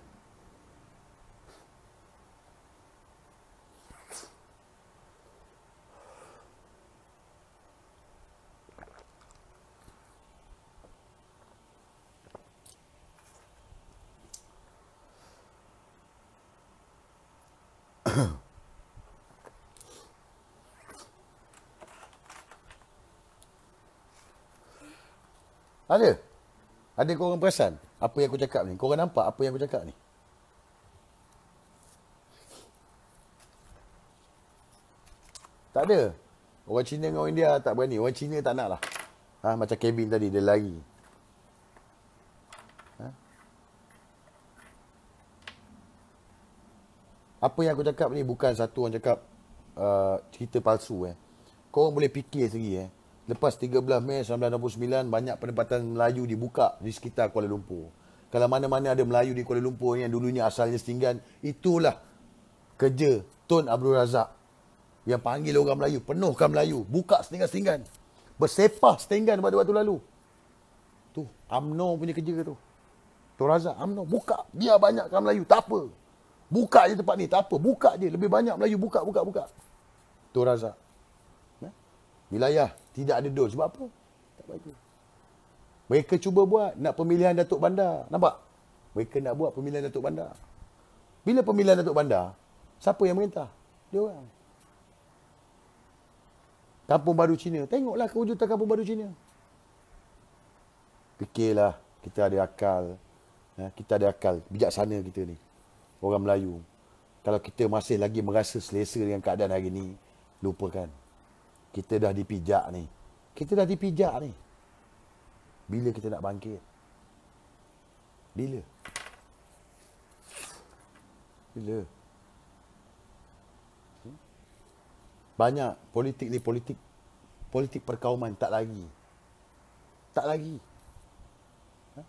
Ada? Ada korang perasan apa yang aku cakap ni? Korang nampak apa yang aku cakap ni? Tak ada. Orang Cina dengan orang India tak berani. Orang Cina tak nak lah. Ha, macam Kevin tadi, dia lari. apa yang aku cakap ni bukan satu orang cakap uh, cerita palsu eh. Korang boleh fikir sendiri eh. Lepas 13 Mei 1969, banyak penempatan Melayu dibuka di sekitar Kuala Lumpur. Kalau mana-mana ada Melayu di Kuala Lumpur yang dulunya asalnya Setinggan, itulah kerja Tun Abdul Razak yang panggil orang Melayu, penuhkan Melayu, buka Setinggan-Setinggan. Bersepah Setinggan pada waktu lalu. Tu, Amno punya kerja tu. Tun Razak, Amno buka, biar banyakkan Melayu, tak apa. Buka je tempat ni. Tak apa. Buka je. Lebih banyak Melayu. Buka, buka, buka. Tu Razak. Ha? Wilayah. Tidak ada dos. Sebab apa? Tak bagi. Mereka cuba buat. Nak pemilihan Datuk Bandar. Nampak? Mereka nak buat pemilihan Datuk Bandar. Bila pemilihan Datuk Bandar, siapa yang merintah? Dia orang. Kampung Baru Cina. Tengoklah kewujudan Kampung Baru Cina. Fikirlah. Kita ada akal. Ya, kita ada akal. Bijaksana kita ni orang Melayu kalau kita masih lagi merasa selesa dengan keadaan hari ni lupakan kita dah dipijak ni kita dah dipijak ni bila kita nak bangkit bila bila hmm? banyak politik ni politik politik perkauman tak lagi tak lagi ha?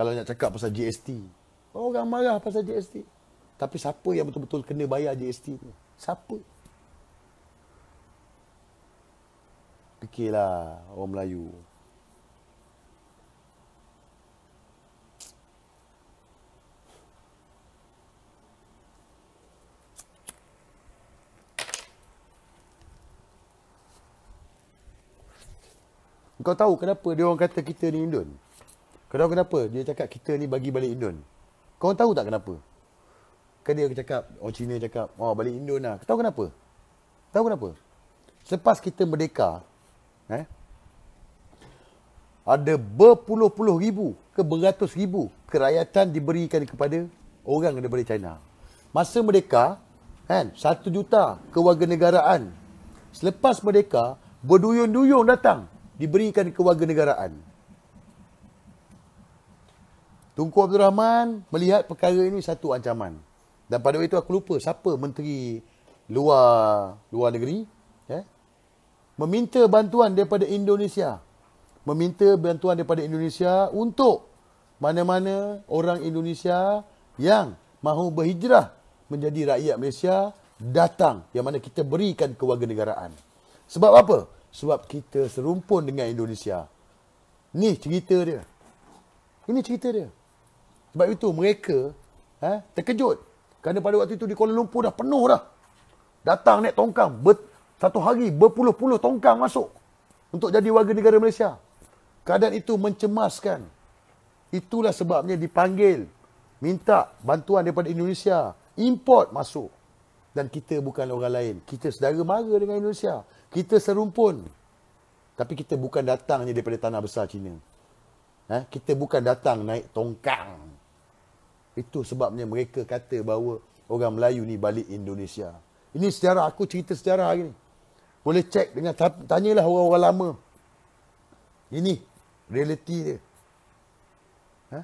kalau nak cakap pasal GST Orang marah pasal GST. Tapi siapa yang betul-betul kena bayar GST ni? Siapa? Fikirlah orang Melayu. Kau tahu kenapa dia orang kata kita ni Indon? Kau tahu kenapa dia cakap kita ni bagi balik Indon? Kau tahu tak kenapa? Kan dia cakap, orang Cina cakap, oh balik Indo lah. Kau tahu kenapa? Tahu kenapa? Selepas kita merdeka, eh, ada berpuluh-puluh ribu ke beratus ribu kerakyatan diberikan kepada orang daripada China. Masa merdeka, kan, satu juta kewarganegaraan. Selepas merdeka, berduyun-duyun datang diberikan kewarganegaraan. Tunku Abdul Rahman melihat perkara ini satu ancaman. Dan pada waktu itu aku lupa siapa menteri luar luar negeri ya? meminta bantuan daripada Indonesia. Meminta bantuan daripada Indonesia untuk mana-mana orang Indonesia yang mahu berhijrah menjadi rakyat Malaysia datang yang mana kita berikan kewarganegaraan. Sebab apa? Sebab kita serumpun dengan Indonesia. Ni cerita dia. Ini cerita dia. Sebab itu mereka eh, terkejut. Kerana pada waktu itu di Kuala Lumpur dah penuh dah. Datang naik tongkang. Ber, satu hari berpuluh-puluh tongkang masuk. Untuk jadi warga negara Malaysia. Keadaan itu mencemaskan. Itulah sebabnya dipanggil. Minta bantuan daripada Indonesia. Import masuk. Dan kita bukan orang lain. Kita sedara mara dengan Indonesia. Kita serumpun. Tapi kita bukan datangnya daripada tanah besar China. Ha? Kita bukan datang naik tongkang. Itu sebabnya mereka kata bahawa orang Melayu ni balik Indonesia. Ini sejarah aku cerita sejarah hari ni. Boleh cek dengan tanyalah orang-orang lama. Ini realiti dia. Ha?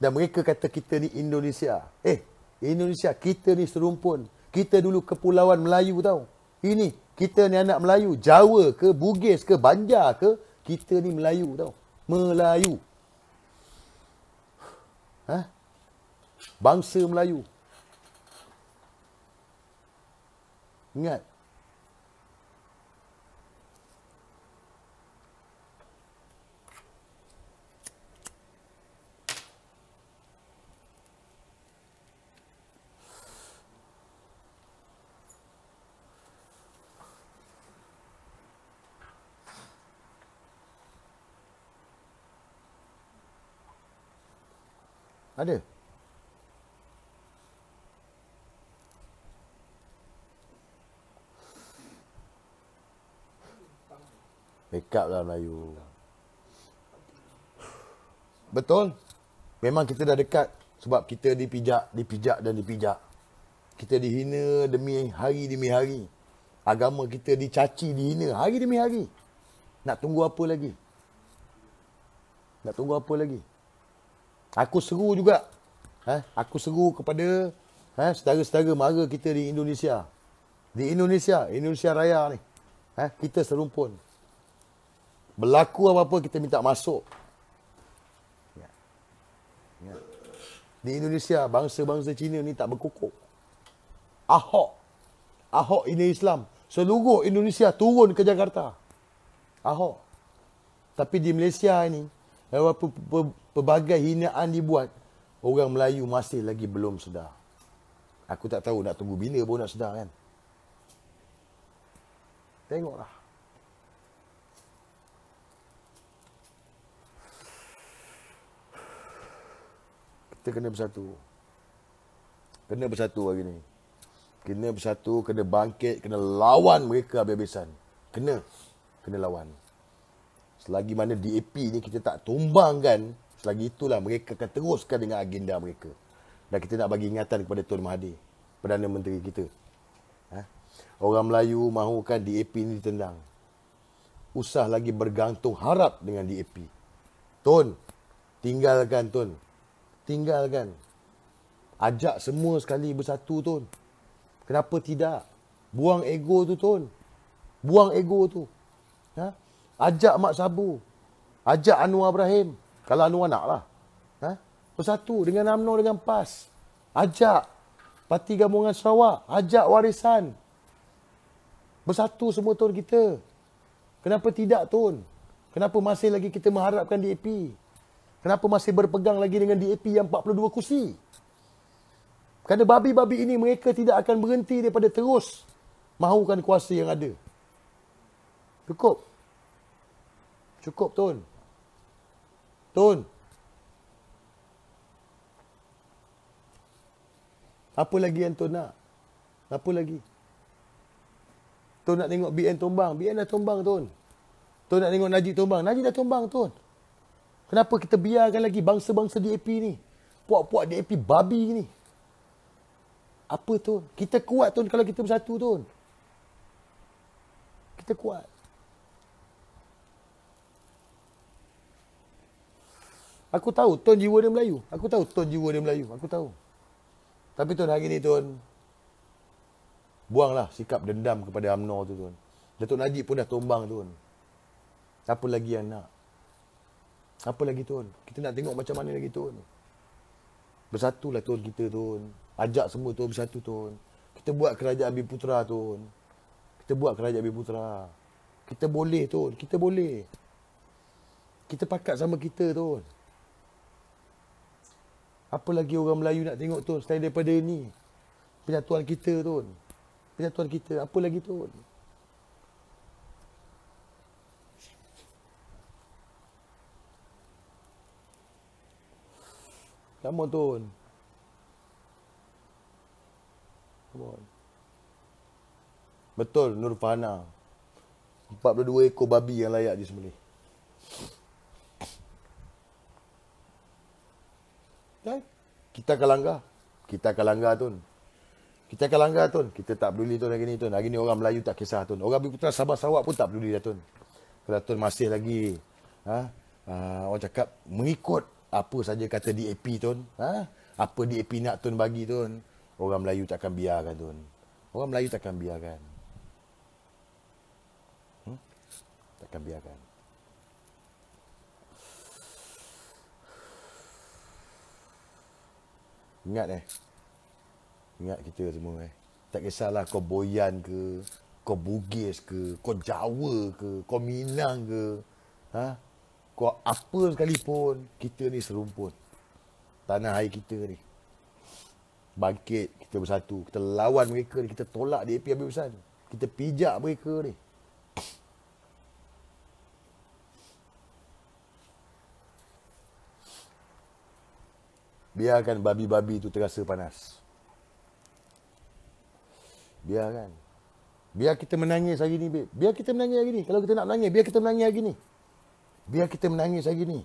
Dan mereka kata kita ni Indonesia. Eh, Indonesia kita ni serumpun. Kita dulu kepulauan Melayu tau. Ini kita ni anak Melayu, Jawa ke, Bugis ke, Banjar ke, kita ni Melayu tau. Melayu. Bangsa Melayu. Ingat. Ada? Wake up lah Melayu. Betul. Memang kita dah dekat sebab kita dipijak, dipijak dan dipijak. Kita dihina demi hari demi hari. Agama kita dicaci, dihina hari demi hari. Nak tunggu apa lagi? Nak tunggu apa lagi? Aku seru juga. Ha? Aku seru kepada ha? setara-setara mara kita di Indonesia. Di Indonesia, Indonesia Raya ni. Ha? Kita serumpun. Berlaku apa-apa kita minta masuk. Ya. Ya. Di Indonesia, bangsa-bangsa Cina ni tak berkukuk. Ahok. Ahok ini Islam. Seluruh Indonesia turun ke Jakarta. Ahok. Tapi di Malaysia ini, apa pelbagai hinaan dibuat, orang Melayu masih lagi belum sedar. Aku tak tahu nak tunggu bila baru nak sedar kan. Tengoklah. kita kena bersatu. Kena bersatu hari ni. Kena bersatu, kena bangkit, kena lawan mereka habis-habisan. Kena. Kena lawan. Selagi mana DAP ni kita tak tumbangkan, selagi itulah mereka akan teruskan dengan agenda mereka. Dan kita nak bagi ingatan kepada Tuan Mahathir, Perdana Menteri kita. Ha? Orang Melayu mahukan DAP ni ditendang. Usah lagi bergantung harap dengan DAP. Tun, tinggalkan Tun. Tinggal kan, ajak semua sekali bersatu tu kenapa tidak buang ego tu tu buang ego tu ha? ajak Mak Sabu ajak Anwar Ibrahim kalau Anwar nak lah ha? bersatu dengan UMNO dengan PAS ajak Parti Gabungan Sarawak ajak warisan bersatu semua tu kita kenapa tidak tu kenapa masih lagi kita mengharapkan DAP Kenapa masih berpegang lagi dengan DAP yang 42 kursi? Kerana babi-babi ini mereka tidak akan berhenti daripada terus mahukan kuasa yang ada. Cukup. Cukup, Tun. Tun. Apa lagi yang Tun nak? Apa lagi? Tun nak tengok BN tumbang. BN dah tumbang, Tun. Tun nak tengok Najib tumbang. Najib dah tumbang, Tun. Kenapa kita biarkan lagi bangsa-bangsa DAP ni? Puak-puak DAP babi ni. Apa tu? Kita kuat tu kalau kita bersatu tu. Kita kuat. Aku tahu tuan jiwa dia Melayu. Aku tahu tuan jiwa dia Melayu. Aku tahu. Tapi tuan hari ni tuan buanglah sikap dendam kepada UMNO tu tuan. Datuk Najib pun dah tumbang tuan. Siapa lagi yang nak? Apa lagi tuan? Kita nak tengok macam mana lagi tuan. Bersatulah tuan kita tuan. Ajak semua tuan bersatu tuan. Kita buat kerajaan Biputra tuan. Kita buat kerajaan Biputra. Kita boleh tuan. Kita boleh. Kita pakat sama kita tuan. Apa lagi orang Melayu nak tengok tuan selain daripada ni? Penyatuan kita tuan. Penyatuan kita. Apa lagi tuan? Come on, Tun. Come on. Betul, Nurfana. 42 ekor babi yang layak di sembelih. Dan kita akan langgar. Kita akan langgar, Tun. Kita akan langgar, Tun. Kita tak peduli, Tun, lagi ni, Tun. Hari ni orang Melayu tak kisah, Tun. Orang Biputera Sabah Sarawak pun tak peduli, dah, Tun. Kalau Tun masih lagi, ha? Uh, orang cakap, mengikut apa saja kata DAP tuan ha? apa DAP nak tuan bagi tuan orang Melayu takkan biarkan tuan orang Melayu takkan biarkan hmm? akan biarkan. Ingat eh. Ingat kita semua eh. Tak kisahlah kau Boyan ke, kau Bugis ke, kau Jawa ke, kau Minang ke. Ha? kau apa sekalipun kita ni serumpun tanah air kita ni bangkit kita bersatu kita lawan mereka ni kita tolak DAP habis-habisan kita pijak mereka ni biarkan babi-babi tu terasa panas biarkan biar kita menangis hari ni babe. biar kita menangis hari ni kalau kita nak menangis biar kita menangis hari ni Biar kita menangis hari ni.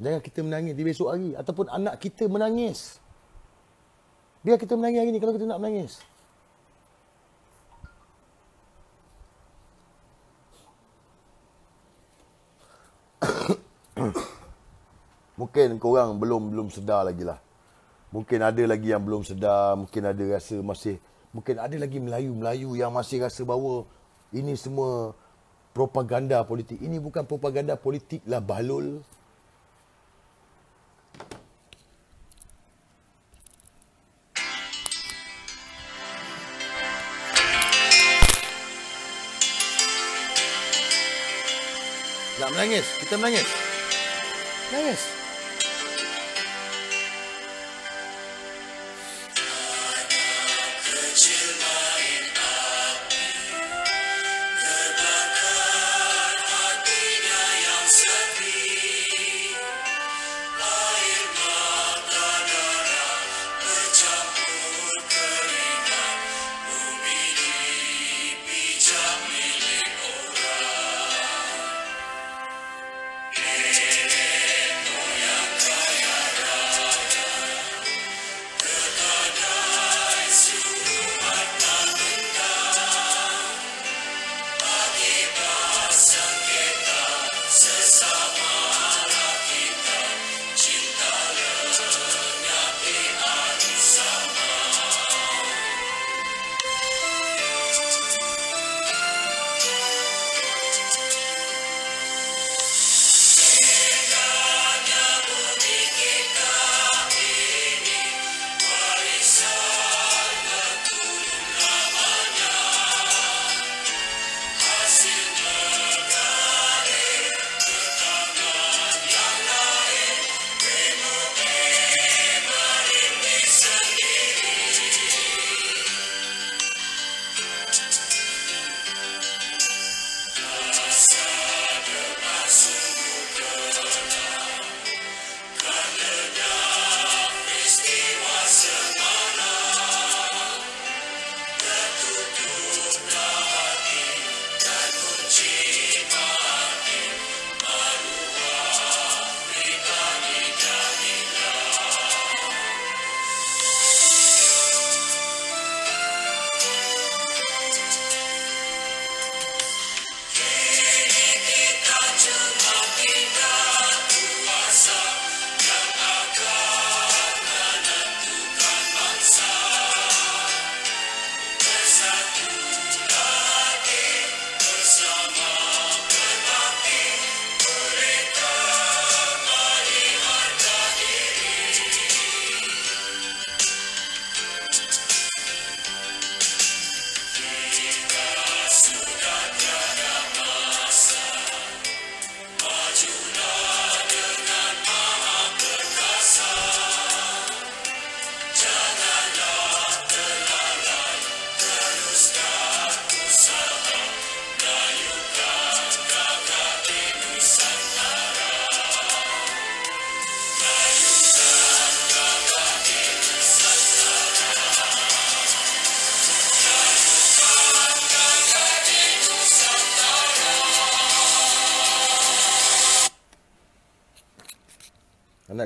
Jangan kita menangis di besok hari. Ataupun anak kita menangis. Biar kita menangis hari ni kalau kita nak menangis. Mungkin korang belum belum sedar lagi lah. Mungkin ada lagi yang belum sedar. Mungkin ada rasa masih... Mungkin ada lagi Melayu-Melayu yang masih rasa bahawa ini semua propaganda politik. Ini bukan propaganda politik lah, Balul. Nak menangis? Kita Menangis. Menangis.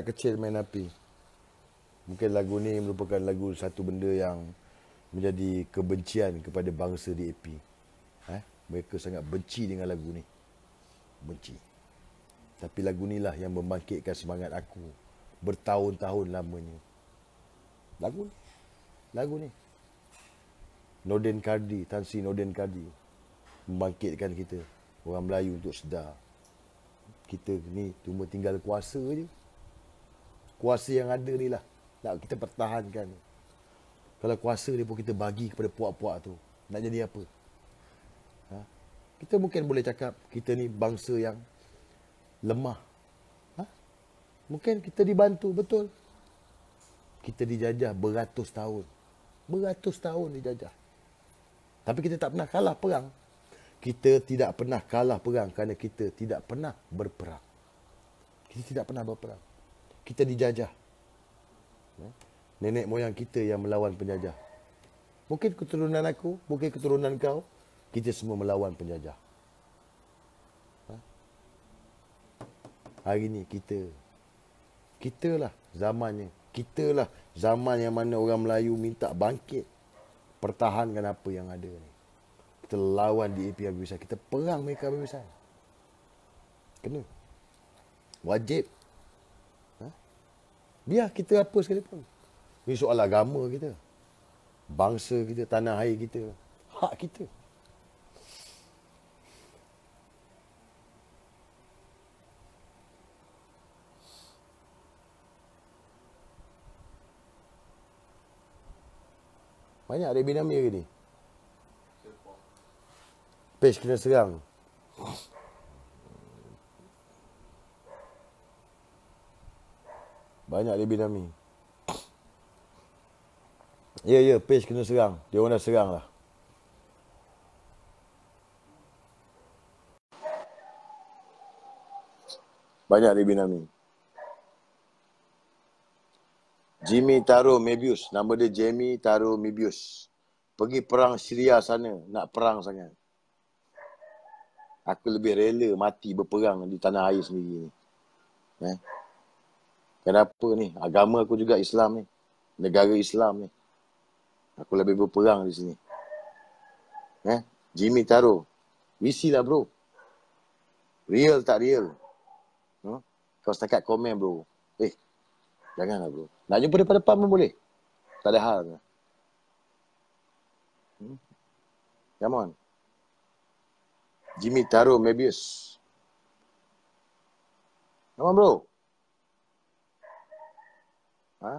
anak kecil main api. Mungkin lagu ni merupakan lagu satu benda yang menjadi kebencian kepada bangsa DAP. Eh? Ha? Mereka sangat benci dengan lagu ni. Benci. Tapi lagu ni lah yang membangkitkan semangat aku bertahun-tahun lamanya. Lagu ni. Lagu ni. Nordin Kardi, Tan Sri Kardi membangkitkan kita orang Melayu untuk sedar kita ni cuma tinggal kuasa je kuasa yang ada ni lah nak kita pertahankan kalau kuasa ni pun kita bagi kepada puak-puak tu nak jadi apa ha? kita mungkin boleh cakap kita ni bangsa yang lemah ha? mungkin kita dibantu betul kita dijajah beratus tahun beratus tahun dijajah tapi kita tak pernah kalah perang kita tidak pernah kalah perang kerana kita tidak pernah berperang kita tidak pernah berperang kita dijajah. Eh? Nenek moyang kita yang melawan penjajah. Mungkin keturunan aku, mungkin keturunan kau, kita semua melawan penjajah. Ha? Hari ini kita, kita lah zamannya, kita lah zaman yang mana orang Melayu minta bangkit, pertahankan apa yang ada ni. Kita lawan DAP habis-habisan, kita perang mereka habis-habisan. Kena. Wajib. Biar kita apa sekalipun. Ini soal agama kita. Bangsa kita, tanah air kita. Hak kita. Banyak ada bin Amir ke ni? Page kena serang. Oh. Banyak lebih dami. Ya, ya, Page kena serang. Dia orang dah serang lah. Banyak lebih dami. Jimmy Taro Mebius. Nama dia Jimmy Taro Mebius. Pergi perang Syria sana. Nak perang sana. Aku lebih rela mati berperang di tanah air sendiri ni. Eh? kenapa ni agama aku juga Islam ni negara Islam ni aku lebih berperang di sini eh Jimmy Taro misi lah bro real tak real no? kau setakat komen bro eh jangan lah bro nak jumpa depan-depan pun boleh tak ada hal hmm? come on Jimmy Taro Mebius Come on, bro. Ha?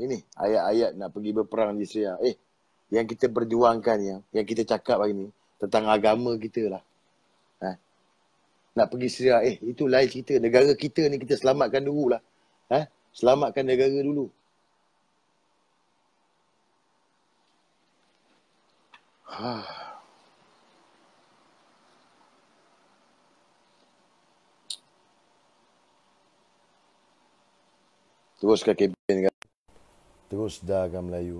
Ini ayat-ayat nak pergi berperang di Syria. Eh, yang kita perjuangkan yang yang kita cakap hari ni tentang agama kita lah. Ha? Nak pergi Syria, eh itu lain cerita. Negara kita ni kita selamatkan dulu lah. Ha? Selamatkan negara dulu. Ha. Du ska kippa in gamla. Du ska da gamla ju.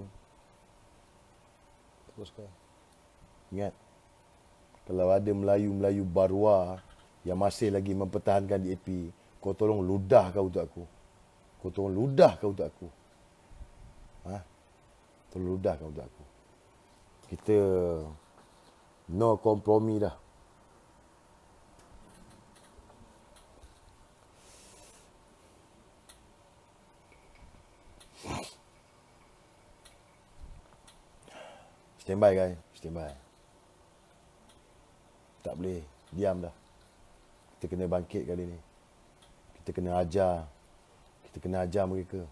Ingat. Kalau ada Melayu-Melayu Barua yang masih lagi mempertahankan di DAP, kau tolong ludah kau untuk aku. Kau tolong ludah kau untuk aku. Ha? Tolong ludah kau untuk aku. Kita no kompromi dah. Stand by guys, stand by. Tak boleh, diam dah. Kita kena bangkit kali ni. Kita kena ajar. Kita kena ajar mereka.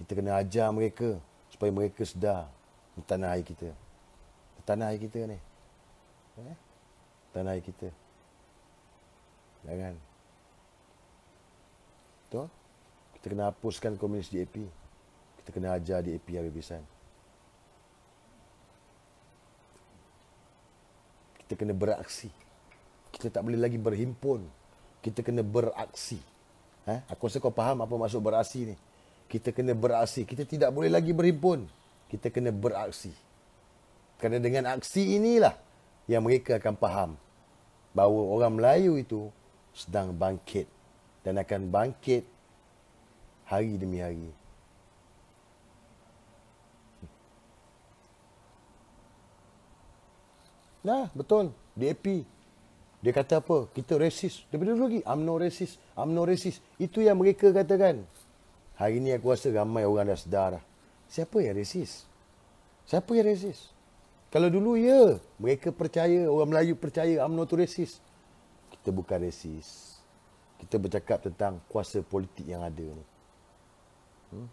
Kita kena ajar mereka supaya mereka sedar tanah air kita. Tanah air kita ni. Eh? Tanah air kita. Jangan. Betul? Kita kena hapuskan komunis DAP. Kita kena ajar DAP habis-habisan. kita kena beraksi. Kita tak boleh lagi berhimpun. Kita kena beraksi. Ha? Aku rasa kau faham apa maksud beraksi ni. Kita kena beraksi. Kita tidak boleh lagi berhimpun. Kita kena beraksi. Kerana dengan aksi inilah yang mereka akan faham bahawa orang Melayu itu sedang bangkit dan akan bangkit hari demi hari Ya, nah, betul. DAP. Dia kata apa? Kita resis. Daripada dulu lagi, I'm no resis, I'm no resis. Itu yang mereka katakan. Hari ini aku rasa ramai orang dah sedar. Siapa yang resis? Siapa yang resis? Kalau dulu, ya. Mereka percaya, orang Melayu percaya I'm not resis. Kita bukan resis. Kita bercakap tentang kuasa politik yang ada ni. Hmm?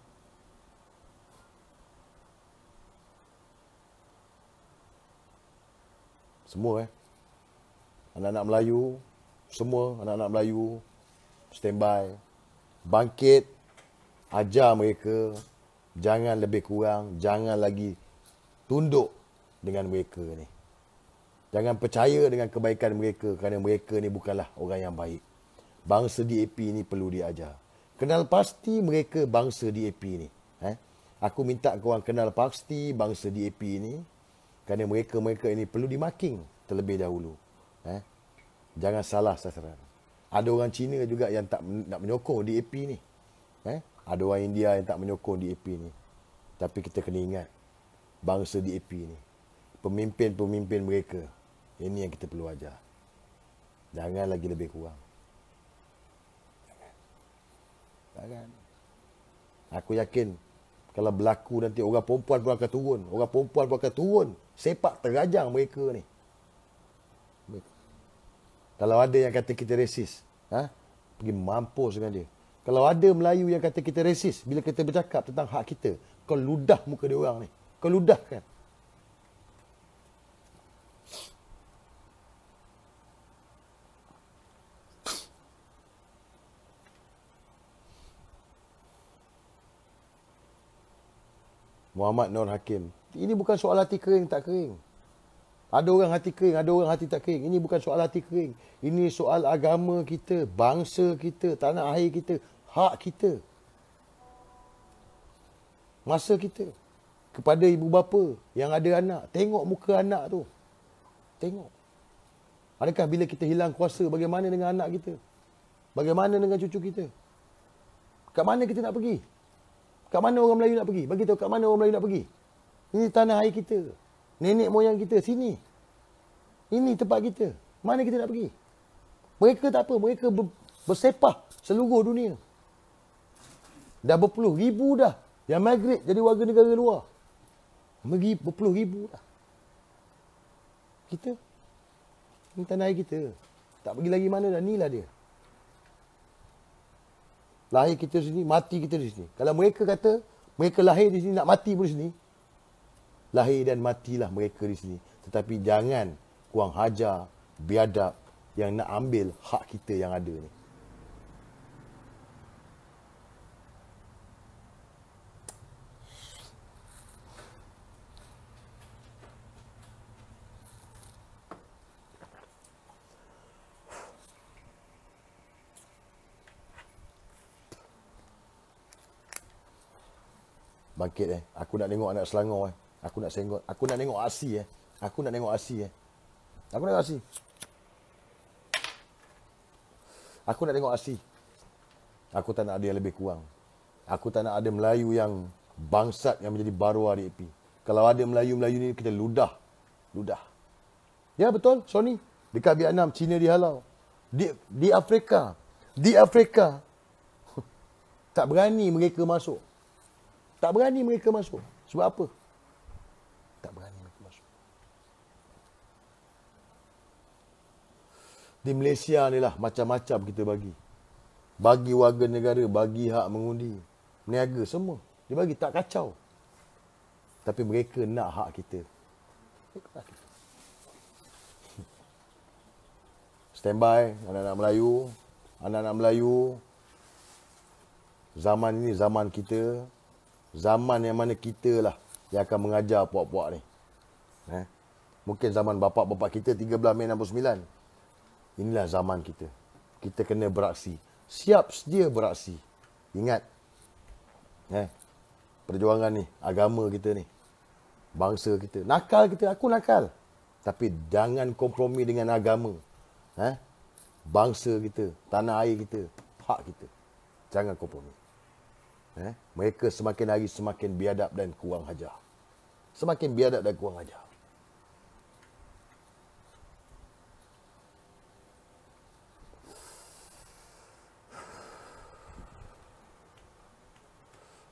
Semua eh. Anak-anak Melayu, semua anak-anak Melayu standby bangkit ajar mereka jangan lebih kurang, jangan lagi tunduk dengan mereka ni. Jangan percaya dengan kebaikan mereka kerana mereka ni bukanlah orang yang baik. Bangsa DAP ni perlu diajar. Kenal pasti mereka bangsa DAP ni. Eh? Aku minta kau kenal pasti bangsa DAP ni kerana mereka-mereka ini perlu dimarking terlebih dahulu eh? jangan salah sasaran ada orang Cina juga yang tak nak menyokong DAP ni eh? ada orang India yang tak menyokong DAP ni tapi kita kena ingat bangsa DAP ni pemimpin-pemimpin mereka ini yang kita perlu ajar jangan lagi lebih kurang Jangan. Aku yakin kalau berlaku nanti orang perempuan pun akan turun. Orang perempuan pun akan turun sepak terajang mereka ni. Kalau ada yang kata kita resis, ha? pergi mampus dengan dia. Kalau ada Melayu yang kata kita resis, bila kita bercakap tentang hak kita, kau ludah muka dia orang ni. Kau ludahkan. Muhammad Nur Hakim. Ini bukan soal hati kering tak kering. Ada orang hati kering, ada orang hati tak kering. Ini bukan soal hati kering. Ini soal agama kita, bangsa kita, tanah air kita, hak kita. Masa kita kepada ibu bapa yang ada anak, tengok muka anak tu. Tengok. Adakah bila kita hilang kuasa bagaimana dengan anak kita? Bagaimana dengan cucu kita? Kat mana kita nak pergi? Kat mana orang Melayu nak pergi? Bagi tahu kat mana orang Melayu nak pergi? Ini tanah air kita. Nenek moyang kita sini. Ini tempat kita. Mana kita nak pergi? Mereka tak apa. Mereka ber, bersepah seluruh dunia. Dah berpuluh ribu dah. Yang migrate jadi warga negara luar. Pergi berpuluh ribu dah. Kita. Ini tanah air kita. Tak pergi lagi mana dah. Inilah dia lahir kita di sini, mati kita di sini. Kalau mereka kata, mereka lahir di sini, nak mati pun di sini. Lahir dan matilah mereka di sini. Tetapi jangan kuang hajar, biadab yang nak ambil hak kita yang ada ni. bangkit eh. Aku nak tengok anak Selangor eh. Aku nak senggol, aku nak tengok Asi eh. Aku nak tengok Asi eh. Aku nak tengok Asi. Aku nak tengok Asi. Aku tak nak ada yang lebih kurang. Aku tak nak ada Melayu yang bangsat yang menjadi baru RAP. Kalau ada Melayu-Melayu ni kita ludah. Ludah. Ya betul Sony. Dekat Vietnam Cina dihalau. Di di Afrika. Di Afrika. Tak berani mereka masuk. Tak berani mereka masuk. Sebab apa? Tak berani mereka masuk. Di Malaysia ni lah macam-macam kita bagi. Bagi warga negara, bagi hak mengundi. Niaga semua. Dia bagi tak kacau. Tapi mereka nak hak kita. Stand by, anak-anak Melayu. Anak-anak Melayu. Zaman ini zaman kita zaman yang mana kita lah yang akan mengajar puak-puak ni. Eh? Mungkin zaman bapak-bapak kita 13 Mei 69. Inilah zaman kita. Kita kena beraksi. Siap sedia beraksi. Ingat. Eh? Perjuangan ni. Agama kita ni. Bangsa kita. Nakal kita. Aku nakal. Tapi jangan kompromi dengan agama. Eh? Bangsa kita. Tanah air kita. Hak kita. Jangan kompromi. Eh? Mereka semakin hari semakin biadab dan kurang hajar. Semakin biadab dan kurang hajar.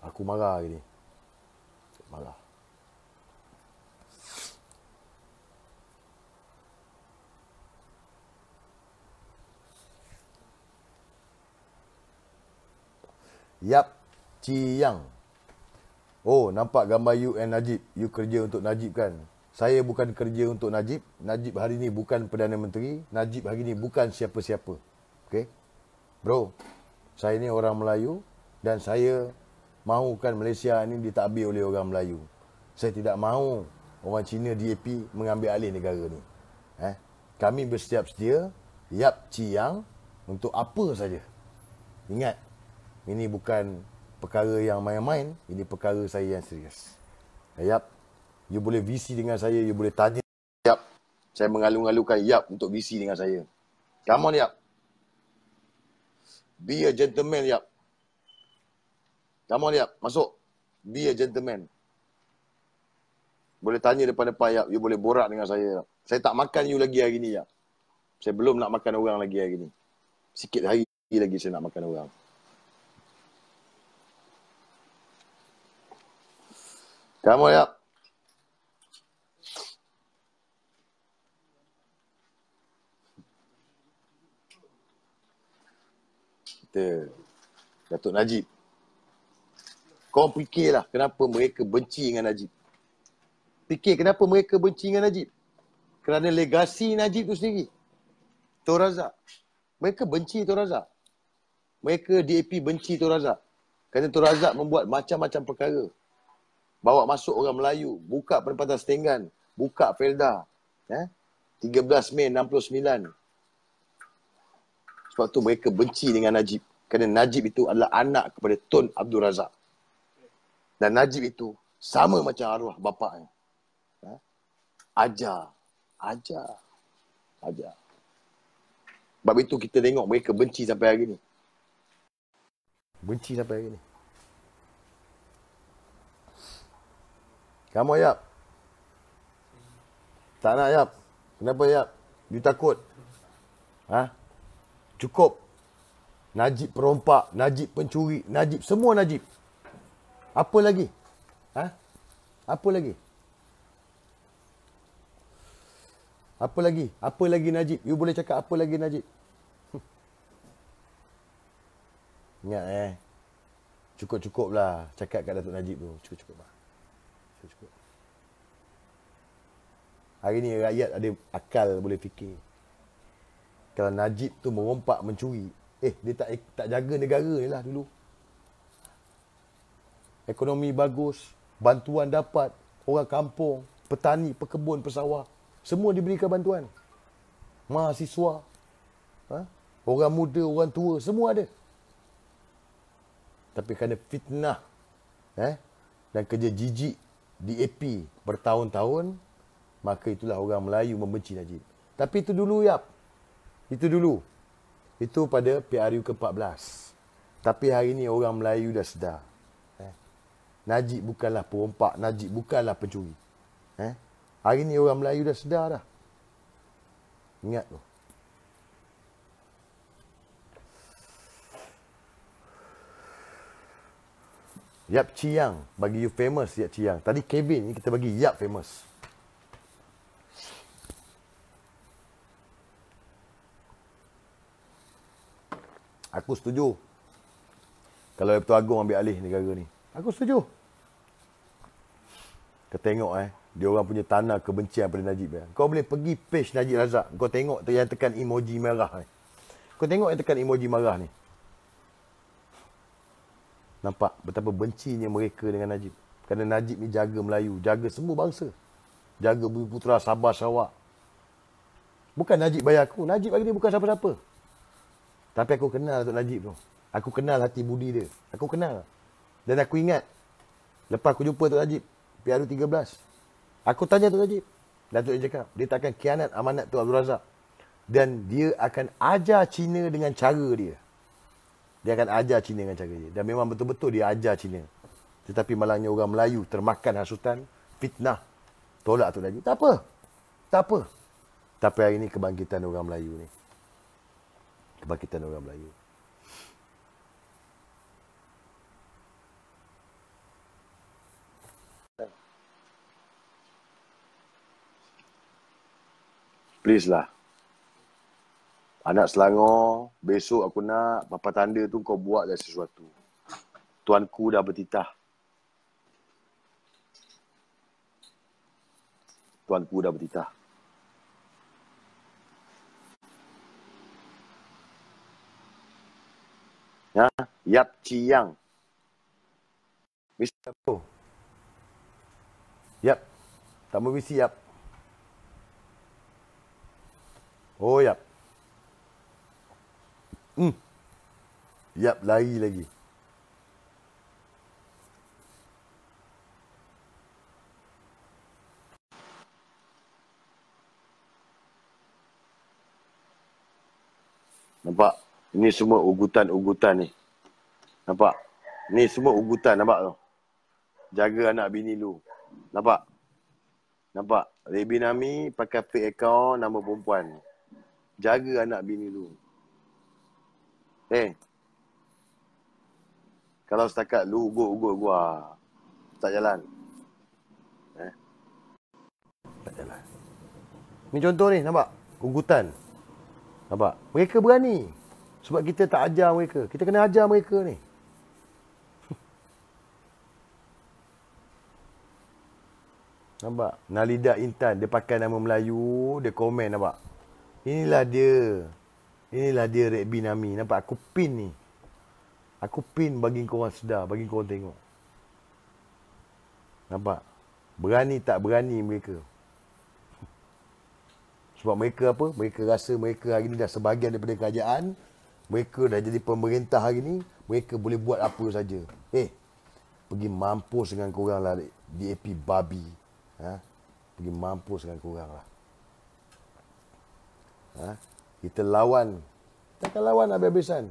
Aku marah hari ni. Marah. Yap. Chiang. Oh, nampak gambar you and Najib. You kerja untuk Najib kan? Saya bukan kerja untuk Najib. Najib hari ni bukan Perdana Menteri. Najib hari ni bukan siapa-siapa. Okay? Bro, saya ni orang Melayu dan saya mahukan Malaysia ni ditakbir oleh orang Melayu. Saya tidak mahu orang Cina DAP mengambil alih negara ni. Eh? Kami bersiap setia, Yap Chiang, untuk apa saja. Ingat, ini bukan perkara yang main-main, ini perkara saya yang serius. Yap, you boleh VC dengan saya, you boleh tanya. Yap, saya mengalung-alungkan Yap untuk VC dengan saya. Come on, Yap. Be a gentleman, Yap. Come on, Yap. Masuk. Be a gentleman. Boleh tanya depan-depan, Yap. You boleh borak dengan saya, Yap. Saya tak makan you lagi hari ni, Yap. Saya belum nak makan orang lagi hari ni. Sikit hari lagi saya nak makan orang. Kamu ya. Kita Datuk Najib. Kau fikirlah kenapa mereka benci dengan Najib. Fikir kenapa mereka benci dengan Najib. Kerana legasi Najib tu sendiri. Tuan Razak. Mereka benci Tuan Razak. Mereka DAP benci Tuan Razak. Kerana Tuan Razak membuat macam-macam perkara bawa masuk orang Melayu, buka perempatan Setenggan, buka Felda. Eh? 13 Mei 69. Sebab tu mereka benci dengan Najib. Kerana Najib itu adalah anak kepada Tun Abdul Razak. Dan Najib itu sama macam arwah bapaknya. Eh? Ajar. Ajar. Ajar. Sebab itu kita tengok mereka benci sampai hari ni. Benci sampai hari ni. Kamu Ayap. Tak nak Ayap. Kenapa Ayap? You takut. Ha? Cukup. Najib perompak, Najib pencuri, Najib semua Najib. Apa lagi? Ha? Apa lagi? Apa lagi? Apa lagi Najib? You boleh cakap apa lagi Najib? Ingat eh. Cukup-cukup lah cakap kat Datuk Najib tu. Cukup-cukup lah saya cakap. Hari ni rakyat ada akal boleh fikir. Kalau Najib tu merompak mencuri, eh dia tak tak jaga negara ni lah dulu. Ekonomi bagus, bantuan dapat, orang kampung, petani, pekebun, pesawah, semua diberikan bantuan. Mahasiswa, ha? orang muda, orang tua, semua ada. Tapi kerana fitnah eh, dan kerja jijik DAP bertahun-tahun, maka itulah orang Melayu membenci Najib. Tapi itu dulu, Yap. Itu dulu. Itu pada PRU ke-14. Tapi hari ini orang Melayu dah sedar. Eh? Najib bukanlah perompak, Najib bukanlah pencuri. Eh? Hari ini orang Melayu dah sedar dah. Ingat tu. Oh. Yap Chiang bagi you famous Yap Chiang. Tadi Kevin ni kita bagi Yap famous. Aku setuju. Kalau Yap Agung ambil alih negara ni. Aku setuju. Kau tengok eh. Dia orang punya tanah kebencian pada Najib. Eh. Kau boleh pergi page Najib Razak. Kau tengok yang tekan emoji merah Eh. Kau tengok yang tekan emoji merah ni. Eh nampak betapa bencinya mereka dengan Najib. Kerana Najib ni jaga Melayu, jaga semua bangsa. Jaga Bumi Putera, Sabah, Sarawak. Bukan Najib bayar aku. Najib hari ni bukan siapa-siapa. Tapi aku kenal Tok Najib tu. Aku kenal hati budi dia. Aku kenal. Dan aku ingat. Lepas aku jumpa Tok Najib. PRU 13. Aku tanya Tok Najib. Datuk dia cakap. Dia takkan kianat amanat tu Abdul Razak. Dan dia akan ajar Cina dengan cara dia dia akan ajar Cina dengan cara dia. Dan memang betul-betul dia ajar Cina. Tetapi malangnya orang Melayu termakan hasutan, fitnah, tolak tu lagi. Tak apa. Tak apa. Tapi hari ni kebangkitan orang Melayu ni. Kebangkitan orang Melayu. Please lah. Anak Selangor, besok aku nak papa tanda tu kau buatlah sesuatu. Tuanku dah bertitah. Tuanku dah bertitah. Ya, Yap Ciang. Misi apa? Yap. Tak mau misi Yap. Oh, Yap. Hmm. Yap, lari lagi. Nampak? Ini semua ugutan-ugutan ni. Nampak? ini semua ugutan, nampak tu? Jaga anak bini lu. Nampak? Nampak? Rebinami pakai fake account nama perempuan. Jaga anak bini lu. Eh. Kalau setakat lu ugut-ugut gua, tak jalan. Eh. Tak jalan. Ni contoh ni, nampak? Ugutan. Nampak? Mereka berani. Sebab kita tak ajar mereka. Kita kena ajar mereka ni. Nampak? Nalida Intan. Dia pakai nama Melayu. Dia komen nampak? Inilah dia. Inilah dia Red B Nami. Nampak aku pin ni. Aku pin bagi korang sedar. Bagi korang tengok. Nampak? Berani tak berani mereka. Sebab mereka apa? Mereka rasa mereka hari ni dah sebahagian daripada kerajaan. Mereka dah jadi pemerintah hari ni. Mereka boleh buat apa saja. Eh. Pergi mampus dengan korang lah. DAP babi. Ha? Pergi mampus dengan korang lah. Ha? Kita lawan. Kita akan lawan habis-habisan.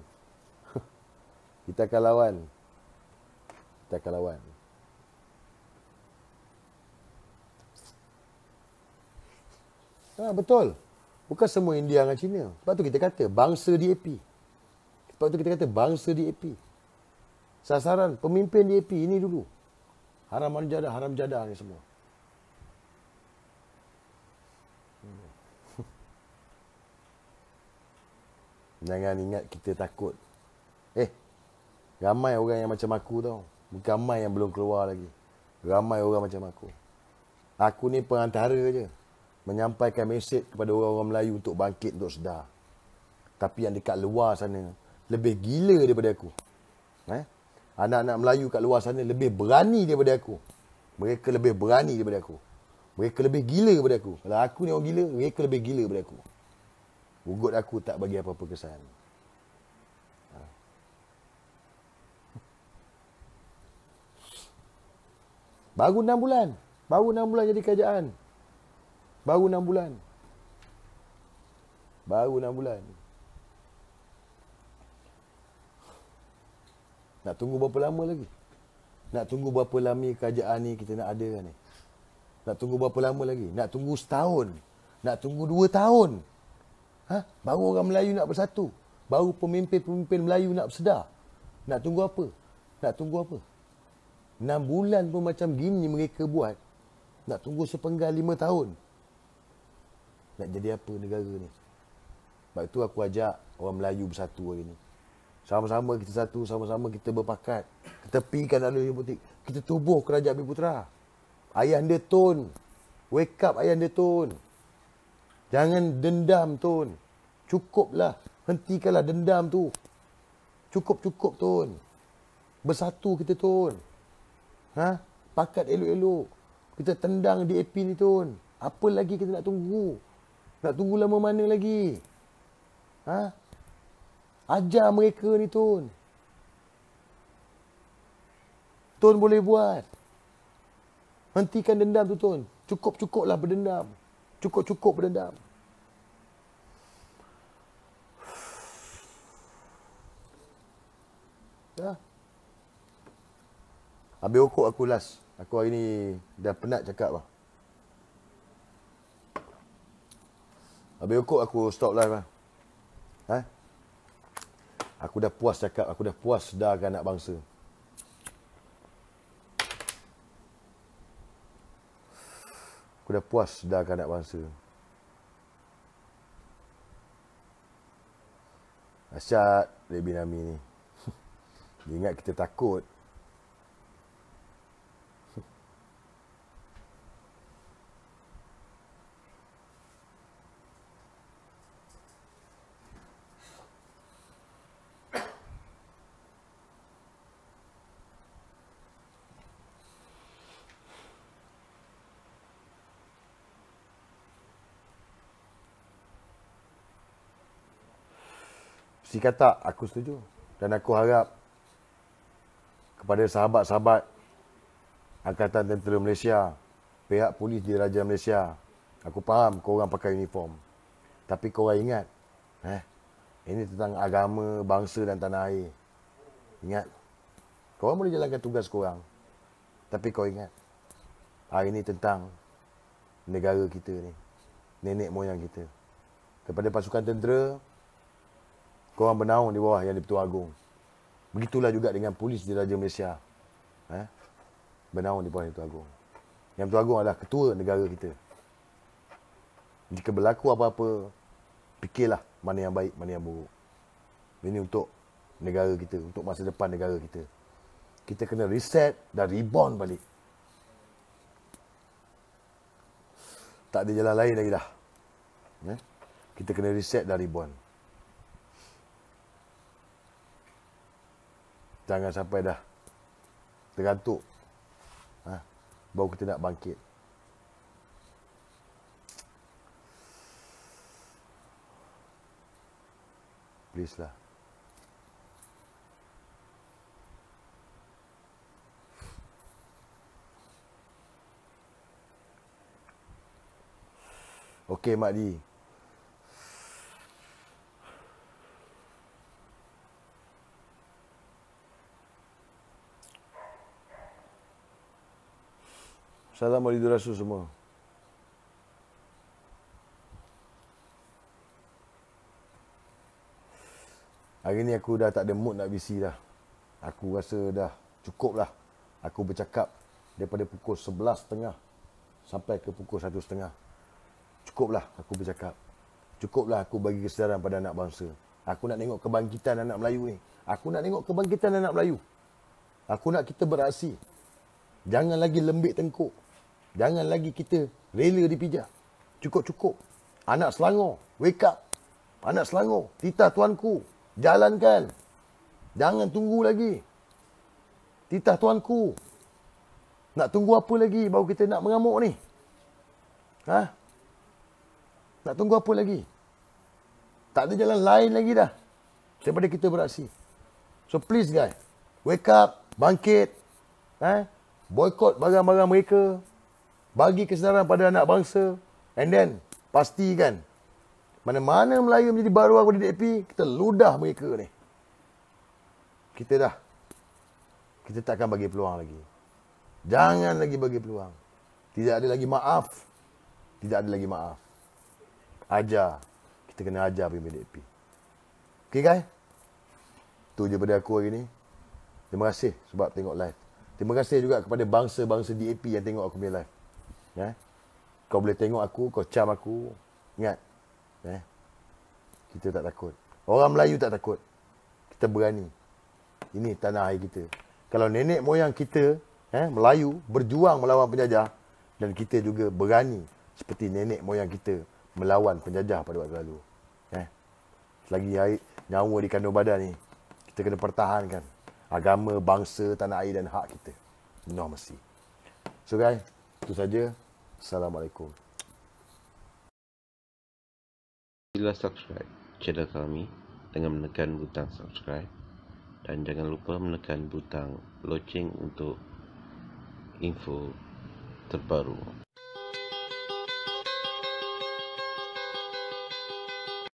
Kita akan lawan. Kita akan lawan. Ha, betul. Bukan semua India dengan China. Sebab tu kita kata bangsa DAP. Sebab tu kita kata bangsa DAP. Sasaran pemimpin DAP ini dulu. Haram jadah, haram jadah ni semua. Jangan ingat kita takut. Eh, ramai orang yang macam aku tau. Bukan ramai yang belum keluar lagi. Ramai orang macam aku. Aku ni perantara je. Menyampaikan mesej kepada orang-orang Melayu untuk bangkit, untuk sedar. Tapi yang dekat luar sana, lebih gila daripada aku. Eh? Anak-anak Melayu kat luar sana lebih berani daripada aku. Mereka lebih berani daripada aku. Mereka lebih gila daripada aku. Kalau aku ni orang gila, mereka lebih gila daripada aku. Ugut aku tak bagi apa-apa kesan. Ha. Baru 6 bulan. Baru enam bulan jadi kerajaan. Baru enam bulan. Baru enam bulan. Nak tunggu berapa lama lagi? Nak tunggu berapa lama kerajaan ni kita nak ada kan ni? Nak tunggu berapa lama lagi? Nak tunggu setahun? Nak tunggu dua tahun? Ha? Baru orang Melayu nak bersatu. Baru pemimpin-pemimpin Melayu nak bersedar. Nak tunggu apa? Nak tunggu apa? Enam bulan pun macam gini mereka buat. Nak tunggu sepenggal lima tahun. Nak jadi apa negara ni? Sebab itu aku ajak orang Melayu bersatu hari ni. Sama-sama kita satu, sama-sama kita berpakat. Kita pikan alun yang putih. Kita tubuh kerajaan Bibi Putera. Ayah dia tun. Wake up ayah dia tun. Jangan dendam tuan. Cukuplah. Hentikanlah dendam tu. Cukup-cukup tuan. Bersatu kita tuan. Ha? Pakat elok-elok. Kita tendang DAP ni tuan. Apa lagi kita nak tunggu? Nak tunggu lama mana lagi? Ha? Ajar mereka ni tuan. Tuan boleh buat. Hentikan dendam tu tuan. Cukup-cukuplah berdendam. Cukup-cukup berdendam. Ya. Habis okok aku last. Aku hari ni dah penat cakap lah. Habis okok aku stop live lah. Ha? Aku dah puas cakap. Aku dah puas sedarkan anak bangsa. Aku dah puas dah anak bangsa. Asyad, Rebin nami ni. Dia ingat kita takut Jika tak, aku setuju. Dan aku harap kepada sahabat-sahabat Angkatan Tentera Malaysia, pihak polis di Raja Malaysia, aku faham korang pakai uniform. Tapi korang ingat, eh, ini tentang agama, bangsa dan tanah air. Ingat, korang boleh jalankan tugas kau korang. Tapi kau ingat, hari ini tentang negara kita ni, nenek moyang kita. Kepada pasukan tentera, korang bernaung di bawah yang di-Pertua Agong. Begitulah juga dengan polis di Raja Malaysia. Eh? Bernaung di bawah yang di-Pertua Agong. Yang di-Pertua Agong adalah ketua negara kita. Jika berlaku apa-apa, fikirlah mana yang baik, mana yang buruk. Ini untuk negara kita, untuk masa depan negara kita. Kita kena reset dan rebound balik. Tak ada jalan lain lagi dah. Eh? Kita kena reset dan rebound. Jangan sampai dah tergantuk. Ha? Baru kita nak bangkit. Please lah. Okey Mak Di. Salam Ali Durasu semua. Hari ni aku dah tak ada mood nak bisi dah. Aku rasa dah cukup lah. Aku bercakap daripada pukul 11.30 sampai ke pukul 1.30. lah. aku bercakap. Cukup lah. aku bagi kesedaran pada anak bangsa. Aku nak tengok kebangkitan anak Melayu ni. Aku nak tengok kebangkitan anak Melayu. Aku nak kita beraksi. Jangan lagi lembik tengkuk. Jangan lagi kita rela dipijak. Cukup-cukup. Anak Selangor, wake up. Anak Selangor, titah tuanku, jalankan. Jangan tunggu lagi. Titah tuanku. Nak tunggu apa lagi baru kita nak mengamuk ni? Ha? Nak tunggu apa lagi? Tak ada jalan lain lagi dah. Daripada kita beraksi. So please guys, wake up, bangkit. Ha? Boykot barang-barang mereka, bagi kesedaran pada anak bangsa and then pastikan mana-mana Melayu menjadi baru pada DAP kita ludah mereka ni kita dah kita takkan bagi peluang lagi jangan lagi bagi peluang tidak ada lagi maaf tidak ada lagi maaf ajar kita kena ajar pemimpin DAP ok guys tu je pada aku hari ni terima kasih sebab tengok live terima kasih juga kepada bangsa-bangsa DAP yang tengok aku punya live Eh? Kau boleh tengok aku, kau cam aku. Ingat. Eh? Kita tak takut. Orang Melayu tak takut. Kita berani. Ini tanah air kita. Kalau nenek moyang kita, eh, Melayu, berjuang melawan penjajah. Dan kita juga berani. Seperti nenek moyang kita melawan penjajah pada waktu lalu. Eh? Selagi air, nyawa di kandung badan ni, kita kena pertahankan agama, bangsa, tanah air dan hak kita. No mercy. So guys, itu saja. Assalamualaikum. Sila subscribe channel kami dengan menekan butang subscribe dan jangan lupa menekan butang loceng untuk info terbaru.